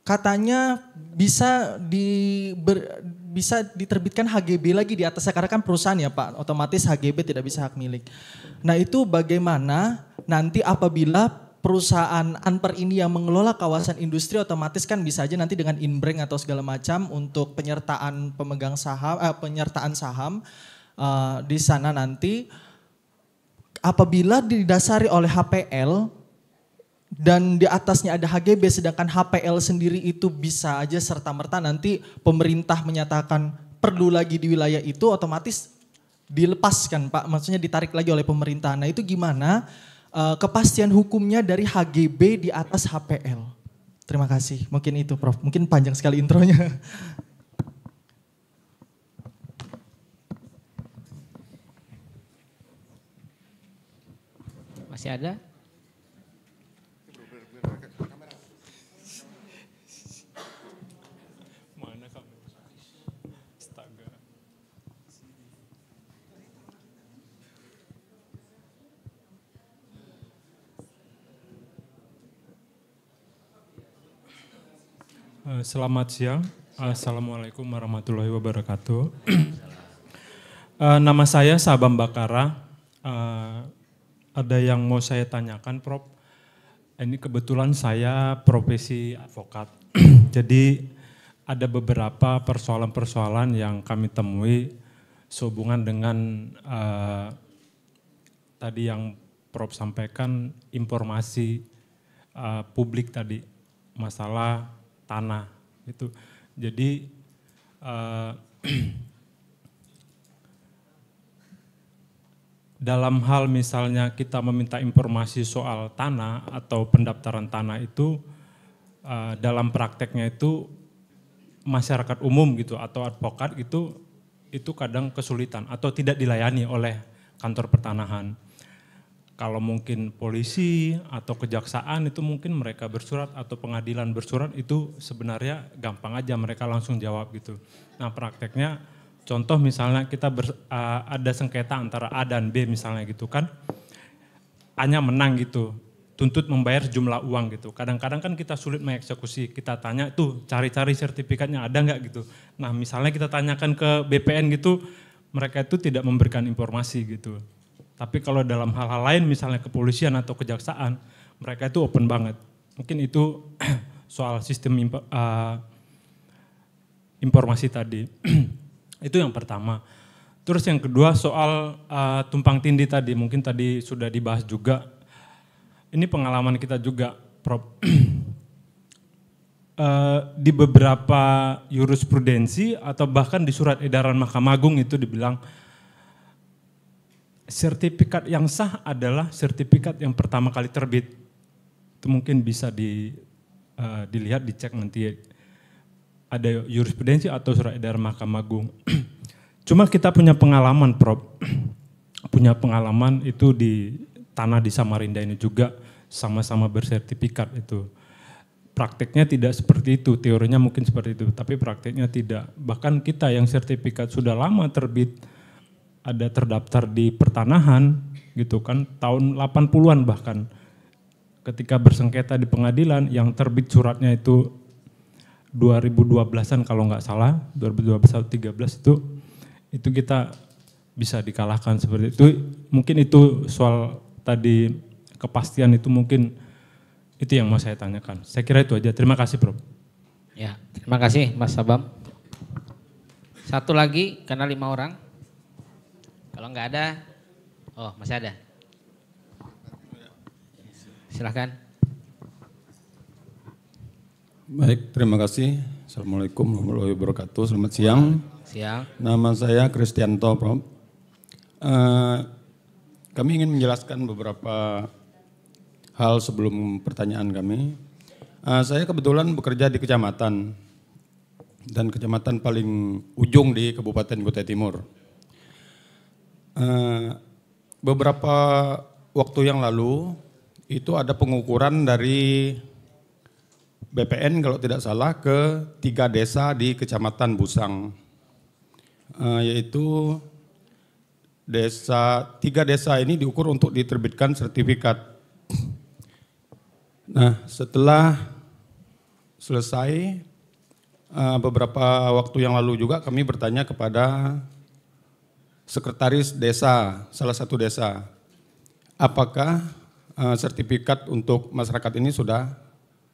katanya bisa di, ber, bisa diterbitkan HGB lagi di atas karena kan perusahaan ya Pak, otomatis HGB tidak bisa hak milik. Nah, itu bagaimana nanti apabila perusahaan Anper ini yang mengelola kawasan industri otomatis kan bisa aja nanti dengan inbreng atau segala macam untuk penyertaan pemegang saham eh, penyertaan saham uh, di sana nanti apabila didasari oleh HPL dan di atasnya ada HGB sedangkan HPL sendiri itu bisa aja serta merta nanti pemerintah menyatakan perlu lagi di wilayah itu otomatis dilepaskan Pak maksudnya ditarik lagi oleh pemerintah. Nah itu gimana uh, kepastian hukumnya dari HGB di atas HPL? Terima kasih. Mungkin itu Prof. Mungkin panjang sekali intronya. Masih ada? Eh, selamat siang. Assalamualaikum warahmatullahi wabarakatuh. (clears throat) Eh, nama saya Sabam Bakara. Eh, ada yang mau saya tanyakan, Prof. Ini kebetulan saya profesi advokat. (clears throat) Jadi ada beberapa persoalan-persoalan yang kami temui sehubungan dengan uh, tadi yang Prof sampaikan informasi uh, publik tadi masalah tanah itu. Jadi eh, (clears throat) dalam hal misalnya kita meminta informasi soal tanah atau pendaftaran tanah itu eh, dalam prakteknya itu masyarakat umum gitu atau advokat itu itu kadang kesulitan atau tidak dilayani oleh kantor pertanahan kalau mungkin polisi atau kejaksaan itu mungkin mereka bersurat atau pengadilan bersurat itu sebenarnya gampang aja mereka langsung jawab gitu. Nah prakteknya contoh misalnya kita ber, uh, ada sengketa antara A dan B misalnya gitu kan, hanya menang gitu, tuntut membayar jumlah uang gitu. Kadang-kadang kan kita sulit mengeksekusi, kita tanya tuh cari-cari sertifikatnya ada nggak gitu. Nah misalnya kita tanyakan ke BPN gitu, mereka itu tidak memberikan informasi gitu. Tapi kalau dalam hal-hal lain misalnya kepolisian atau kejaksaan, mereka itu open banget. Mungkin itu (clears throat) soal sistem eh, informasi tadi. (clears throat) itu yang pertama. Terus yang kedua soal eh, tumpang tindih tadi, mungkin tadi sudah dibahas juga. Ini pengalaman kita juga, Prof. Uh, (clears throat) di beberapa jurisprudensi atau bahkan di surat edaran Mahkamah Agung itu dibilang sertifikat yang sah adalah sertifikat yang pertama kali terbit. Itu mungkin bisa di, uh, dilihat, dicek nanti ada jurisprudensi atau surat edaran Mahkamah Agung. (clears throat) Cuma kita punya pengalaman, Prof. (clears throat) punya pengalaman itu di tanah di Samarinda ini juga sama-sama bersertifikat itu. Praktiknya tidak seperti itu, teorinya mungkin seperti itu, tapi praktiknya tidak. Bahkan kita yang sertifikat sudah lama terbit, ada terdaftar di pertanahan gitu kan tahun 80-an bahkan ketika bersengketa di pengadilan yang terbit suratnya itu 2012-an kalau nggak salah 2012 13 itu itu kita bisa dikalahkan seperti itu mungkin itu soal tadi kepastian itu mungkin itu yang mau saya tanyakan saya kira itu aja terima kasih bro ya terima kasih Mas Sabam satu lagi karena lima orang kalau nggak ada, oh masih ada. Silahkan. Baik, terima kasih. Assalamualaikum warahmatullahi wabarakatuh. Selamat siang. Siang. Nama saya Kristianto, Prof. Uh, eh, kami ingin menjelaskan beberapa hal sebelum pertanyaan kami. Uh, saya kebetulan bekerja di kecamatan dan kecamatan paling ujung di Kabupaten Kutai Timur. Eh, beberapa waktu yang lalu itu ada pengukuran dari BPN kalau tidak salah ke tiga desa di Kecamatan Busang, uh, yaitu desa tiga desa ini diukur untuk diterbitkan sertifikat. Nah, setelah selesai uh, beberapa waktu yang lalu juga kami bertanya kepada sekretaris desa salah satu desa. Apakah uh, sertifikat untuk masyarakat ini sudah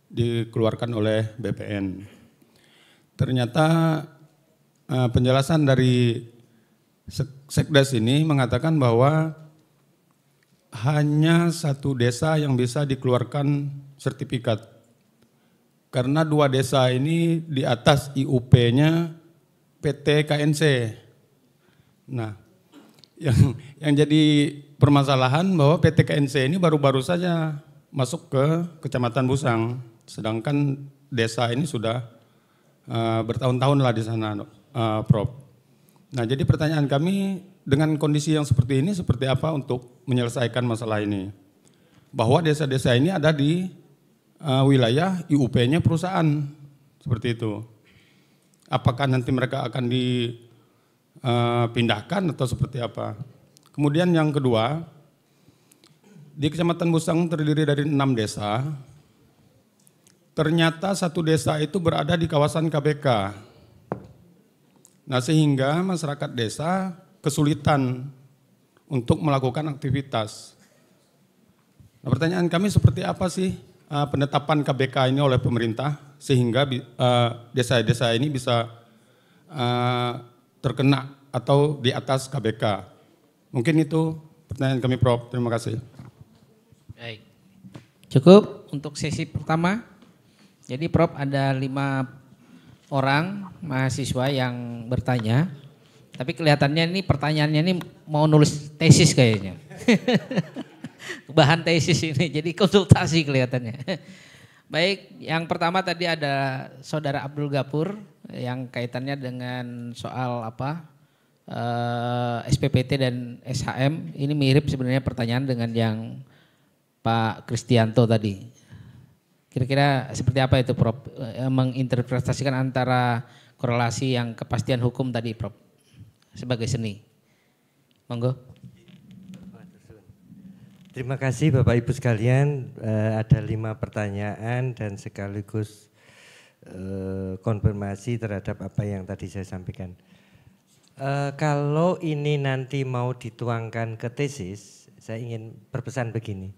dikeluarkan oleh BPN? Ternyata uh, penjelasan dari sekdes ini mengatakan bahwa hanya satu desa yang bisa dikeluarkan sertifikat. Karena dua desa ini di atas IUP-nya PT KNC. Nah, yang yang jadi permasalahan bahwa PT KNC ini baru-baru saja masuk ke Kecamatan Busang, sedangkan desa ini sudah uh, bertahun-tahun lah di sana, uh, Prof. Nah, jadi pertanyaan kami dengan kondisi yang seperti ini seperti apa untuk menyelesaikan masalah ini? Bahwa desa-desa ini ada di uh, wilayah IUP-nya perusahaan seperti itu. Apakah nanti mereka akan di Eh, pindahkan atau seperti apa. Kemudian yang kedua, di Kecamatan Busang terdiri dari enam desa. Ternyata satu desa itu berada di kawasan KBK. Nah sehingga masyarakat desa kesulitan untuk melakukan aktivitas. Nah, pertanyaan kami seperti apa sih uh, penetapan KBK ini oleh pemerintah sehingga eh, desa-desa uh, ini bisa uh, terkena atau di atas KBK. Mungkin itu pertanyaan kami Prof. Terima kasih. Baik. Cukup untuk sesi pertama. Jadi Prof ada lima orang mahasiswa yang bertanya. Tapi kelihatannya ini pertanyaannya ini mau nulis tesis kayaknya. (laughs) Bahan tesis ini, jadi konsultasi kelihatannya. Baik, yang pertama tadi ada saudara Abdul Gapur yang kaitannya dengan soal apa eh, SPPT dan SHM. Ini mirip sebenarnya pertanyaan dengan yang Pak Kristianto tadi. Kira-kira seperti apa itu, Prof? Eh, menginterpretasikan antara korelasi yang kepastian hukum tadi, Prof, sebagai seni. Monggo. Terima kasih Bapak Ibu sekalian. Uh, ada lima pertanyaan dan sekaligus uh, konfirmasi terhadap apa yang tadi saya sampaikan. Uh, kalau ini nanti mau dituangkan ke tesis, saya ingin berpesan begini.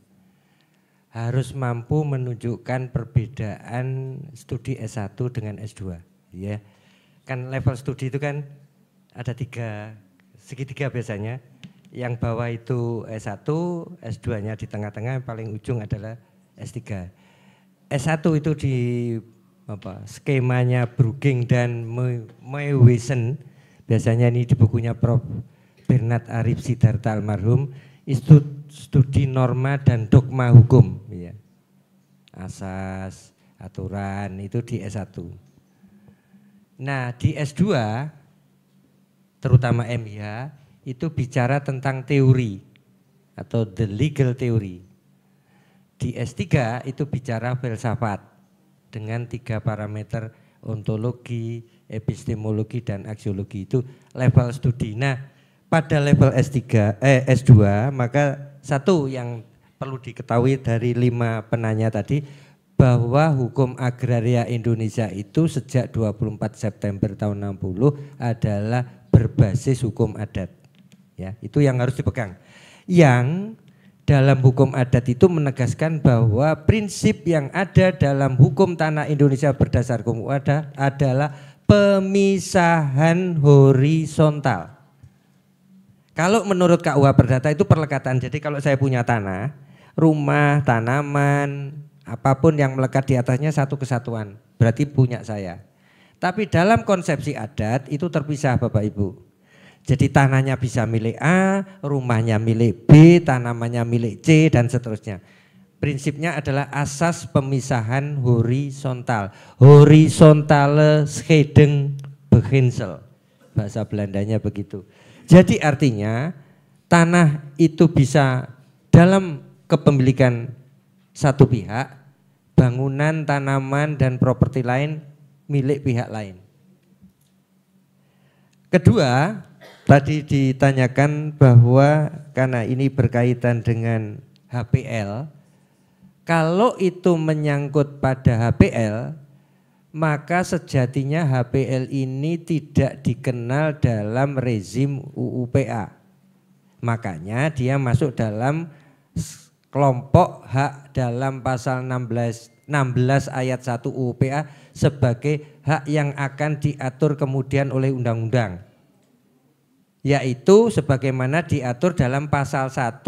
Harus mampu menunjukkan perbedaan studi S1 dengan S2. Ya. Kan level studi itu kan ada tiga, segitiga biasanya yang bawah itu S1, S2-nya di tengah-tengah, yang paling ujung adalah S3. S1 itu di apa skemanya Brugging dan Mewesen, biasanya ini di bukunya Prof. Bernard Arif Sidarta almarhum, itu studi norma dan dogma hukum. Ya. Asas, aturan, itu di S1. Nah di S2, terutama MIA, itu bicara tentang teori atau the legal teori Di S3 itu bicara filsafat dengan tiga parameter ontologi, epistemologi dan aksiologi itu level studi. Nah, pada level S3 eh S2 maka satu yang perlu diketahui dari lima penanya tadi bahwa hukum agraria Indonesia itu sejak 24 September tahun 60 adalah berbasis hukum adat. Ya, itu yang harus dipegang. Yang dalam hukum adat itu menegaskan bahwa prinsip yang ada dalam hukum tanah Indonesia berdasar hukum adat adalah pemisahan horizontal. Kalau menurut KUA Perdata itu perlekatan. Jadi kalau saya punya tanah, rumah, tanaman, apapun yang melekat di atasnya satu kesatuan. Berarti punya saya. Tapi dalam konsepsi adat itu terpisah Bapak Ibu. Jadi tanahnya bisa milik A, rumahnya milik B, tanamannya milik C dan seterusnya. Prinsipnya adalah asas pemisahan horizontal. Horizontale Scheidung beginsel. Bahasa Belandanya begitu. Jadi artinya tanah itu bisa dalam kepemilikan satu pihak, bangunan, tanaman dan properti lain milik pihak lain. Kedua, Tadi ditanyakan bahwa karena ini berkaitan dengan HPL, kalau itu menyangkut pada HPL, maka sejatinya HPL ini tidak dikenal dalam rezim UUPA. Makanya dia masuk dalam kelompok hak dalam pasal 16 16 ayat 1 UUPA sebagai hak yang akan diatur kemudian oleh undang-undang yaitu sebagaimana diatur dalam pasal 1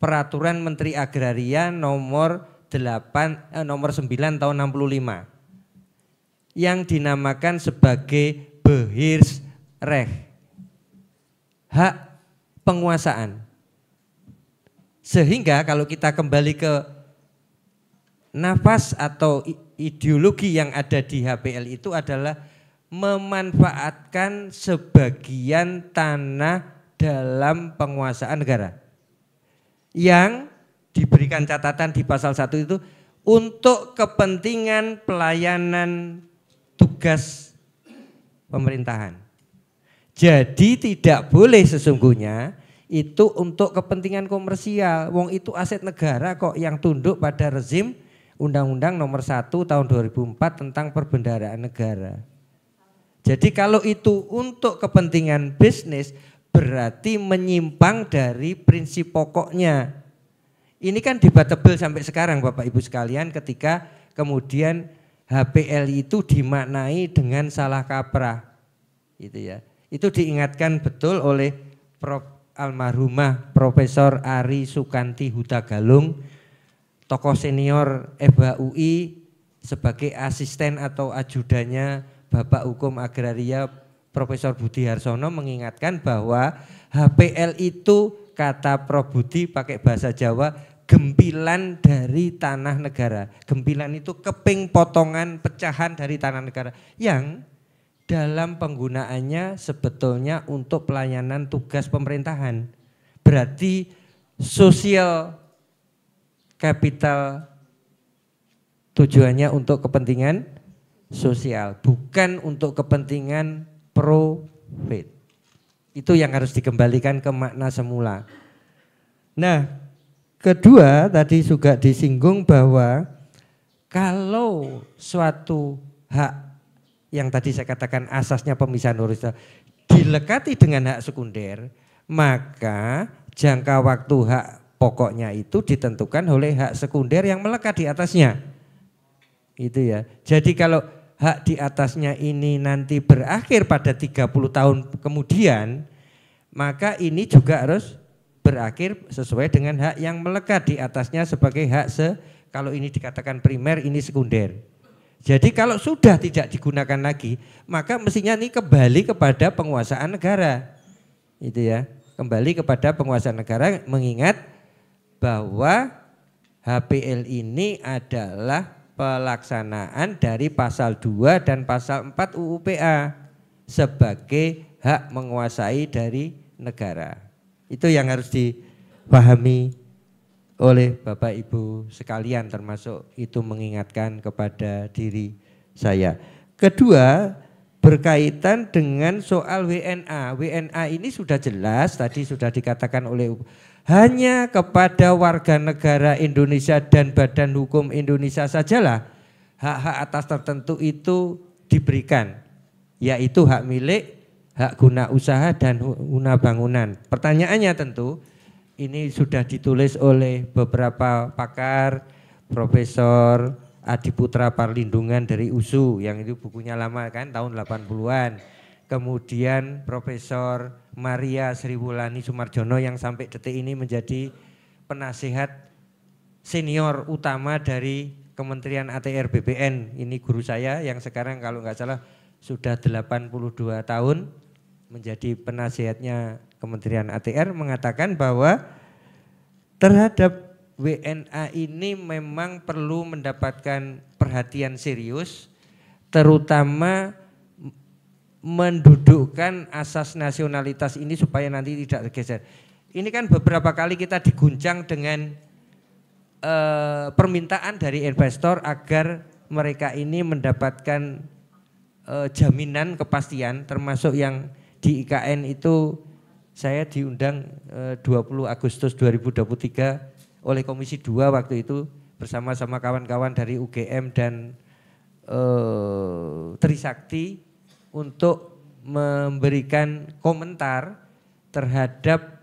Peraturan Menteri Agraria nomor 8 eh, nomor 9 tahun 65 yang dinamakan sebagai reh hak penguasaan sehingga kalau kita kembali ke nafas atau ideologi yang ada di HPL itu adalah memanfaatkan sebagian tanah dalam penguasaan negara yang diberikan catatan di pasal satu itu untuk kepentingan pelayanan tugas pemerintahan. Jadi tidak boleh sesungguhnya itu untuk kepentingan komersial. Wong itu aset negara kok yang tunduk pada rezim Undang-Undang Nomor 1 Tahun 2004 tentang perbendaharaan Negara. Jadi kalau itu untuk kepentingan bisnis berarti menyimpang dari prinsip pokoknya. Ini kan debatable sampai sekarang Bapak Ibu sekalian ketika kemudian HPL itu dimaknai dengan salah kaprah. Itu ya. Itu diingatkan betul oleh Prof almarhumah Profesor Ari Sukanti Huta Galung, tokoh senior EBA UI sebagai asisten atau ajudannya Bapak Hukum Agraria Profesor Budi Harsono mengingatkan bahwa HPL itu kata Prof Budi pakai bahasa Jawa gempilan dari tanah negara. Gempilan itu keping potongan pecahan dari tanah negara yang dalam penggunaannya sebetulnya untuk pelayanan tugas pemerintahan. Berarti sosial kapital tujuannya untuk kepentingan sosial, bukan untuk kepentingan profit. Itu yang harus dikembalikan ke makna semula. Nah, kedua tadi juga disinggung bahwa kalau suatu hak yang tadi saya katakan asasnya pemisahan horizontal dilekati dengan hak sekunder, maka jangka waktu hak pokoknya itu ditentukan oleh hak sekunder yang melekat di atasnya. Itu ya. Jadi kalau hak di atasnya ini nanti berakhir pada 30 tahun kemudian, maka ini juga harus berakhir sesuai dengan hak yang melekat di atasnya sebagai hak se kalau ini dikatakan primer ini sekunder. Jadi kalau sudah tidak digunakan lagi, maka mestinya ini kembali kepada penguasaan negara. Itu ya. Kembali kepada penguasaan negara mengingat bahwa HPL ini adalah pelaksanaan dari pasal 2 dan pasal 4 UUPA sebagai hak menguasai dari negara. Itu yang harus dipahami oleh Bapak Ibu sekalian termasuk itu mengingatkan kepada diri saya. Kedua, berkaitan dengan soal WNA. WNA ini sudah jelas tadi sudah dikatakan oleh hanya kepada warga negara Indonesia dan Badan Hukum Indonesia sajalah hak-hak atas tertentu itu diberikan, yaitu hak milik, hak guna usaha dan guna bangunan. Pertanyaannya tentu ini sudah ditulis oleh beberapa pakar, Profesor Adi Putra Parlindungan dari USU yang itu bukunya lama kan tahun 80-an. Kemudian Profesor Maria Sriwulani Sumarjono yang sampai detik ini menjadi penasehat senior utama dari Kementerian ATR BPN. Ini guru saya yang sekarang kalau nggak salah sudah 82 tahun menjadi penasehatnya Kementerian ATR mengatakan bahwa terhadap WNA ini memang perlu mendapatkan perhatian serius terutama mendudukkan asas nasionalitas ini supaya nanti tidak tergeser. Ini kan beberapa kali kita diguncang dengan e, permintaan dari investor agar mereka ini mendapatkan e, jaminan kepastian termasuk yang di IKN itu saya diundang e, eh, 20 Agustus 2023 oleh Komisi 2 waktu itu bersama-sama kawan-kawan dari UGM dan e, Trisakti untuk memberikan komentar terhadap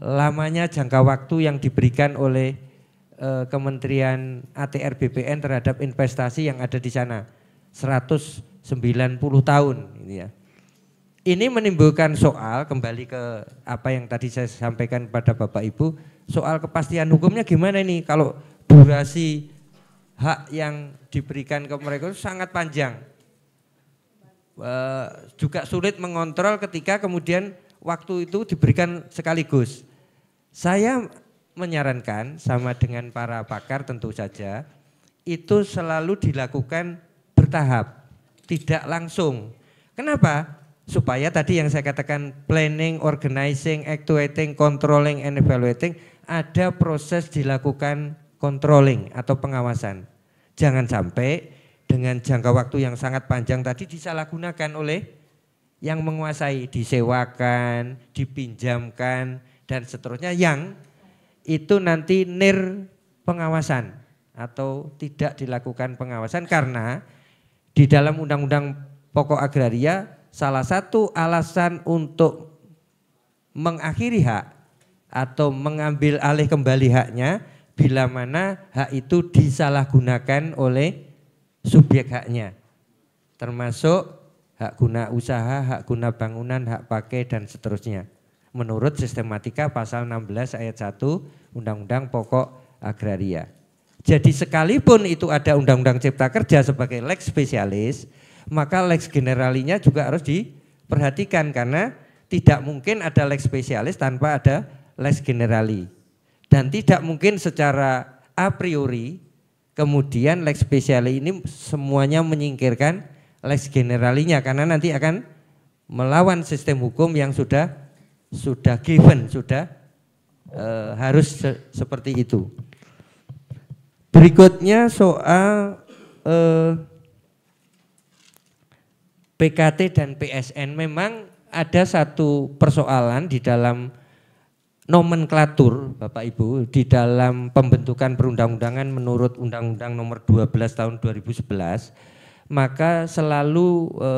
lamanya jangka waktu yang diberikan oleh e, Kementerian ATR BPN terhadap investasi yang ada di sana 190 tahun ini ya. Ini menimbulkan soal kembali ke apa yang tadi saya sampaikan pada Bapak Ibu soal kepastian hukumnya gimana ini kalau durasi hak yang diberikan ke mereka itu sangat panjang Eh, juga sulit mengontrol ketika kemudian waktu itu diberikan sekaligus. Saya menyarankan sama dengan para pakar tentu saja itu selalu dilakukan bertahap, tidak langsung. Kenapa? Supaya tadi yang saya katakan planning, organizing, actuating, controlling, and evaluating ada proses dilakukan controlling atau pengawasan. Jangan sampai dengan jangka waktu yang sangat panjang tadi disalahgunakan oleh yang menguasai, disewakan, dipinjamkan dan seterusnya yang itu nanti nir pengawasan atau tidak dilakukan pengawasan karena di dalam undang-undang pokok agraria salah satu alasan untuk mengakhiri hak atau mengambil alih kembali haknya bila mana hak itu disalahgunakan oleh subjek haknya termasuk hak guna usaha, hak guna bangunan, hak pakai dan seterusnya. Menurut sistematika pasal 16 ayat 1 Undang-Undang Pokok Agraria. Jadi sekalipun itu ada Undang-Undang Cipta Kerja sebagai lex spesialis, maka lex generalinya juga harus diperhatikan karena tidak mungkin ada lex spesialis tanpa ada lex generali. Dan tidak mungkin secara a priori Kemudian lex speciali ini semuanya menyingkirkan lex generalinya karena nanti akan melawan sistem hukum yang sudah sudah given, sudah e, harus se seperti itu. Berikutnya soal e, eh, PKT dan PSN memang ada satu persoalan di dalam nomenklatur Bapak Ibu di dalam pembentukan perundang-undangan menurut Undang-Undang Nomor 12 Tahun 2011 maka selalu e,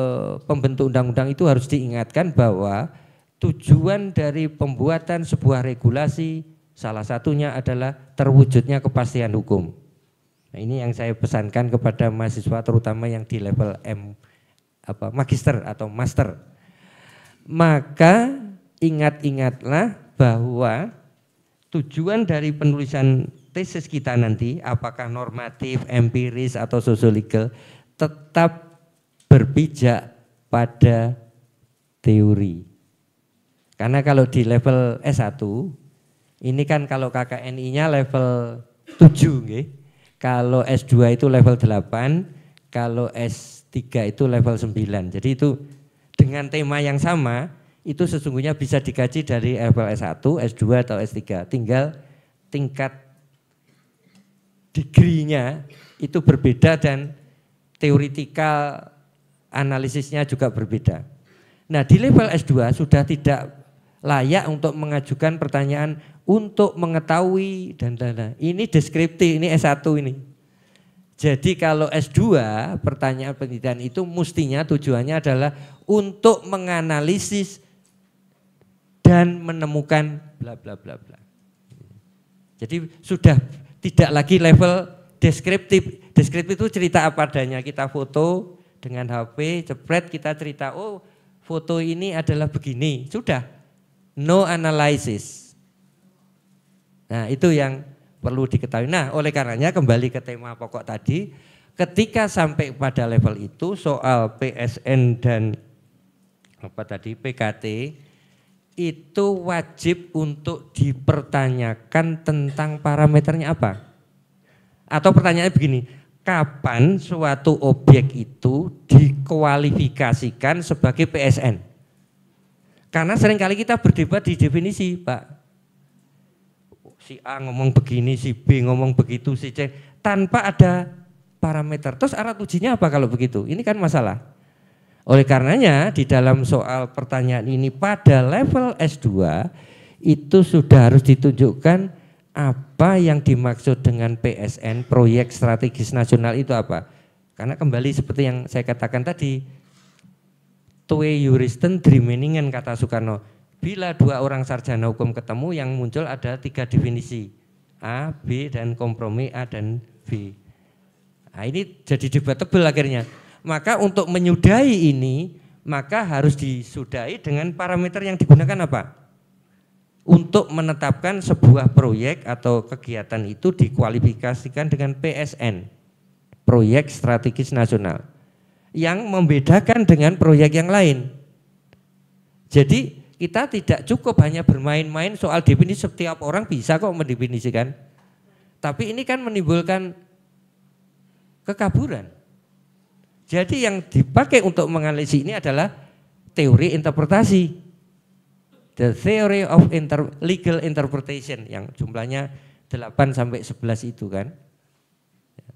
pembentuk undang-undang itu harus diingatkan bahwa tujuan dari pembuatan sebuah regulasi salah satunya adalah terwujudnya kepastian hukum. Nah, ini yang saya pesankan kepada mahasiswa terutama yang di level M apa magister atau master. Maka ingat-ingatlah bahwa tujuan dari penulisan tesis kita nanti, apakah normatif, empiris, atau sosiologis tetap berpijak pada teori. Karena kalau di level S1, ini kan kalau KKNI-nya level 7, nggih. Kalau S2 itu level 8, kalau S3 itu level 9. Jadi itu dengan tema yang sama, itu sesungguhnya bisa dikaji dari level S1, S2 atau S3. Tinggal tingkat degree-nya itu berbeda dan teoritikal analisisnya juga berbeda. Nah, di level S2 sudah tidak layak untuk mengajukan pertanyaan untuk mengetahui dan dana. Ini deskriptif, ini S1 ini. Jadi kalau S2 pertanyaan penelitian itu mestinya tujuannya adalah untuk menganalisis dan menemukan bla bla bla bla. Jadi sudah tidak lagi level deskriptif. Deskriptif itu cerita apa adanya. Kita foto dengan HP, jepret kita cerita, oh foto ini adalah begini. Sudah. No analysis. Nah, itu yang perlu diketahui. Nah, oleh karenanya kembali ke tema pokok tadi, ketika sampai pada level itu soal PSN dan apa tadi PKT itu wajib untuk dipertanyakan tentang parameternya apa? Atau pertanyaannya begini, kapan suatu objek itu dikualifikasikan sebagai PSN? Karena seringkali kita berdebat di definisi, Pak. Si A ngomong begini, si B ngomong begitu, si C, tanpa ada parameter. Terus arah ujinya apa kalau begitu? Ini kan masalah. Oleh karenanya di dalam soal pertanyaan ini pada level S2 itu sudah harus ditunjukkan apa yang dimaksud dengan PSN proyek strategis nasional itu apa? Karena kembali seperti yang saya katakan tadi, tue juristen Dreamingen kata Soekarno. Bila dua orang sarjana hukum ketemu yang muncul ada tiga definisi A, B dan kompromi A dan B. Nah, ini jadi debatable akhirnya. Maka untuk menyudahi ini, maka harus disudahi dengan parameter yang digunakan apa? Untuk menetapkan sebuah proyek atau kegiatan itu dikualifikasikan dengan PSN, proyek strategis nasional, yang membedakan dengan proyek yang lain. Jadi kita tidak cukup hanya bermain-main soal definisi setiap orang bisa kok mendefinisikan. Tapi ini kan menimbulkan kekaburan. Jadi yang dipakai untuk menganalisis ini adalah teori interpretasi. The theory of inter legal interpretation yang jumlahnya 8 sampai 11 itu kan.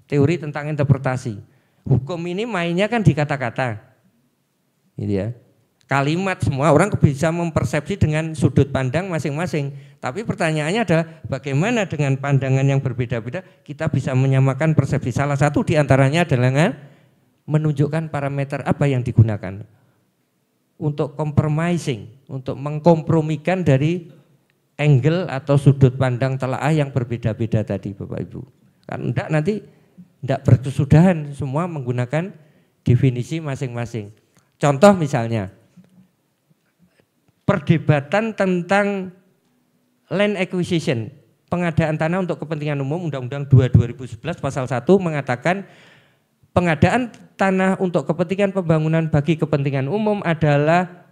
Teori tentang interpretasi. Hukum ini mainnya kan di kata-kata. Gitu ya. Kalimat semua orang bisa mempersepsi dengan sudut pandang masing-masing. Tapi pertanyaannya adalah bagaimana dengan pandangan yang berbeda-beda kita bisa menyamakan persepsi. Salah satu diantaranya adalah menunjukkan parameter apa yang digunakan untuk compromising, untuk mengkompromikan dari angle atau sudut pandang telaah yang berbeda-beda tadi Bapak Ibu. Karena enggak nanti enggak berkesudahan semua menggunakan definisi masing-masing. Contoh misalnya perdebatan tentang land acquisition, pengadaan tanah untuk kepentingan umum Undang-Undang 2 2011 pasal 1 mengatakan pengadaan tanah untuk kepentingan pembangunan bagi kepentingan umum adalah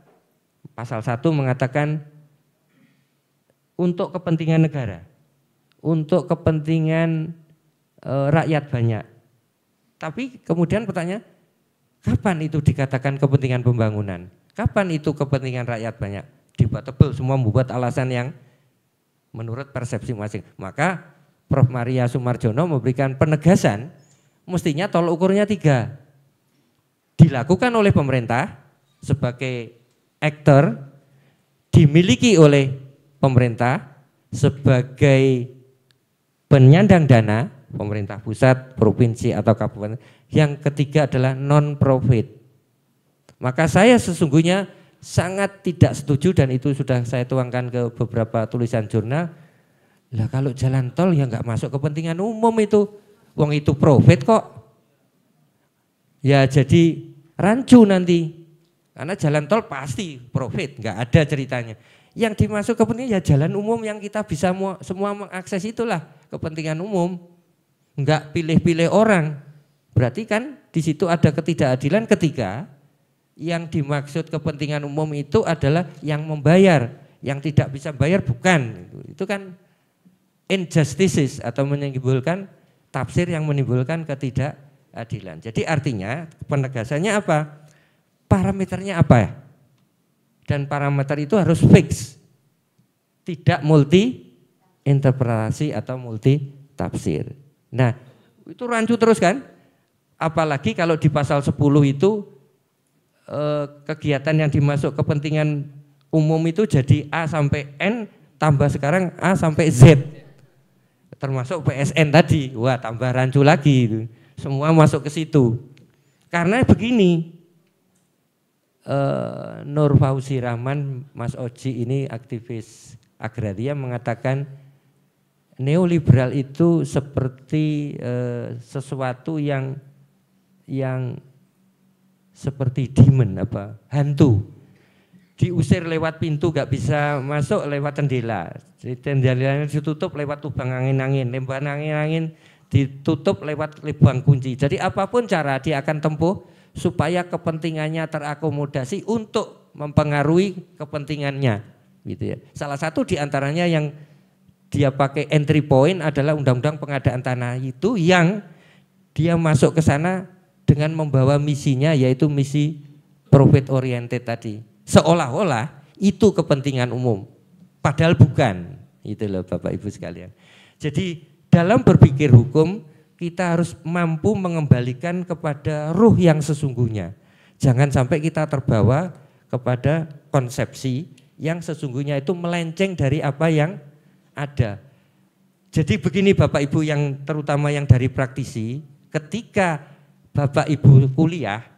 pasal 1 mengatakan untuk kepentingan negara, untuk kepentingan e, rakyat banyak. Tapi kemudian pertanyaan, kapan itu dikatakan kepentingan pembangunan? Kapan itu kepentingan rakyat banyak? Dibuat tebel semua membuat alasan yang menurut persepsi masing masing. Maka Prof. Maria Sumarjono memberikan penegasan mestinya tol ukurnya tiga. Dilakukan oleh pemerintah sebagai aktor, dimiliki oleh pemerintah sebagai penyandang dana, pemerintah pusat, provinsi atau kabupaten. Yang ketiga adalah non profit. Maka saya sesungguhnya sangat tidak setuju dan itu sudah saya tuangkan ke beberapa tulisan jurnal. Lah kalau jalan tol ya nggak masuk kepentingan umum itu. Wong itu profit kok. Ya jadi rancu nanti. Karena jalan tol pasti profit, nggak ada ceritanya. Yang dimaksud kepentingan ya jalan umum yang kita bisa semua mengakses itulah kepentingan umum. Nggak pilih-pilih orang. Berarti kan di situ ada ketidakadilan ketika yang dimaksud kepentingan umum itu adalah yang membayar, yang tidak bisa bayar bukan. Itu kan injustices atau menyebabkan tafsir yang menimbulkan ketidakadilan. Jadi artinya penegasannya apa? Parameternya apa ya? Dan parameter itu harus fix. Tidak multi interpretasi atau multi tafsir. Nah, itu rancu terus kan? Apalagi kalau di pasal 10 itu eh, kegiatan yang dimasuk kepentingan umum itu jadi A sampai N tambah sekarang A sampai Z termasuk PSN tadi wah tambah rancu lagi itu semua masuk ke situ karena begini eh, Nur Fauzi Rahman Mas Oji ini aktivis agraria mengatakan neoliberal itu seperti eh, sesuatu yang yang seperti demon apa hantu diusir lewat pintu gak bisa masuk lewat jendela jendelanya ditutup lewat lubang angin-angin lubang angin-angin ditutup lewat lubang kunci jadi apapun cara dia akan tempuh supaya kepentingannya terakomodasi untuk mempengaruhi kepentingannya gitu ya salah satu diantaranya yang dia pakai entry point adalah undang-undang pengadaan tanah itu yang dia masuk ke sana dengan membawa misinya yaitu misi profit oriented tadi seolah-olah itu kepentingan umum padahal bukan itu loh Bapak Ibu sekalian jadi dalam berpikir hukum kita harus mampu mengembalikan kepada ruh yang sesungguhnya jangan sampai kita terbawa kepada konsepsi yang sesungguhnya itu melenceng dari apa yang ada jadi begini Bapak Ibu yang terutama yang dari praktisi ketika Bapak Ibu kuliah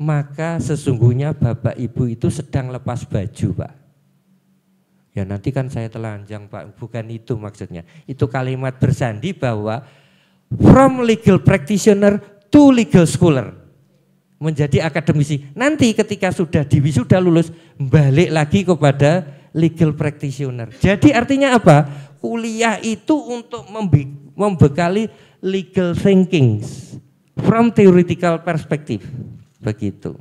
maka sesungguhnya Bapak Ibu itu sedang lepas baju, Pak. Ya nanti kan saya telanjang Pak, bukan itu maksudnya. Itu kalimat bersandi bahwa from legal practitioner to legal scholar. Menjadi akademisi. Nanti ketika sudah sudah lulus, balik lagi kepada legal practitioner. Jadi artinya apa? Kuliah itu untuk membekali legal thinking from theoretical perspective. Begitu.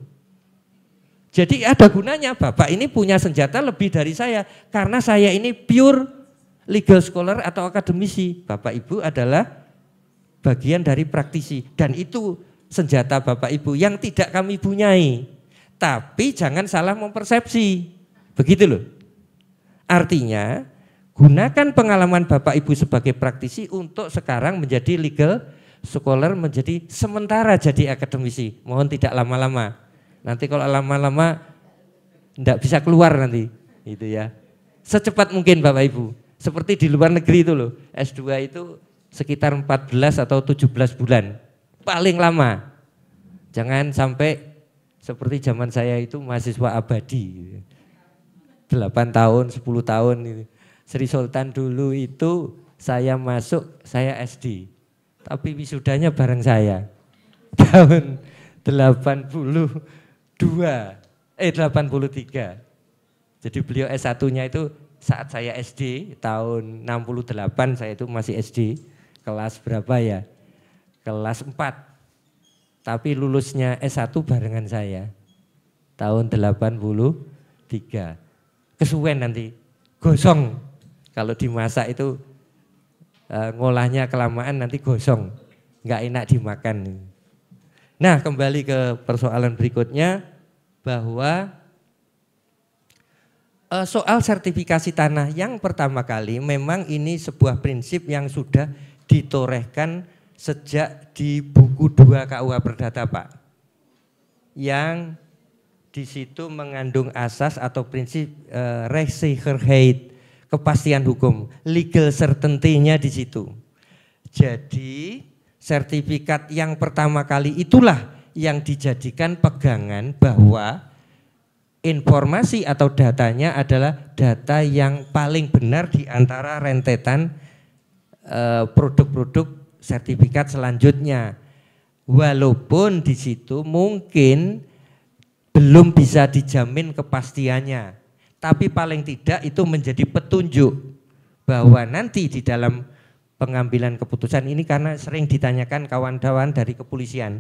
Jadi ada gunanya Bapak ini punya senjata lebih dari saya karena saya ini pure legal scholar atau akademisi. Bapak Ibu adalah bagian dari praktisi dan itu senjata Bapak Ibu yang tidak kami punyai. Tapi jangan salah mempersepsi. Begitu loh. Artinya gunakan pengalaman Bapak Ibu sebagai praktisi untuk sekarang menjadi legal Scholar menjadi sementara jadi akademisi. Mohon tidak lama-lama. Nanti kalau lama-lama tidak bisa keluar nanti. gitu ya. Secepat mungkin Bapak Ibu. Seperti di luar negeri itu loh. S2 itu sekitar 14 atau 17 bulan. Paling lama. Jangan sampai seperti zaman saya itu mahasiswa abadi. 8 tahun, 10 tahun. Sri Sultan dulu itu saya masuk, saya SD tapi wisudanya bareng saya (laughs) tahun 82 eh 83 jadi beliau S1 nya itu saat saya SD tahun 68 saya itu masih SD kelas berapa ya kelas 4 tapi lulusnya S1 barengan saya tahun 83 kesuwen nanti gosong kalau di masa itu E, ngolahnya kelamaan nanti gosong, nggak enak dimakan. Nah kembali ke persoalan berikutnya bahwa e, soal sertifikasi tanah yang pertama kali memang ini sebuah prinsip yang sudah ditorehkan sejak di buku 2 KUA Perdata Pak yang di situ mengandung asas atau prinsip uh, kepastian hukum, legal certainty-nya di situ. Jadi sertifikat yang pertama kali itulah yang dijadikan pegangan bahwa informasi atau datanya adalah data yang paling benar di antara rentetan e, produk-produk sertifikat selanjutnya. Walaupun di situ mungkin belum bisa dijamin kepastiannya tapi paling tidak itu menjadi petunjuk bahwa nanti di dalam pengambilan keputusan ini karena sering ditanyakan kawan-kawan dari kepolisian.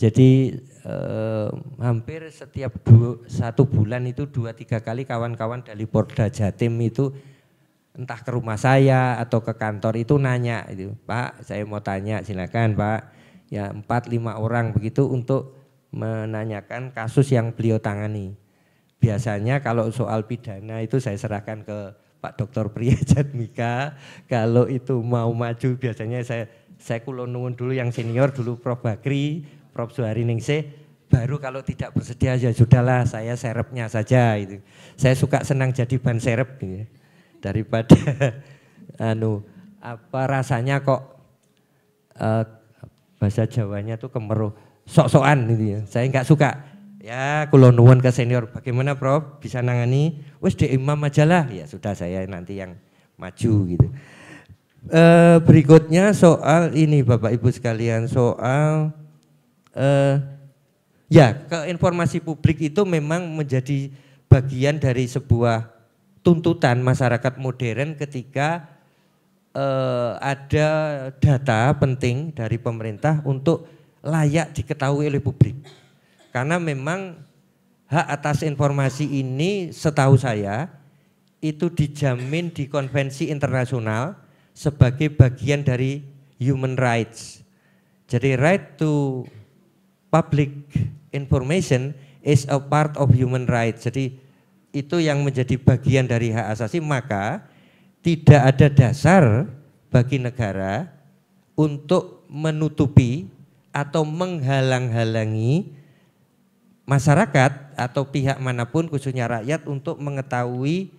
Jadi eh, hampir setiap dua, satu bulan itu dua tiga kali kawan-kawan dari Polda Jatim itu entah ke rumah saya atau ke kantor itu nanya itu Pak saya mau tanya silakan Pak ya empat lima orang begitu untuk menanyakan kasus yang beliau tangani biasanya kalau soal pidana itu saya serahkan ke Pak Dr. Priya Jatmika. Kalau itu mau maju biasanya saya saya kulonungun dulu yang senior dulu Prof Bakri, Prof Suhari Ningsih, baru kalau tidak bersedia ya sudahlah saya serepnya saja itu. Saya suka senang jadi ban serep gitu ya. Daripada (laughs) anu apa rasanya kok uh, bahasa Jawanya tuh kemeruh sok-sokan gitu ya. Saya nggak suka Ya, kula nuwun ke senior, bagaimana Prof bisa nangani? Wis di imam aja lah. Ya sudah saya nanti yang maju gitu. E, berikutnya soal ini Bapak Ibu sekalian, soal e, ya ke informasi publik itu memang menjadi bagian dari sebuah tuntutan masyarakat modern ketika eh, ada data penting dari pemerintah untuk layak diketahui oleh publik. Karena memang hak atas informasi ini setahu saya itu dijamin di konvensi internasional sebagai bagian dari human rights. Jadi right to public information is a part of human rights. Jadi itu yang menjadi bagian dari hak asasi maka tidak ada dasar bagi negara untuk menutupi atau menghalang-halangi masyarakat atau pihak manapun khususnya rakyat untuk mengetahui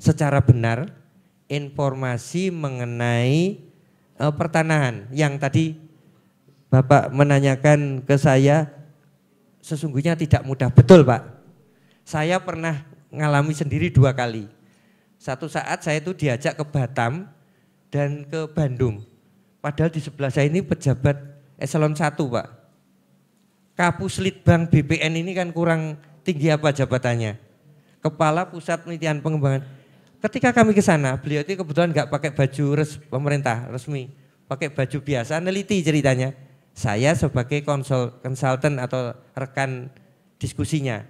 secara benar informasi mengenai uh, pertanahan yang tadi Bapak menanyakan ke saya sesungguhnya tidak mudah. Betul Pak. Saya pernah mengalami sendiri dua kali. Satu saat saya itu diajak ke Batam dan ke Bandung. Padahal di sebelah saya ini pejabat eselon 1 Pak. Kapus Litbang BPN ini kan kurang tinggi apa jabatannya? Kepala Pusat Penelitian Pengembangan. Ketika kami ke sana, beliau itu kebetulan nggak pakai baju res, pemerintah resmi, pakai baju biasa, neliti ceritanya. Saya sebagai konsul konsultan atau rekan diskusinya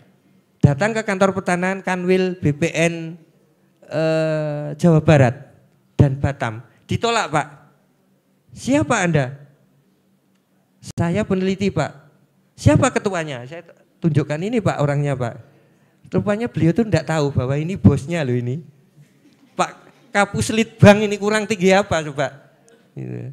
datang ke kantor pertanian Kanwil BPN eh, Jawa Barat dan Batam. Ditolak, Pak. Siapa Anda? Saya peneliti, Pak Siapa ketuanya? Saya tunjukkan ini Pak orangnya Pak. Rupanya beliau tuh enggak tahu bahwa ini bosnya loh ini. Pak Kapus Litbang ini kurang tinggi apa coba? Gitu.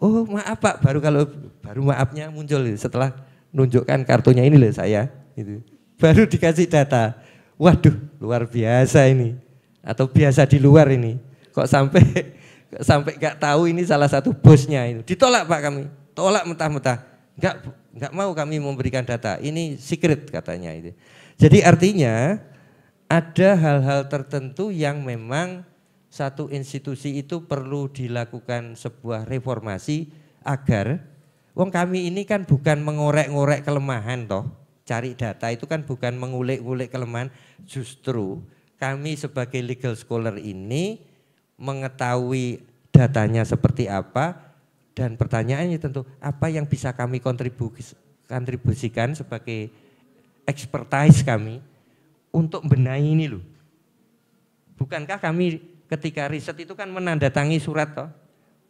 Oh maaf Pak, baru kalau baru maafnya muncul setelah nunjukkan kartunya ini loh saya. Gitu. Baru dikasih data. Waduh luar biasa ini. Atau biasa di luar ini. Kok sampai sampai enggak tahu ini salah satu bosnya itu. Ditolak Pak kami. Tolak mentah-mentah. Enggak -mentah nggak mau kami memberikan data. Ini secret katanya itu. Jadi artinya ada hal-hal tertentu yang memang satu institusi itu perlu dilakukan sebuah reformasi agar wong kami ini kan bukan mengorek-ngorek kelemahan toh. Cari data itu kan bukan mengulik-ulik kelemahan, justru kami sebagai legal scholar ini mengetahui datanya seperti apa, dan pertanyaannya tentu apa yang bisa kami kontribusikan sebagai expertise kami untuk benahi ini loh. Bukankah kami ketika riset itu kan menandatangi surat toh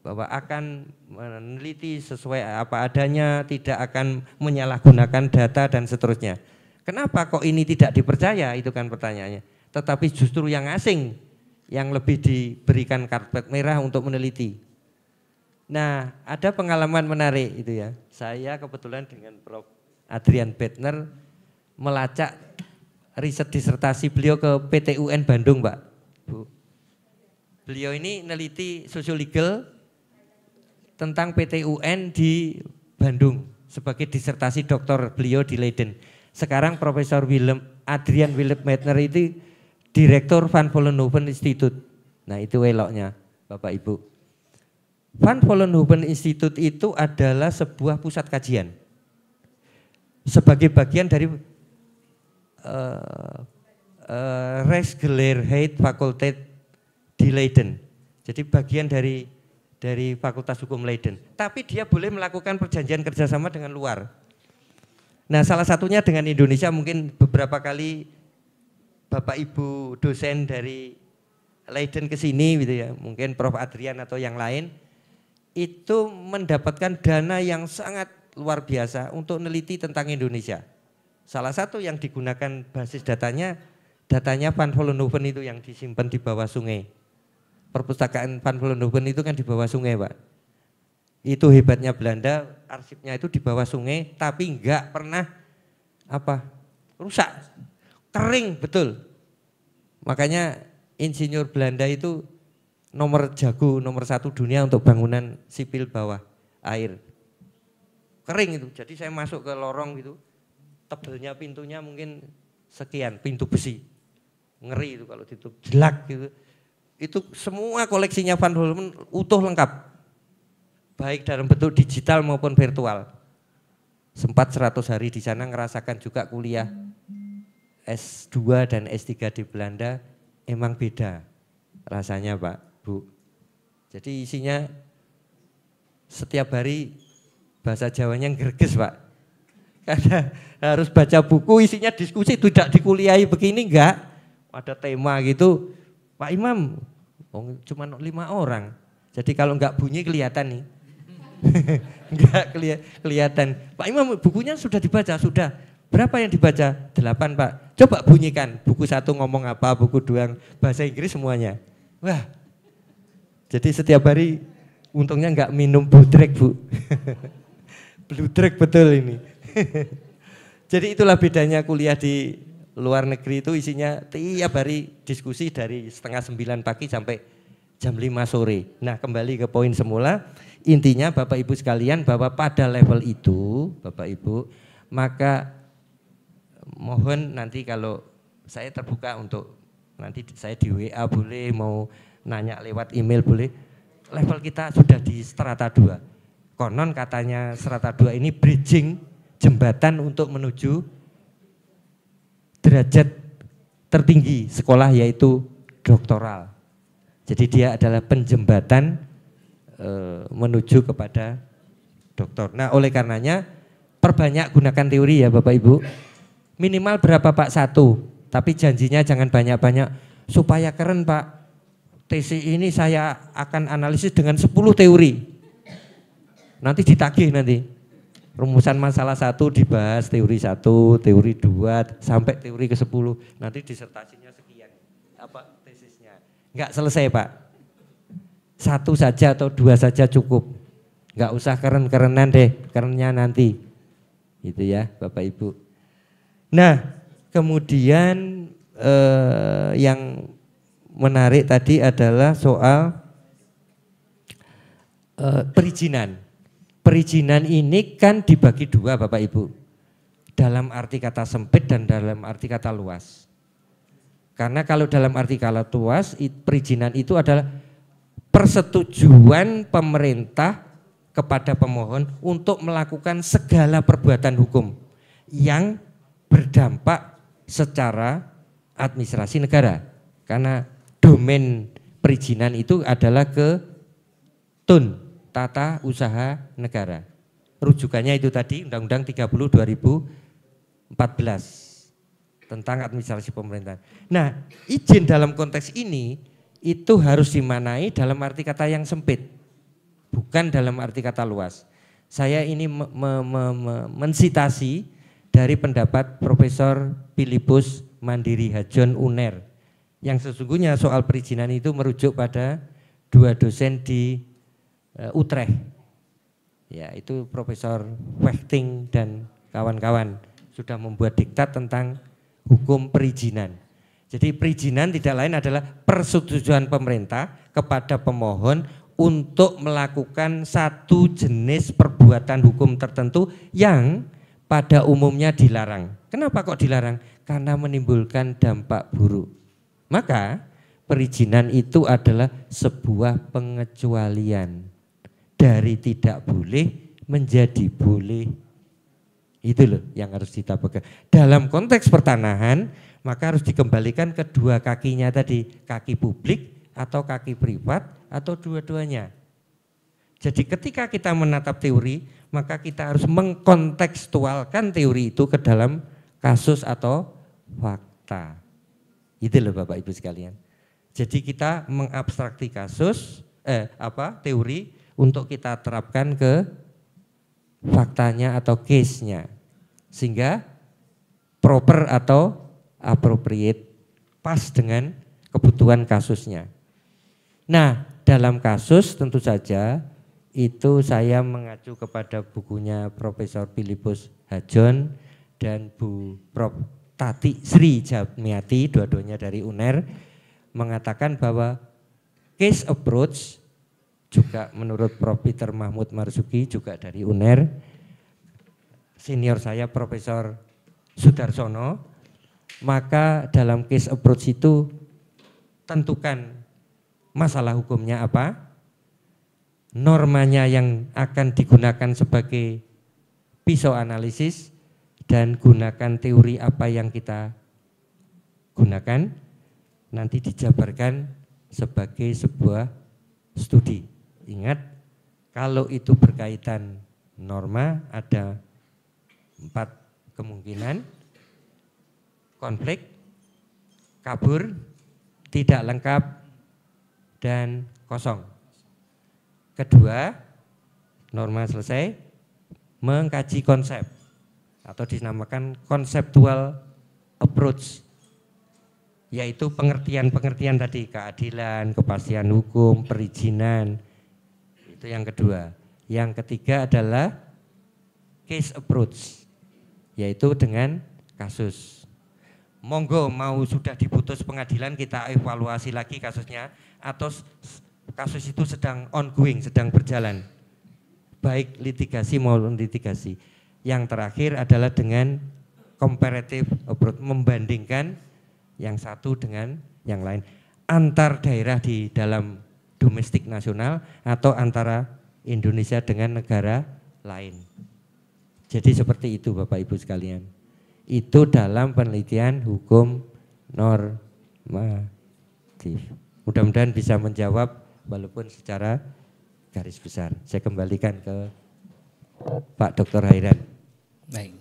bahwa akan meneliti sesuai apa adanya, tidak akan menyalahgunakan data dan seterusnya. Kenapa kok ini tidak dipercaya? Itu kan pertanyaannya. Tetapi justru yang asing yang lebih diberikan karpet merah untuk meneliti. Nah, ada pengalaman menarik itu ya. Saya kebetulan dengan Prof. Adrian Bettner melacak riset disertasi beliau ke PTUN Bandung, Pak. Bu. Beliau ini neliti social legal tentang PTUN di Bandung sebagai disertasi doktor beliau di Leiden. Sekarang Profesor Willem Adrian Willem Metner itu Direktur Van Vollenhoven Institute. Nah itu eloknya Bapak Ibu. Van Vollenhoven Institute itu adalah sebuah pusat kajian sebagai bagian dari uh, uh, Fakultet di Leiden. Jadi bagian dari dari Fakultas Hukum Leiden. Tapi dia boleh melakukan perjanjian kerjasama dengan luar. Nah salah satunya dengan Indonesia mungkin beberapa kali Bapak Ibu dosen dari Leiden ke sini gitu ya, mungkin Prof Adrian atau yang lain itu mendapatkan dana yang sangat luar biasa untuk meneliti tentang Indonesia. Salah satu yang digunakan basis datanya, datanya Van Vollenhoven itu yang disimpan di bawah sungai. Perpustakaan Van Vollenhoven itu kan di bawah sungai, Pak. Itu hebatnya Belanda, arsipnya itu di bawah sungai, tapi enggak pernah apa rusak, kering betul. Makanya insinyur Belanda itu nomor jago nomor satu dunia untuk bangunan sipil bawah air kering itu jadi saya masuk ke lorong gitu tebelnya pintunya mungkin sekian pintu besi ngeri itu kalau ditutup jelak gitu itu semua koleksinya Van Holmen utuh lengkap baik dalam bentuk digital maupun virtual sempat 100 hari di sana ngerasakan juga kuliah S2 dan S3 di Belanda emang beda rasanya Pak Bu. Jadi isinya setiap hari bahasa Jawanya gerges Pak. Karena harus baca buku isinya diskusi tidak dikuliahi begini enggak. Ada tema gitu. Pak Imam oh, cuma lima orang. Jadi kalau enggak bunyi kelihatan nih. (laughs) enggak kelihatan. Pak Imam bukunya sudah dibaca, sudah. Berapa yang dibaca? Delapan Pak. Coba bunyikan buku satu ngomong apa, buku dua bahasa Inggris semuanya. Wah, jadi setiap hari untungnya nggak minum budrek bu. (laughs) budrek betul ini. (laughs) Jadi itulah bedanya kuliah di luar negeri itu isinya tiap hari diskusi dari setengah sembilan pagi sampai jam lima sore. Nah kembali ke poin semula, intinya Bapak Ibu sekalian bahwa pada level itu Bapak Ibu maka mohon nanti kalau saya terbuka untuk nanti saya di WA boleh mau nanya lewat email boleh. Level kita sudah di strata 2. Konon katanya strata 2 ini bridging jembatan untuk menuju derajat tertinggi sekolah yaitu doktoral. Jadi dia adalah penjembatan e, menuju kepada doktor. Nah, oleh karenanya perbanyak gunakan teori ya Bapak Ibu. Minimal berapa Pak? Satu. Tapi janjinya jangan banyak-banyak supaya keren Pak TC ini saya akan analisis dengan 10 teori. Nanti ditagih nanti. Rumusan masalah satu dibahas teori satu, teori dua, sampai teori ke sepuluh. Nanti disertasinya sekian. Apa tesisnya? Enggak selesai, Pak. Satu saja atau dua saja cukup. Enggak usah keren-kerenan deh, kerennya nanti. Gitu ya, Bapak Ibu. Nah, kemudian eh, yang menarik tadi adalah soal uh, perizinan. Perizinan ini kan dibagi dua Bapak Ibu. Dalam arti kata sempit dan dalam arti kata luas. Karena kalau dalam arti kata luas, perizinan itu adalah persetujuan pemerintah kepada pemohon untuk melakukan segala perbuatan hukum yang berdampak secara administrasi negara karena domain perizinan itu adalah ke TUN, Tata Usaha Negara. Rujukannya itu tadi Undang-Undang 30 2014 tentang administrasi pemerintahan. Nah, izin dalam konteks ini itu harus dimanai dalam arti kata yang sempit, bukan dalam arti kata luas. Saya ini me mensitasi dari pendapat Profesor Filipus Mandiri Hajon Uner yang sesungguhnya soal perizinan itu merujuk pada dua dosen di uh, Utrecht. Ya, itu Profesor Wechting dan kawan-kawan sudah membuat diktat tentang hukum perizinan. Jadi perizinan tidak lain adalah persetujuan pemerintah kepada pemohon untuk melakukan satu jenis perbuatan hukum tertentu yang pada umumnya dilarang. Kenapa kok dilarang? Karena menimbulkan dampak buruk maka perizinan itu adalah sebuah pengecualian dari tidak boleh menjadi boleh. Itu loh yang harus kita pegang. Dalam konteks pertanahan, maka harus dikembalikan kedua kakinya tadi, kaki publik atau kaki privat atau dua-duanya. Jadi ketika kita menatap teori, maka kita harus mengkontekstualkan teori itu ke dalam kasus atau fakta. Itu loh Bapak Ibu sekalian. Jadi kita mengabstraksi kasus eh apa teori untuk kita terapkan ke faktanya atau case-nya. Sehingga proper atau appropriate pas dengan kebutuhan kasusnya. Nah, dalam kasus tentu saja itu saya mengacu kepada bukunya Profesor Filipus Hajon dan Bu Prof Tati Sri Jamiati, dua-duanya dari UNER, mengatakan bahwa case approach juga menurut Prof. Peter Mahmud Marzuki juga dari UNER, senior saya Profesor Sudarsono, maka dalam case approach itu tentukan masalah hukumnya apa, normanya yang akan digunakan sebagai pisau analisis, dan gunakan teori apa yang kita gunakan nanti dijabarkan sebagai sebuah studi. Ingat kalau itu berkaitan norma ada empat kemungkinan konflik, kabur, tidak lengkap, dan kosong. Kedua, norma selesai, mengkaji konsep atau dinamakan konseptual approach yaitu pengertian-pengertian tadi keadilan, kepastian hukum, perizinan. Itu yang kedua. Yang ketiga adalah case approach yaitu dengan kasus. Monggo mau sudah diputus pengadilan kita evaluasi lagi kasusnya atau kasus itu sedang ongoing, sedang berjalan. Baik litigasi maupun litigasi yang terakhir adalah dengan komparatif, approach, membandingkan yang satu dengan yang lain. Antar daerah di dalam domestik nasional atau antara Indonesia dengan negara lain. Jadi seperti itu Bapak Ibu sekalian. Itu dalam penelitian hukum normatif. Mudah-mudahan bisa menjawab walaupun secara garis besar. Saya kembalikan ke Pak Dr. Hairan. Baik.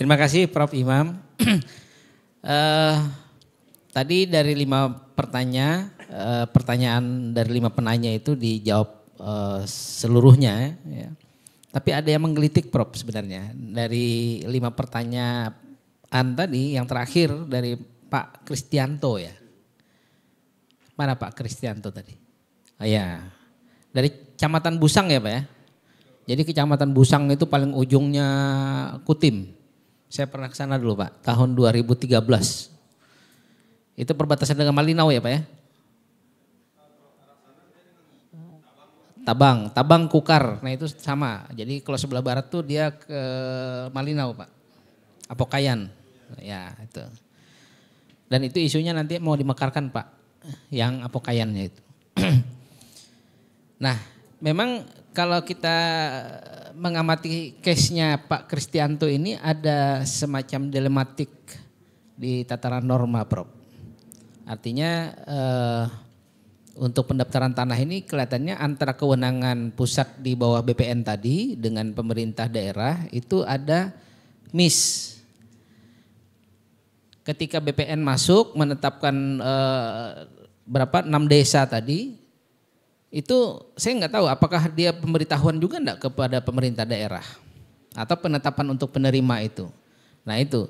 Terima kasih Prof. Imam. uh, (clears throat) tadi dari lima pertanyaan, uh, eh, pertanyaan dari lima penanya itu dijawab uh, seluruhnya. Ya. Tapi ada yang menggelitik Prof sebenarnya. Dari lima pertanyaan tadi yang terakhir dari Pak Kristianto ya. Mana Pak Kristianto tadi? Oh ya, dari Kecamatan Busang ya Pak ya? Jadi Kecamatan Busang itu paling ujungnya Kutim. Saya pernah ke sana dulu Pak, tahun 2013. Itu perbatasan dengan Malinau ya Pak ya? Tabang, Tabang Kukar. Nah itu sama. Jadi kalau sebelah barat tuh dia ke Malinau Pak. Apokayan. Ya itu. Dan itu isunya nanti mau dimekarkan Pak. Yang Apokayannya itu. (clears throat) nah memang kalau kita mengamati case-nya Pak Kristianto ini ada semacam dilematik di tataran norma, Prof. Artinya eh, untuk pendaftaran tanah ini kelihatannya antara kewenangan pusat di bawah BPN tadi dengan pemerintah daerah itu ada miss. Ketika BPN masuk menetapkan eh, berapa enam desa tadi itu saya nggak tahu apakah dia pemberitahuan juga enggak kepada pemerintah daerah atau penetapan untuk penerima itu. Nah itu.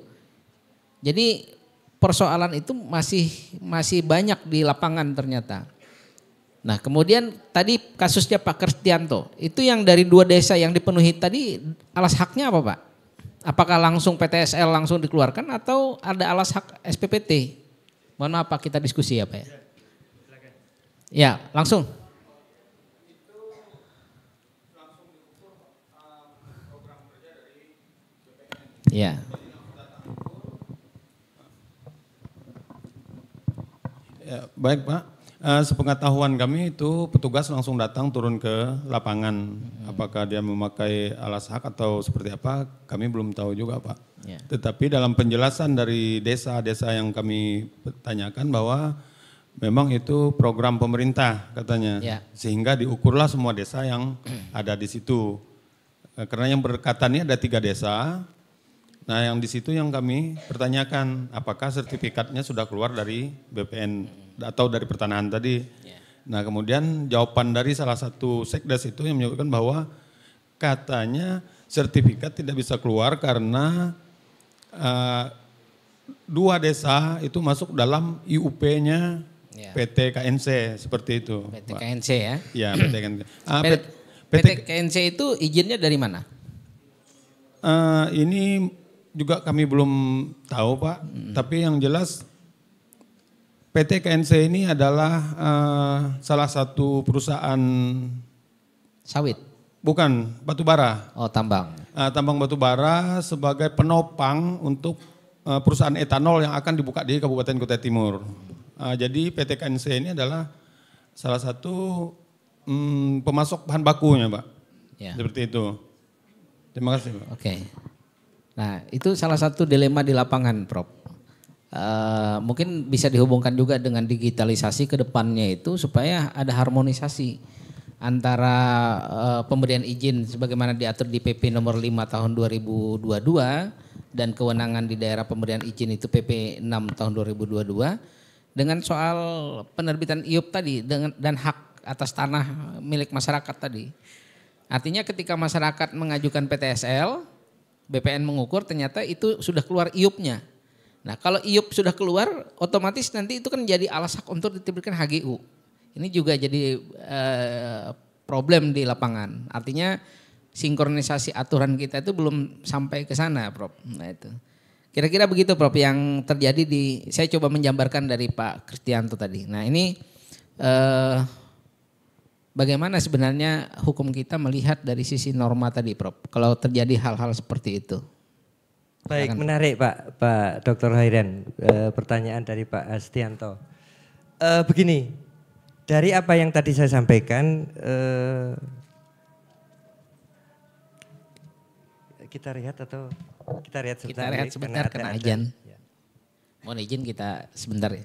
Jadi persoalan itu masih masih banyak di lapangan ternyata. Nah kemudian tadi kasusnya Pak Kristianto itu yang dari dua desa yang dipenuhi tadi alas haknya apa Pak? Apakah langsung PTSL langsung dikeluarkan atau ada alas hak SPPT? mana apa kita diskusi ya Pak ya. Ya langsung. Iya. Ya, baik Pak. Uh, sepengetahuan kami itu petugas langsung datang turun ke lapangan. Apakah dia memakai alas hak atau seperti apa? Kami belum tahu juga Pak. Ya. Tetapi dalam penjelasan dari desa-desa yang kami tanyakan bahwa memang itu program pemerintah katanya. Ya. Sehingga diukurlah semua desa yang ada di situ. Eh, karena yang berkatannya ini ada tiga desa, Nah, yang di situ yang kami pertanyakan, apakah sertifikatnya sudah keluar dari BPN atau dari pertanahan tadi? Iya. Nah, kemudian jawaban dari salah satu sekdes itu yang menyebutkan bahwa katanya sertifikat tidak bisa keluar karena uh, dua desa itu masuk dalam IUP-nya iya. PT KNC seperti itu. PT KNC ya? Ya, PT KNC. Ah, PT, PT KNC itu izinnya dari mana? Uh, ini juga kami belum tahu Pak, hmm. tapi yang jelas PT KNC ini adalah uh, salah satu perusahaan sawit. Bukan, batu bara. Oh, tambang. Uh, tambang batu bara sebagai penopang untuk uh, perusahaan etanol yang akan dibuka di Kabupaten Kutai Timur. Uh, jadi PT KNC ini adalah salah satu um, pemasok bahan bakunya, Pak. Ya. Seperti itu. Terima kasih, Pak. Oke. Okay. Nah itu salah satu dilema di lapangan Prof. Uh, mungkin bisa dihubungkan juga dengan digitalisasi ke depannya itu supaya ada harmonisasi antara uh, pemberian izin sebagaimana diatur di PP nomor 5 tahun 2022 dan kewenangan di daerah pemberian izin itu PP 6 tahun 2022 dengan soal penerbitan IUP tadi dengan dan hak atas tanah milik masyarakat tadi. Artinya ketika masyarakat mengajukan PTSL BPN mengukur ternyata itu sudah keluar iupnya. Nah kalau iup sudah keluar otomatis nanti itu kan jadi alas hak untuk diterbitkan HGU. Ini juga jadi eh, problem di lapangan. Artinya sinkronisasi aturan kita itu belum sampai ke sana Prof. Nah itu. Kira-kira begitu Prof yang terjadi di saya coba menjabarkan dari Pak Kristianto tadi. Nah ini eh, bagaimana sebenarnya hukum kita melihat dari sisi norma tadi, Prof? Kalau terjadi hal-hal seperti itu. Baik, Akan... menarik Pak Pak Dr. Hairan e, eh, pertanyaan dari Pak Astianto. E, eh, begini, dari apa yang tadi saya sampaikan e, kita lihat atau kita lihat sebentar. Kita lihat sebentar karena, ajan. Ya. Mohon izin kita sebentar ya.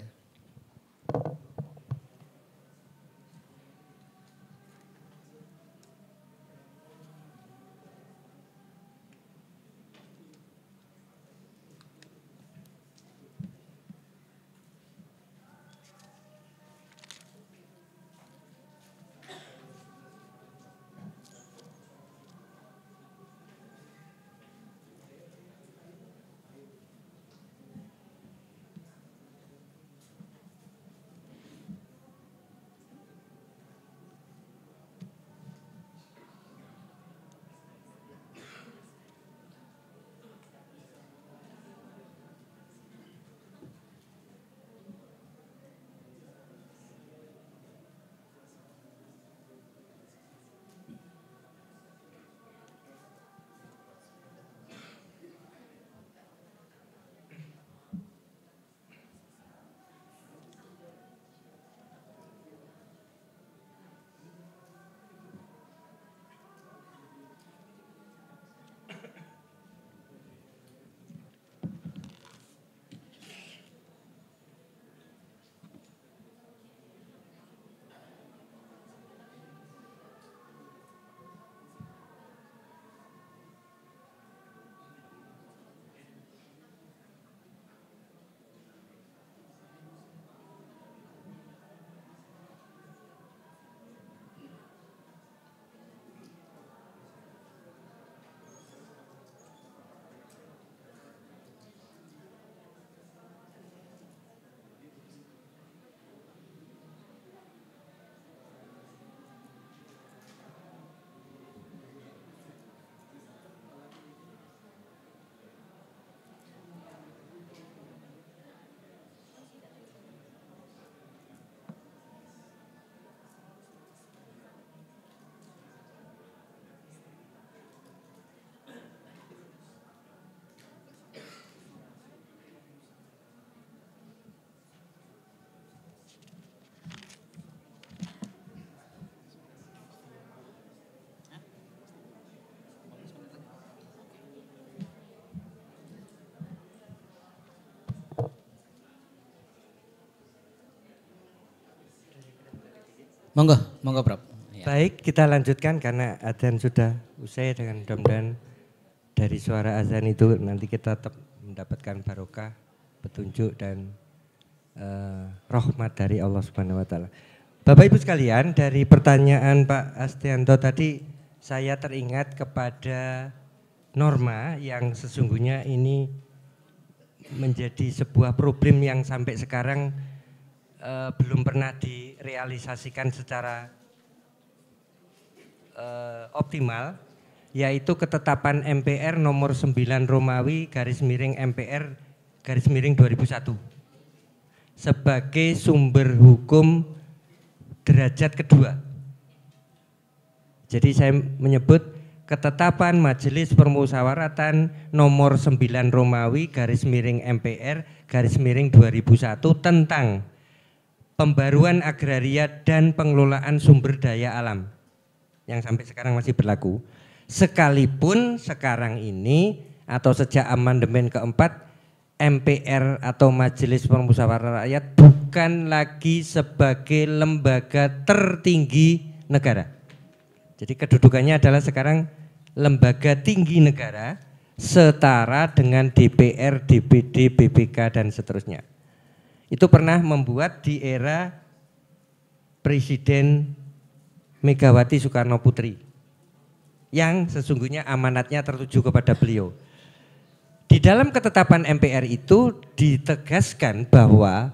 Monggo, monggo Prof. Iya. Baik, kita lanjutkan karena azan sudah usai dengan mudah-mudahan dari suara azan itu nanti kita tetap mendapatkan barokah, petunjuk dan uh, rahmat dari Allah Subhanahu wa taala. Bapak Ibu sekalian, dari pertanyaan Pak Astianto tadi saya teringat kepada norma yang sesungguhnya ini menjadi sebuah problem yang sampai sekarang uh, belum pernah di direalisasikan secara uh, optimal yaitu ketetapan MPR nomor 9 Romawi garis miring MPR garis miring 2001 sebagai sumber hukum derajat kedua. Jadi saya menyebut ketetapan Majelis Permusyawaratan nomor 9 Romawi garis miring MPR garis miring 2001 tentang pembaruan agraria dan pengelolaan sumber daya alam yang sampai sekarang masih berlaku. Sekalipun sekarang ini atau sejak amandemen keempat MPR atau Majelis Permusyawaratan Rakyat bukan lagi sebagai lembaga tertinggi negara. Jadi kedudukannya adalah sekarang lembaga tinggi negara setara dengan DPR, DPD, BPK dan seterusnya itu pernah membuat di era Presiden Megawati Soekarno Putri yang sesungguhnya amanatnya tertuju kepada beliau. Di dalam ketetapan MPR itu ditegaskan bahwa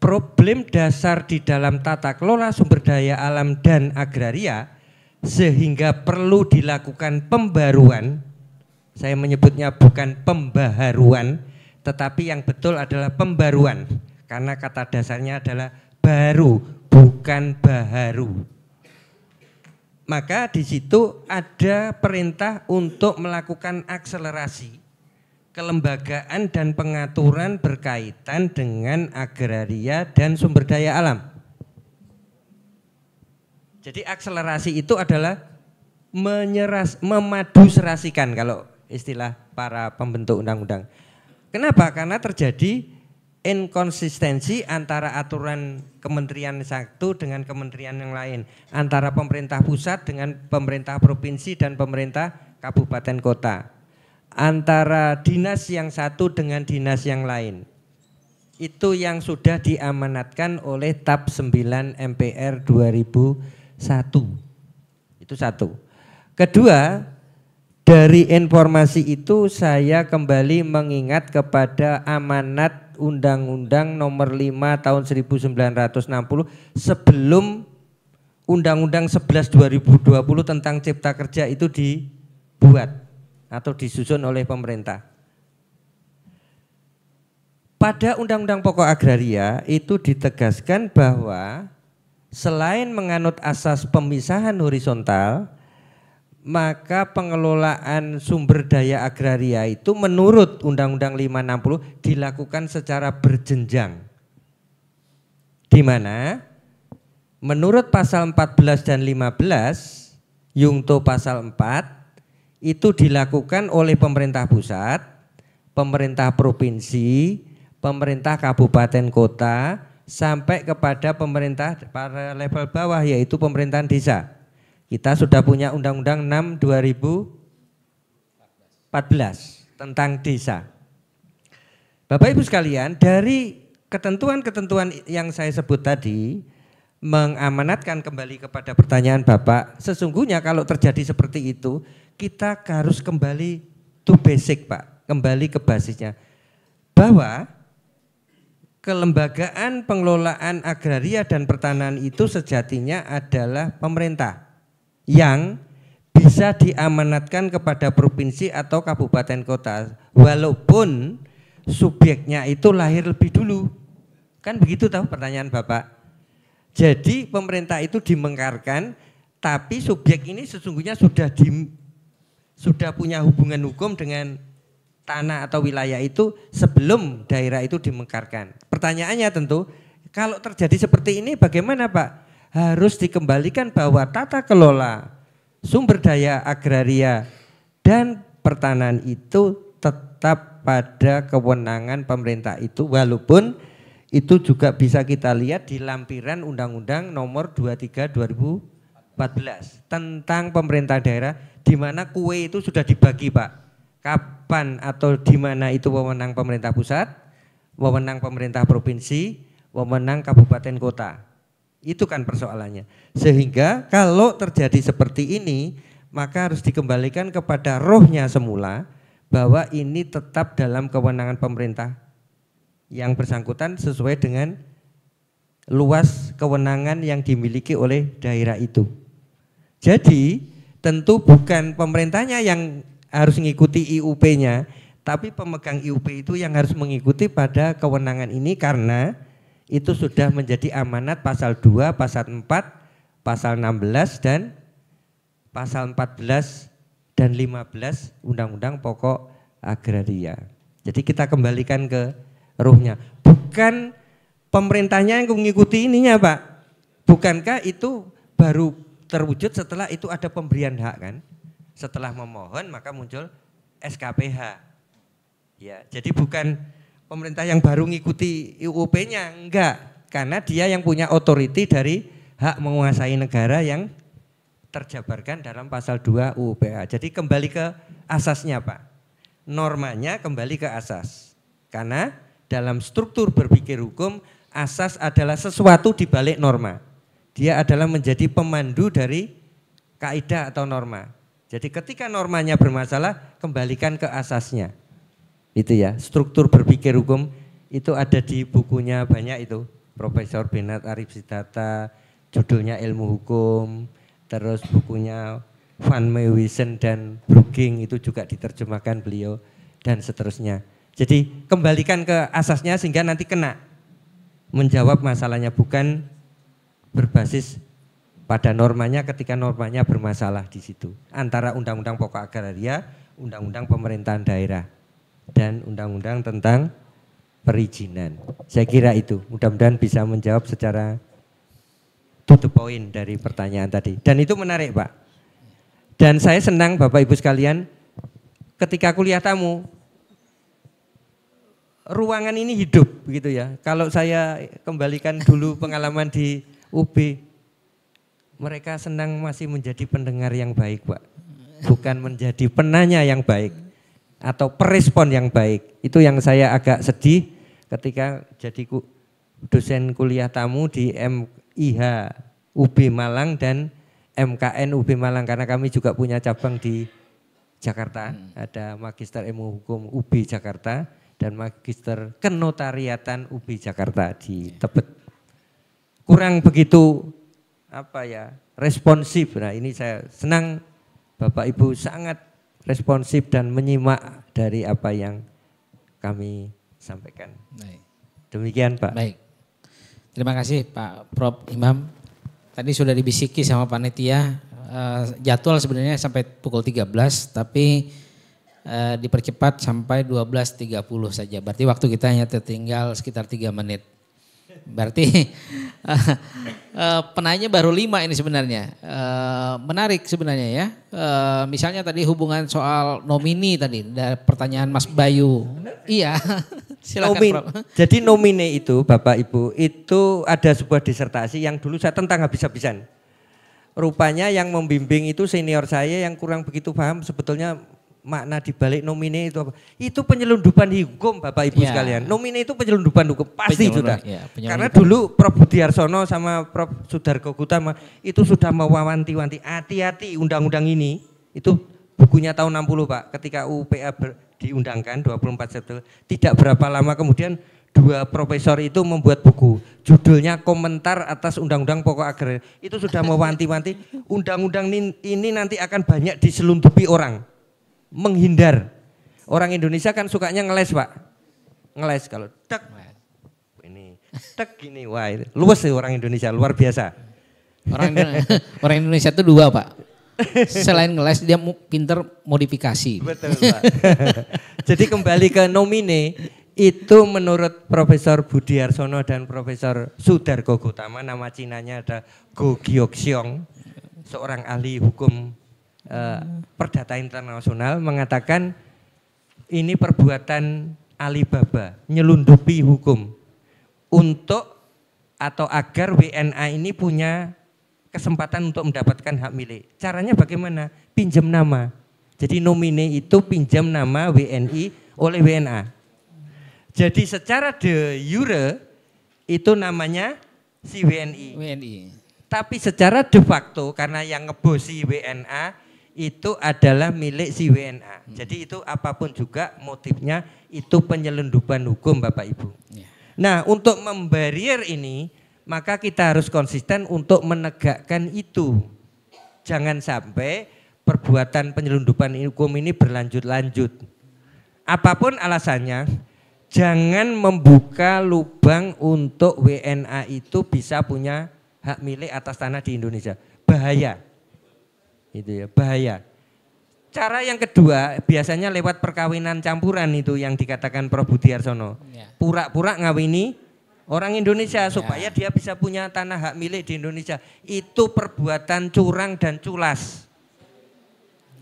problem dasar di dalam tata kelola sumber daya alam dan agraria sehingga perlu dilakukan pembaruan saya menyebutnya bukan pembaharuan tetapi yang betul adalah pembaruan karena kata dasarnya adalah baru bukan baharu maka di situ ada perintah untuk melakukan akselerasi kelembagaan dan pengaturan berkaitan dengan agraria dan sumber daya alam. Jadi akselerasi itu adalah menyeras, memadu serasikan kalau istilah para pembentuk undang-undang. Kenapa? Karena terjadi inkonsistensi antara aturan kementerian satu dengan kementerian yang lain, antara pemerintah pusat dengan pemerintah provinsi dan pemerintah kabupaten kota, antara dinas yang satu dengan dinas yang lain. Itu yang sudah diamanatkan oleh TAP 9 MPR 2001. Itu satu. Kedua, dari informasi itu saya kembali mengingat kepada amanat Undang-Undang Nomor 5 Tahun 1960 sebelum Undang-Undang 11 2020 tentang Cipta Kerja itu dibuat atau disusun oleh pemerintah. Pada Undang-Undang Pokok Agraria itu ditegaskan bahwa selain menganut asas pemisahan horizontal, maka pengelolaan sumber daya agraria itu menurut Undang-Undang 560 dilakukan secara berjenjang. Di mana menurut pasal 14 dan 15 Yungto pasal 4 itu dilakukan oleh pemerintah pusat, pemerintah provinsi, pemerintah kabupaten kota sampai kepada pemerintah para level bawah yaitu pemerintahan desa. Kita sudah punya Undang-Undang 6 2014 tentang desa. Bapak Ibu sekalian, dari ketentuan-ketentuan yang saya sebut tadi mengamanatkan kembali kepada pertanyaan Bapak, sesungguhnya kalau terjadi seperti itu, kita harus kembali to basic, Pak. Kembali ke basisnya. Bahwa kelembagaan pengelolaan agraria dan pertanahan itu sejatinya adalah pemerintah yang bisa diamanatkan kepada provinsi atau kabupaten kota walaupun subjeknya itu lahir lebih dulu kan begitu tahu pertanyaan bapak jadi pemerintah itu dimengkarkan tapi subjek ini sesungguhnya sudah di, sudah punya hubungan hukum dengan tanah atau wilayah itu sebelum daerah itu dimengkarkan pertanyaannya tentu kalau terjadi seperti ini bagaimana pak harus dikembalikan bahwa tata kelola sumber daya agraria dan pertanahan itu tetap pada kewenangan pemerintah itu walaupun itu juga bisa kita lihat di lampiran Undang-Undang Nomor 23 2014 tentang pemerintah daerah di mana kue itu sudah dibagi Pak. Kapan atau di mana itu wewenang pemerintah pusat, wewenang pemerintah provinsi, wewenang kabupaten kota. Itu kan persoalannya. Sehingga kalau terjadi seperti ini, maka harus dikembalikan kepada rohnya semula bahwa ini tetap dalam kewenangan pemerintah yang bersangkutan sesuai dengan luas kewenangan yang dimiliki oleh daerah itu. Jadi tentu bukan pemerintahnya yang harus mengikuti IUP-nya, tapi pemegang IUP itu yang harus mengikuti pada kewenangan ini karena itu sudah menjadi amanat pasal 2, pasal 4, pasal 16 dan pasal 14 dan 15 Undang-Undang Pokok Agraria. Jadi kita kembalikan ke ruhnya. Bukan pemerintahnya yang mengikuti ininya Pak. Bukankah itu baru terwujud setelah itu ada pemberian hak kan? Setelah memohon maka muncul SKPH. Ya, jadi bukan pemerintah yang baru ngikuti UUP-nya, enggak. Karena dia yang punya otoriti dari hak menguasai negara yang terjabarkan dalam pasal 2 UUPA. Jadi kembali ke asasnya Pak. Normanya kembali ke asas. Karena dalam struktur berpikir hukum, asas adalah sesuatu di balik norma. Dia adalah menjadi pemandu dari kaidah atau norma. Jadi ketika normanya bermasalah, kembalikan ke asasnya. Itu ya, struktur berpikir hukum itu ada di bukunya banyak itu. Profesor Benat Arif Sidata judulnya Ilmu Hukum, terus bukunya Van Meuwisen dan Brugging itu juga diterjemahkan beliau dan seterusnya. Jadi kembalikan ke asasnya sehingga nanti kena menjawab masalahnya bukan berbasis pada normanya ketika normanya bermasalah di situ antara undang-undang pokok agraria, undang-undang pemerintahan daerah dan Undang-Undang tentang perizinan. Saya kira itu. Mudah-mudahan bisa menjawab secara to the point dari pertanyaan tadi. Dan itu menarik, Pak. Dan saya senang Bapak Ibu sekalian ketika kuliah tamu ruangan ini hidup begitu ya. Kalau saya kembalikan dulu pengalaman di UB mereka senang masih menjadi pendengar yang baik, Pak. Bukan menjadi penanya yang baik atau perespon yang baik. Itu yang saya agak sedih ketika jadi dosen kuliah tamu di MIH UB Malang dan MKN UB Malang karena kami juga punya cabang di Jakarta. Hmm. Ada Magister Ilmu Hukum UB Jakarta dan Magister Kenotariatan UB Jakarta di Tebet. Kurang begitu apa ya responsif. Nah ini saya senang Bapak Ibu sangat responsif dan menyimak dari apa yang kami sampaikan. Baik. Demikian Pak. Baik. Terima kasih Pak Prof Imam. Tadi sudah dibisiki sama panitia uh, jadwal sebenarnya sampai pukul 13 tapi uh, dipercepat sampai 12.30 saja. Berarti waktu kita hanya tertinggal sekitar 3 menit. Berarti uh, (laughs) penanya baru lima ini sebenarnya. Eh, menarik sebenarnya ya. misalnya tadi hubungan soal nomini tadi dari pertanyaan Mas Bayu. Iya. (laughs) Silakan Nomin. Jadi nomine itu Bapak Ibu itu ada sebuah disertasi yang dulu saya tentang habis-habisan. Rupanya yang membimbing itu senior saya yang kurang begitu paham sebetulnya makna di balik nomine itu apa? Itu penyelundupan hukum Bapak Ibu ya. sekalian. Nomine itu penyelundupan hukum pasti sudah. Ya, Karena dulu Prof Budi Arsono sama Prof Sudarco Gutama itu sudah mewawanti-wanti hati-hati undang-undang ini. Itu bukunya tahun 60 Pak ketika UPA ber, diundangkan 24 September. Tidak berapa lama kemudian dua profesor itu membuat buku judulnya komentar atas undang-undang pokok agraria itu sudah mewanti-wanti undang-undang ini nanti akan banyak diselundupi orang menghindar. Orang Indonesia kan sukanya ngeles pak, ngeles kalau tek ini, tek gini wah itu. luas sih orang Indonesia luar biasa. Orang Indonesia, (laughs) orang Indonesia itu dua pak, selain ngeles dia pinter modifikasi. Betul pak. (laughs) Jadi kembali ke nomine itu menurut Profesor Budi Arsono dan Profesor Sudar Gogutama nama cinanya ada Go seorang ahli hukum Eh, perdata internasional mengatakan ini perbuatan Alibaba nyelundupi hukum untuk atau agar WNA ini punya kesempatan untuk mendapatkan hak milik. Caranya bagaimana? Pinjam nama. Jadi nomine itu pinjam nama WNI oleh WNA. Jadi secara de jure itu namanya si WNI. WNI. Tapi secara de facto karena yang ngebosi WNA itu adalah milik si WNA. Hmm. Jadi itu apapun juga motifnya itu penyelundupan hukum Bapak Ibu. Iya. Nah untuk membarier ini maka kita harus konsisten untuk menegakkan itu. Jangan sampai perbuatan penyelundupan hukum ini berlanjut-lanjut. Apapun alasannya, jangan membuka lubang untuk WNA itu bisa punya hak milik atas tanah di Indonesia. Bahaya. Itu ya, bahaya. Cara yang kedua biasanya lewat perkawinan campuran itu yang dikatakan Prof Budi Arsono. Iya. Pura-pura ngawini orang Indonesia iya. supaya dia bisa punya tanah hak milik di Indonesia. Itu perbuatan curang dan culas.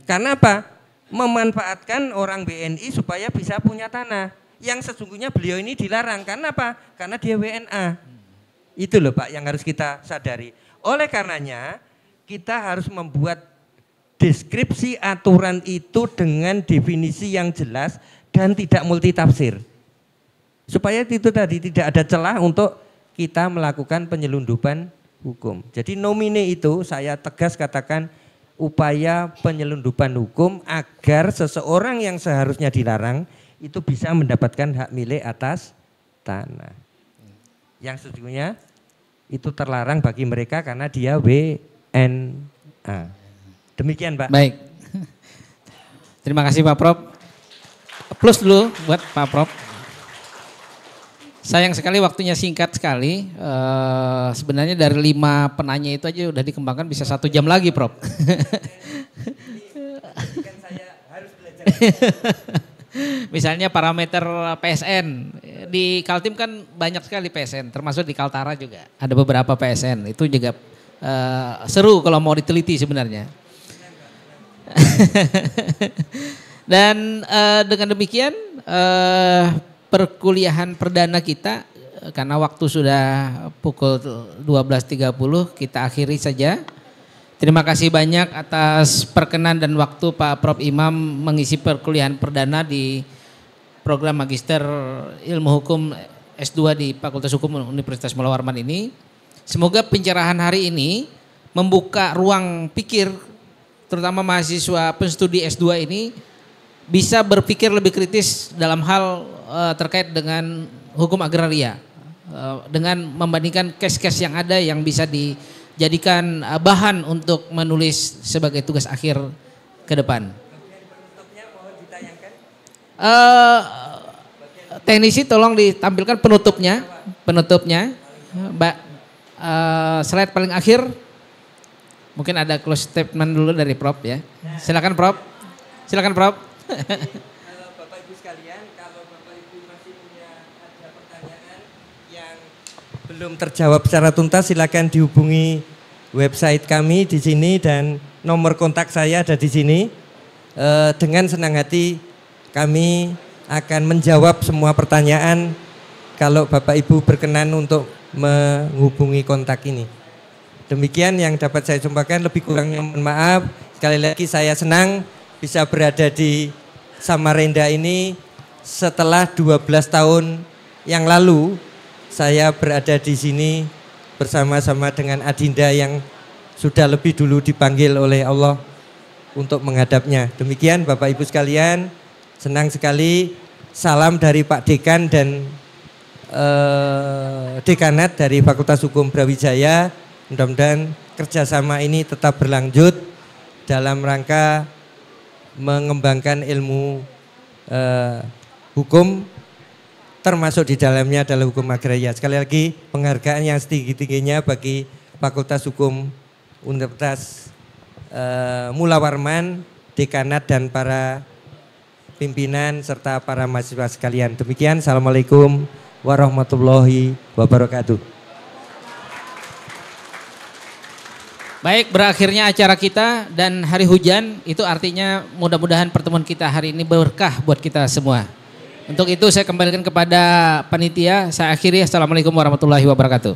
Karena apa? Memanfaatkan orang BNI supaya bisa punya tanah. Yang sesungguhnya beliau ini dilarang. Karena apa? Karena dia WNA. Itu loh Pak yang harus kita sadari. Oleh karenanya kita harus membuat deskripsi aturan itu dengan definisi yang jelas dan tidak multitafsir. Supaya itu tadi tidak ada celah untuk kita melakukan penyelundupan hukum. Jadi nomine itu saya tegas katakan upaya penyelundupan hukum agar seseorang yang seharusnya dilarang itu bisa mendapatkan hak milik atas tanah. Yang sesungguhnya itu terlarang bagi mereka karena dia WNA. Demikian Pak. Baik. Terima kasih Pak Prof. Plus dulu buat Pak Prof. Sayang sekali waktunya singkat sekali. E, sebenarnya dari lima penanya itu aja udah dikembangkan bisa satu jam lagi, Prof. (laughs) Misalnya parameter PSN di Kaltim kan banyak sekali PSN, termasuk di Kaltara juga ada beberapa PSN. Itu juga e, seru kalau mau diteliti sebenarnya. (laughs) Dan uh, dengan demikian uh, perkuliahan perdana kita eh, karena waktu sudah pukul 12.30 kita akhiri saja. Terima kasih banyak atas perkenan dan waktu Pak Prof Imam mengisi perkuliahan perdana di program Magister Ilmu Hukum S2 di Fakultas Hukum Universitas Mula Warman ini. Semoga pencerahan hari ini membuka ruang pikir terutama mahasiswa penstudi S2 ini bisa berpikir lebih kritis dalam hal uh, terkait dengan hukum agraria uh, dengan membandingkan case-case yang ada yang bisa dijadikan uh, bahan untuk menulis sebagai tugas akhir ke depan. Uh, teknisi tolong ditampilkan penutupnya, penutupnya, Mbak uh, slide paling akhir. Mungkin ada close statement dulu dari Prof ya. Silakan Prof. Silakan Prof. Bapak Ibu sekalian, kalau Bapak Ibu masih ada pertanyaan yang belum terjawab secara tuntas silakan dihubungi website kami di sini dan nomor kontak saya ada di sini. E, dengan senang hati kami akan menjawab semua pertanyaan kalau Bapak Ibu berkenan untuk menghubungi kontak ini. Demikian yang dapat saya sampaikan, lebih yang mohon maaf. Sekali lagi saya senang bisa berada di Samarinda ini setelah 12 tahun yang lalu saya berada di sini bersama-sama dengan Adinda yang sudah lebih dulu dipanggil oleh Allah untuk menghadapnya. Demikian Bapak Ibu sekalian, senang sekali salam dari Pak Dekan dan eh, Dekanat dari Fakultas Hukum Brawijaya. Mudah-mudahan kerjasama ini tetap berlanjut dalam rangka mengembangkan ilmu eh, hukum termasuk di dalamnya adalah hukum agraria. Sekali lagi penghargaan yang setinggi-tingginya bagi Fakultas Hukum Universitas eh, Mula Warman, dekanat dan para pimpinan serta para mahasiswa sekalian. Demikian, Assalamualaikum warahmatullahi wabarakatuh. Baik, berakhirnya acara kita dan hari hujan itu artinya mudah-mudahan pertemuan kita hari ini berkah buat kita semua. Untuk itu saya kembalikan kepada panitia. Saya akhiri. Assalamualaikum warahmatullahi wabarakatuh.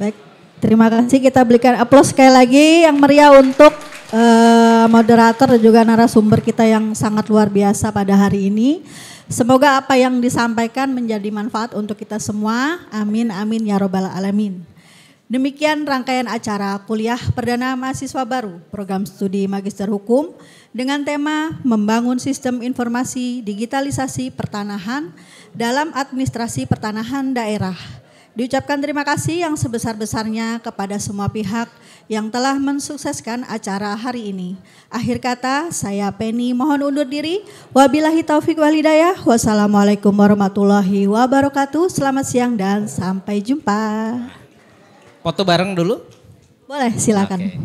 Baik, terima kasih. Kita berikan aplaus sekali lagi yang meriah untuk uh, moderator dan juga narasumber kita yang sangat luar biasa pada hari ini. Semoga apa yang disampaikan menjadi manfaat untuk kita semua. Amin, amin, ya robbal alamin. Demikian rangkaian acara kuliah perdana mahasiswa baru program studi Magister Hukum dengan tema Membangun Sistem Informasi Digitalisasi Pertanahan dalam Administrasi Pertanahan Daerah. Diucapkan terima kasih yang sebesar-besarnya kepada semua pihak yang telah mensukseskan acara hari ini. Akhir kata, saya Penny mohon undur diri. Wabillahi taufik walidayah. Wassalamualaikum warahmatullahi wabarakatuh. Selamat siang dan sampai jumpa. Foto bareng dulu? Boleh, silakan. Okay.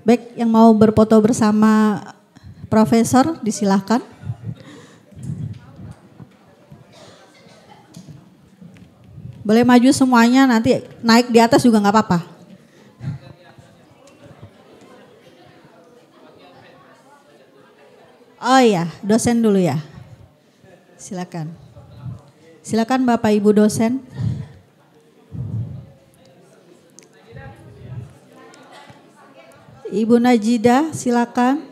Baik, yang mau berfoto bersama profesor disilahkan. Boleh maju semuanya nanti naik di atas juga nggak apa-apa. Oh iya, dosen dulu ya. Silakan. Silakan Bapak Ibu dosen. Ibu Najida silakan.